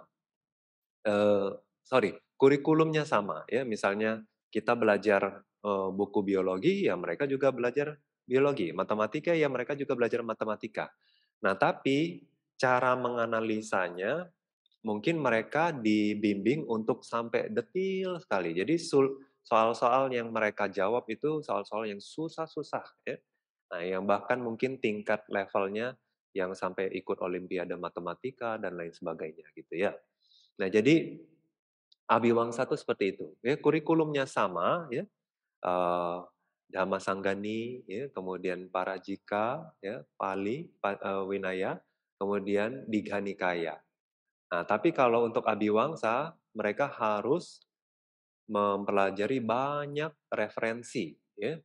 Uh, sorry, kurikulumnya sama ya misalnya kita belajar uh, buku biologi ya mereka juga belajar biologi matematika ya mereka juga belajar matematika nah tapi cara menganalisanya mungkin mereka dibimbing untuk sampai detail sekali jadi soal-soal yang mereka jawab itu soal-soal yang susah-susah ya nah yang bahkan mungkin tingkat levelnya yang sampai ikut olimpiade matematika dan lain sebagainya gitu ya nah jadi Abiwangsa itu seperti itu. Ya, kurikulumnya sama, ya. Uh, Dhamma Sanggani, ya, kemudian Parajika, ya, Pali, pa, uh, Winaya, kemudian Dighanikaya. Nah, tapi kalau untuk Abiwangsa, mereka harus mempelajari banyak referensi ya,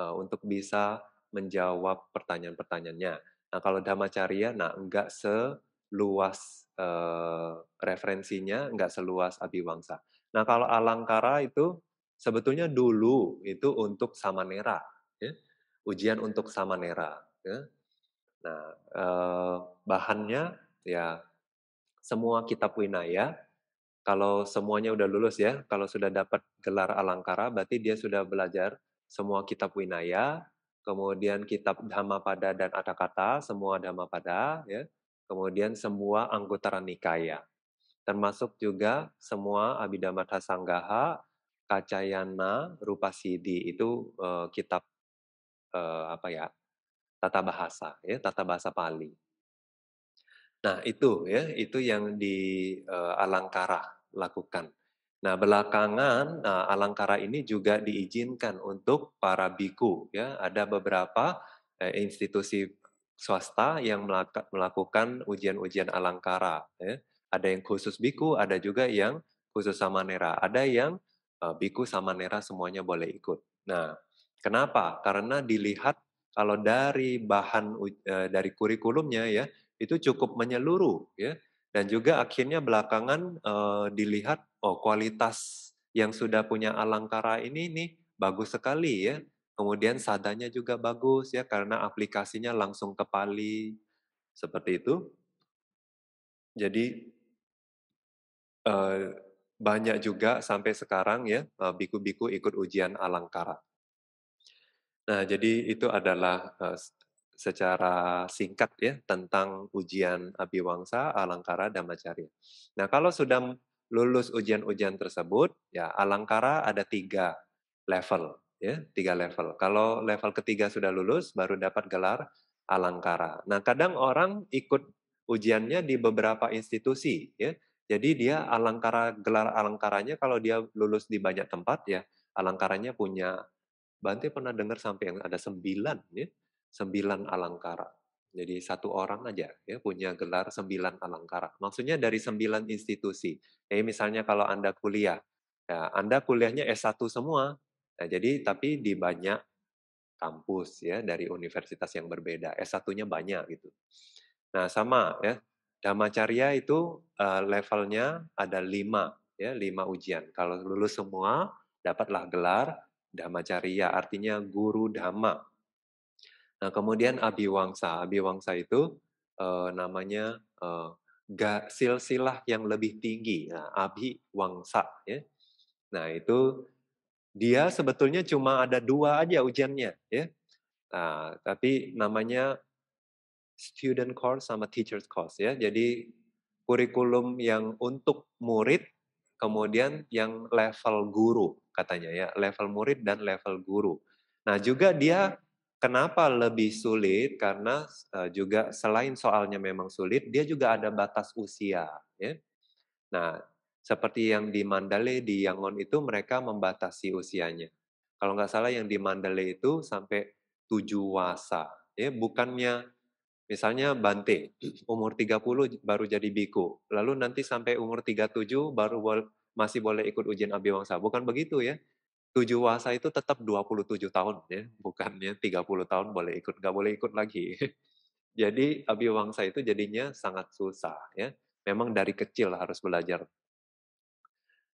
uh, untuk bisa menjawab pertanyaan-pertanyaannya. Nah, kalau Dhammacarya, nah enggak seluas referensinya nggak seluas Abiwangsa. Nah kalau Alangkara itu sebetulnya dulu itu untuk Samanera, ya. ujian iya. untuk Samanera. Ya. Nah eh, bahannya ya semua kitab Winaya. Kalau semuanya udah lulus ya, kalau sudah dapat gelar Alangkara, berarti dia sudah belajar semua kitab Winaya, kemudian kitab Dhammapada dan Atakata semua Dhammapada, ya, kemudian semua anggota Nikaya, termasuk juga semua abhidhamma Sanggaha, Kacayana, Sidi, itu uh, kitab uh, apa ya? tata bahasa ya, tata bahasa Pali. Nah, itu ya, itu yang di uh, Alangkara lakukan. Nah, belakangan uh, Alangkara ini juga diizinkan untuk para biku ya, ada beberapa uh, institusi swasta yang melakukan ujian-ujian alangkara. Ya. Ada yang khusus biku, ada juga yang khusus samanera. Ada yang uh, biku samanera semuanya boleh ikut. Nah, kenapa? Karena dilihat kalau dari bahan eh, dari kurikulumnya ya itu cukup menyeluruh ya dan juga akhirnya belakangan uh, dilihat oh kualitas yang sudah punya alangkara ini nih bagus sekali ya Kemudian sadanya juga bagus ya karena aplikasinya langsung ke Pali seperti itu. Jadi eh, banyak juga sampai sekarang ya eh, biku-biku ikut ujian Alangkara. Nah, jadi itu adalah eh, secara singkat ya tentang ujian Abiwangsa, Alangkara, dan Dhammacarya. Nah, kalau sudah lulus ujian-ujian tersebut, ya Alangkara ada tiga level ya tiga level. Kalau level ketiga sudah lulus baru dapat gelar alangkara. Nah kadang orang ikut ujiannya di beberapa institusi ya. Jadi dia alangkara gelar alangkaranya kalau dia lulus di banyak tempat ya alangkaranya punya Bante pernah dengar sampai yang ada sembilan ya sembilan alangkara. Jadi satu orang aja ya punya gelar sembilan alangkara. Maksudnya dari sembilan institusi. Eh misalnya kalau Anda kuliah, ya Anda kuliahnya S1 semua, Nah, jadi tapi di banyak kampus ya dari universitas yang berbeda, S1-nya banyak gitu. Nah, sama ya. Dhammacarya itu uh, levelnya ada lima, ya lima ujian. Kalau lulus semua, dapatlah gelar Dhammacarya, artinya guru dhamma. Nah, kemudian Abiwangsa. Abiwangsa itu uh, namanya uh, silsilah yang lebih tinggi, nah, Wangsa Ya. Nah, itu dia sebetulnya cuma ada dua aja ujiannya, ya. Nah, tapi namanya student course sama teacher's course ya. Jadi kurikulum yang untuk murid, kemudian yang level guru katanya ya, level murid dan level guru. Nah juga dia kenapa lebih sulit karena e, juga selain soalnya memang sulit, dia juga ada batas usia. Ya. Nah seperti yang di Mandalay, di Yangon itu mereka membatasi usianya. Kalau nggak salah yang di Mandalay itu sampai tujuh wasa. Ya, bukannya misalnya Bante, umur 30 baru jadi biku. Lalu nanti sampai umur 37 baru bol masih boleh ikut ujian abiwangsa. Bukan begitu ya. Tujuh wasa itu tetap 27 tahun ya, bukannya 30 tahun boleh ikut, nggak boleh ikut lagi. Jadi abiwangsa itu jadinya sangat susah ya. Memang dari kecil harus belajar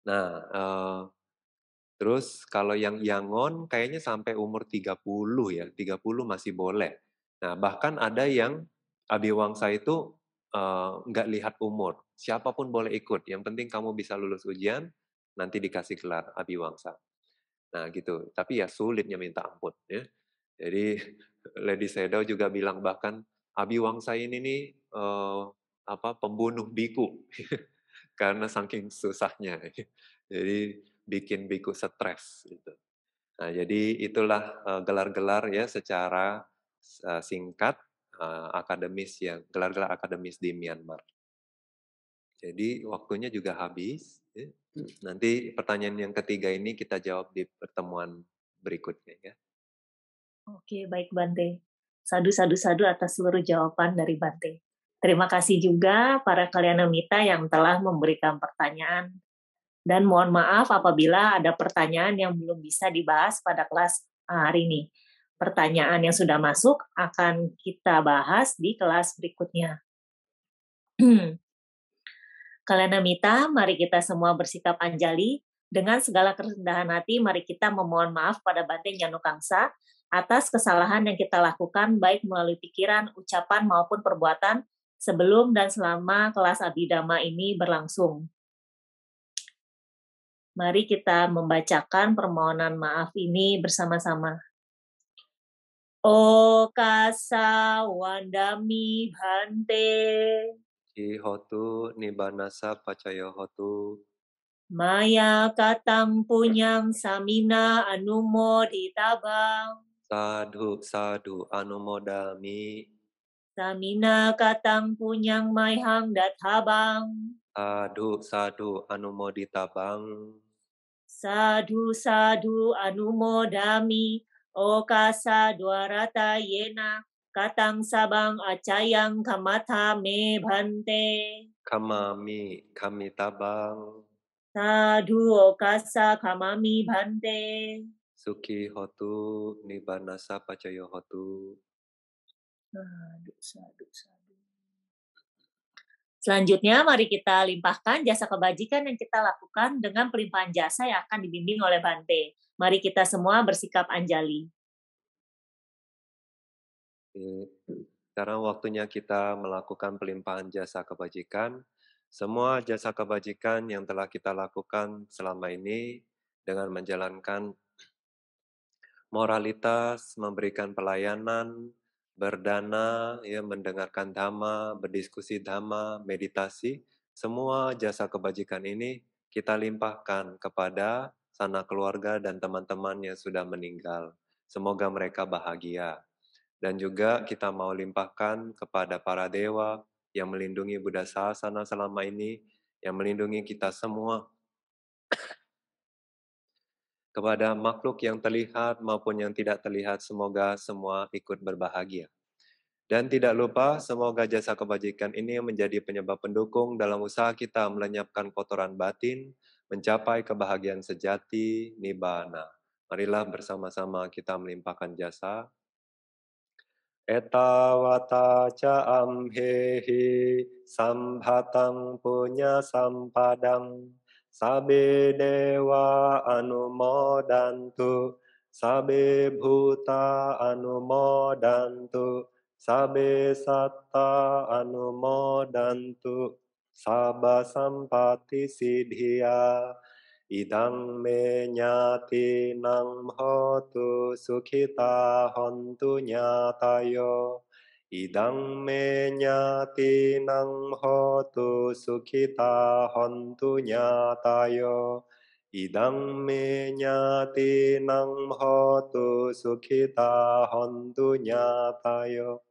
Nah, uh, terus kalau yang Yangon kayaknya sampai umur 30 ya, 30 masih boleh. Nah, bahkan ada yang abi Abiwangsa itu, nggak eh, nggak lihat umur, siapapun boleh ikut, yang penting kamu bisa lulus ujian, nanti dikasih gelar Abiwangsa. Nah gitu, tapi ya sulitnya minta ampun ya. Jadi Lady Sedo juga bilang bahkan abi Abiwangsa ini nih, uh, apa, pembunuh biku. karena saking susahnya. Jadi bikin biku stres gitu. Nah, jadi itulah eh, gelar-gelar ya secara eh, singkat eh, akademis yang gelar-gelar akademis di Myanmar. Jadi waktunya juga habis. Ya. Hmm. Nanti pertanyaan yang ketiga ini kita jawab di pertemuan berikutnya ya. Oke, baik Bante. Sadu-sadu-sadu atas seluruh jawaban dari Bante. Terima kasih juga para kalian amita yang telah memberikan pertanyaan dan mohon maaf apabila ada pertanyaan yang belum bisa dibahas pada kelas ah, hari ini. Pertanyaan yang sudah masuk akan kita bahas di kelas berikutnya. Kalian Amita, mari kita semua bersikap anjali. Dengan segala kerendahan hati, mari kita memohon maaf pada Banteng Yanukangsa atas kesalahan yang kita lakukan baik melalui pikiran, ucapan, maupun perbuatan, sebelum dan selama kelas abidama ini berlangsung. Mari kita membacakan permohonan maaf ini bersama-sama. O kasa wandami bhante. Ihotu hotu nibanasa pacayo hotu. Maya katam punyang samina anumoditabang. bang. Sadhu sadhu anumodami. Tamina katang punyang maihang dat habang. Sadu sadu anu anumodita ditabang Sadu sadu anu anumodami. Okasa rata yena katang sabang acayang kamata me bante. Kamami kami tabang. Sadu okasa kamami bante. Suki hotu nibanasa pacayo hotu. Aduh, aduh, aduh. Selanjutnya, mari kita limpahkan jasa kebajikan yang kita lakukan dengan pelimpahan jasa yang akan dibimbing oleh Bante. Mari kita semua bersikap anjali. Sekarang waktunya kita melakukan pelimpahan jasa kebajikan. Semua jasa kebajikan yang telah kita lakukan selama ini dengan menjalankan moralitas, memberikan pelayanan, berdana, ya mendengarkan dhamma, berdiskusi dhamma, meditasi, semua jasa kebajikan ini kita limpahkan kepada sana keluarga dan teman-teman yang sudah meninggal. Semoga mereka bahagia. Dan juga kita mau limpahkan kepada para dewa yang melindungi Buddha Sasana selama ini, yang melindungi kita semua kepada makhluk yang terlihat maupun yang tidak terlihat, semoga semua ikut berbahagia. Dan tidak lupa, semoga jasa kebajikan ini menjadi penyebab pendukung dalam usaha kita melenyapkan kotoran batin, mencapai kebahagiaan sejati, nibana. Marilah bersama-sama kita melimpahkan jasa. Eta wata ca amhehi sambhatang punya sampadang Sabe dewa anumodantu, sabe bhuta anumodantu, sabe satta anumodantu, saba sampati siddhiya, idang me nyati nang hotu sukhita hontu nyatayo. Idang menyati nang hotu sukita hontu nyatayo. Idang menyati nang hotu sukita hontu nyatayo.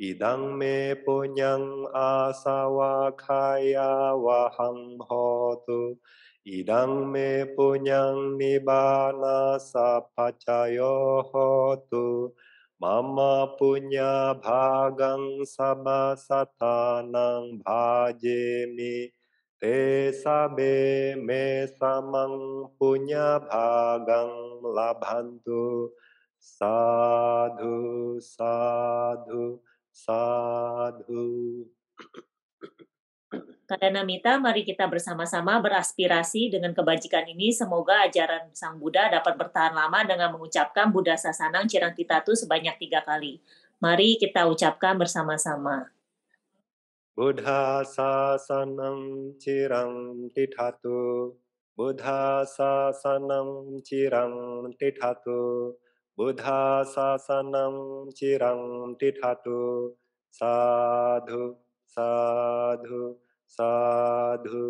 Idang me punyang asawa kaya wahang hotu. Idang me punyang nibana sapacayo hotu. Mama punya bhagang sama satanang bhajemi. Te sabe me samang punya bhagang labhantu. Sadhu, sadhu, sadhu. Karena Mita, mari kita bersama-sama beraspirasi dengan kebajikan ini. Semoga ajaran Sang Buddha dapat bertahan lama dengan mengucapkan Buddha Sasanang Cirang Titatu sebanyak tiga kali. Mari kita ucapkan bersama-sama. Buddha Sasanang Cirang Titatu Buddha Sasanang Cirang Titatu Buddha Sasanang Cirang Titatu Sadhu sadhu sadhu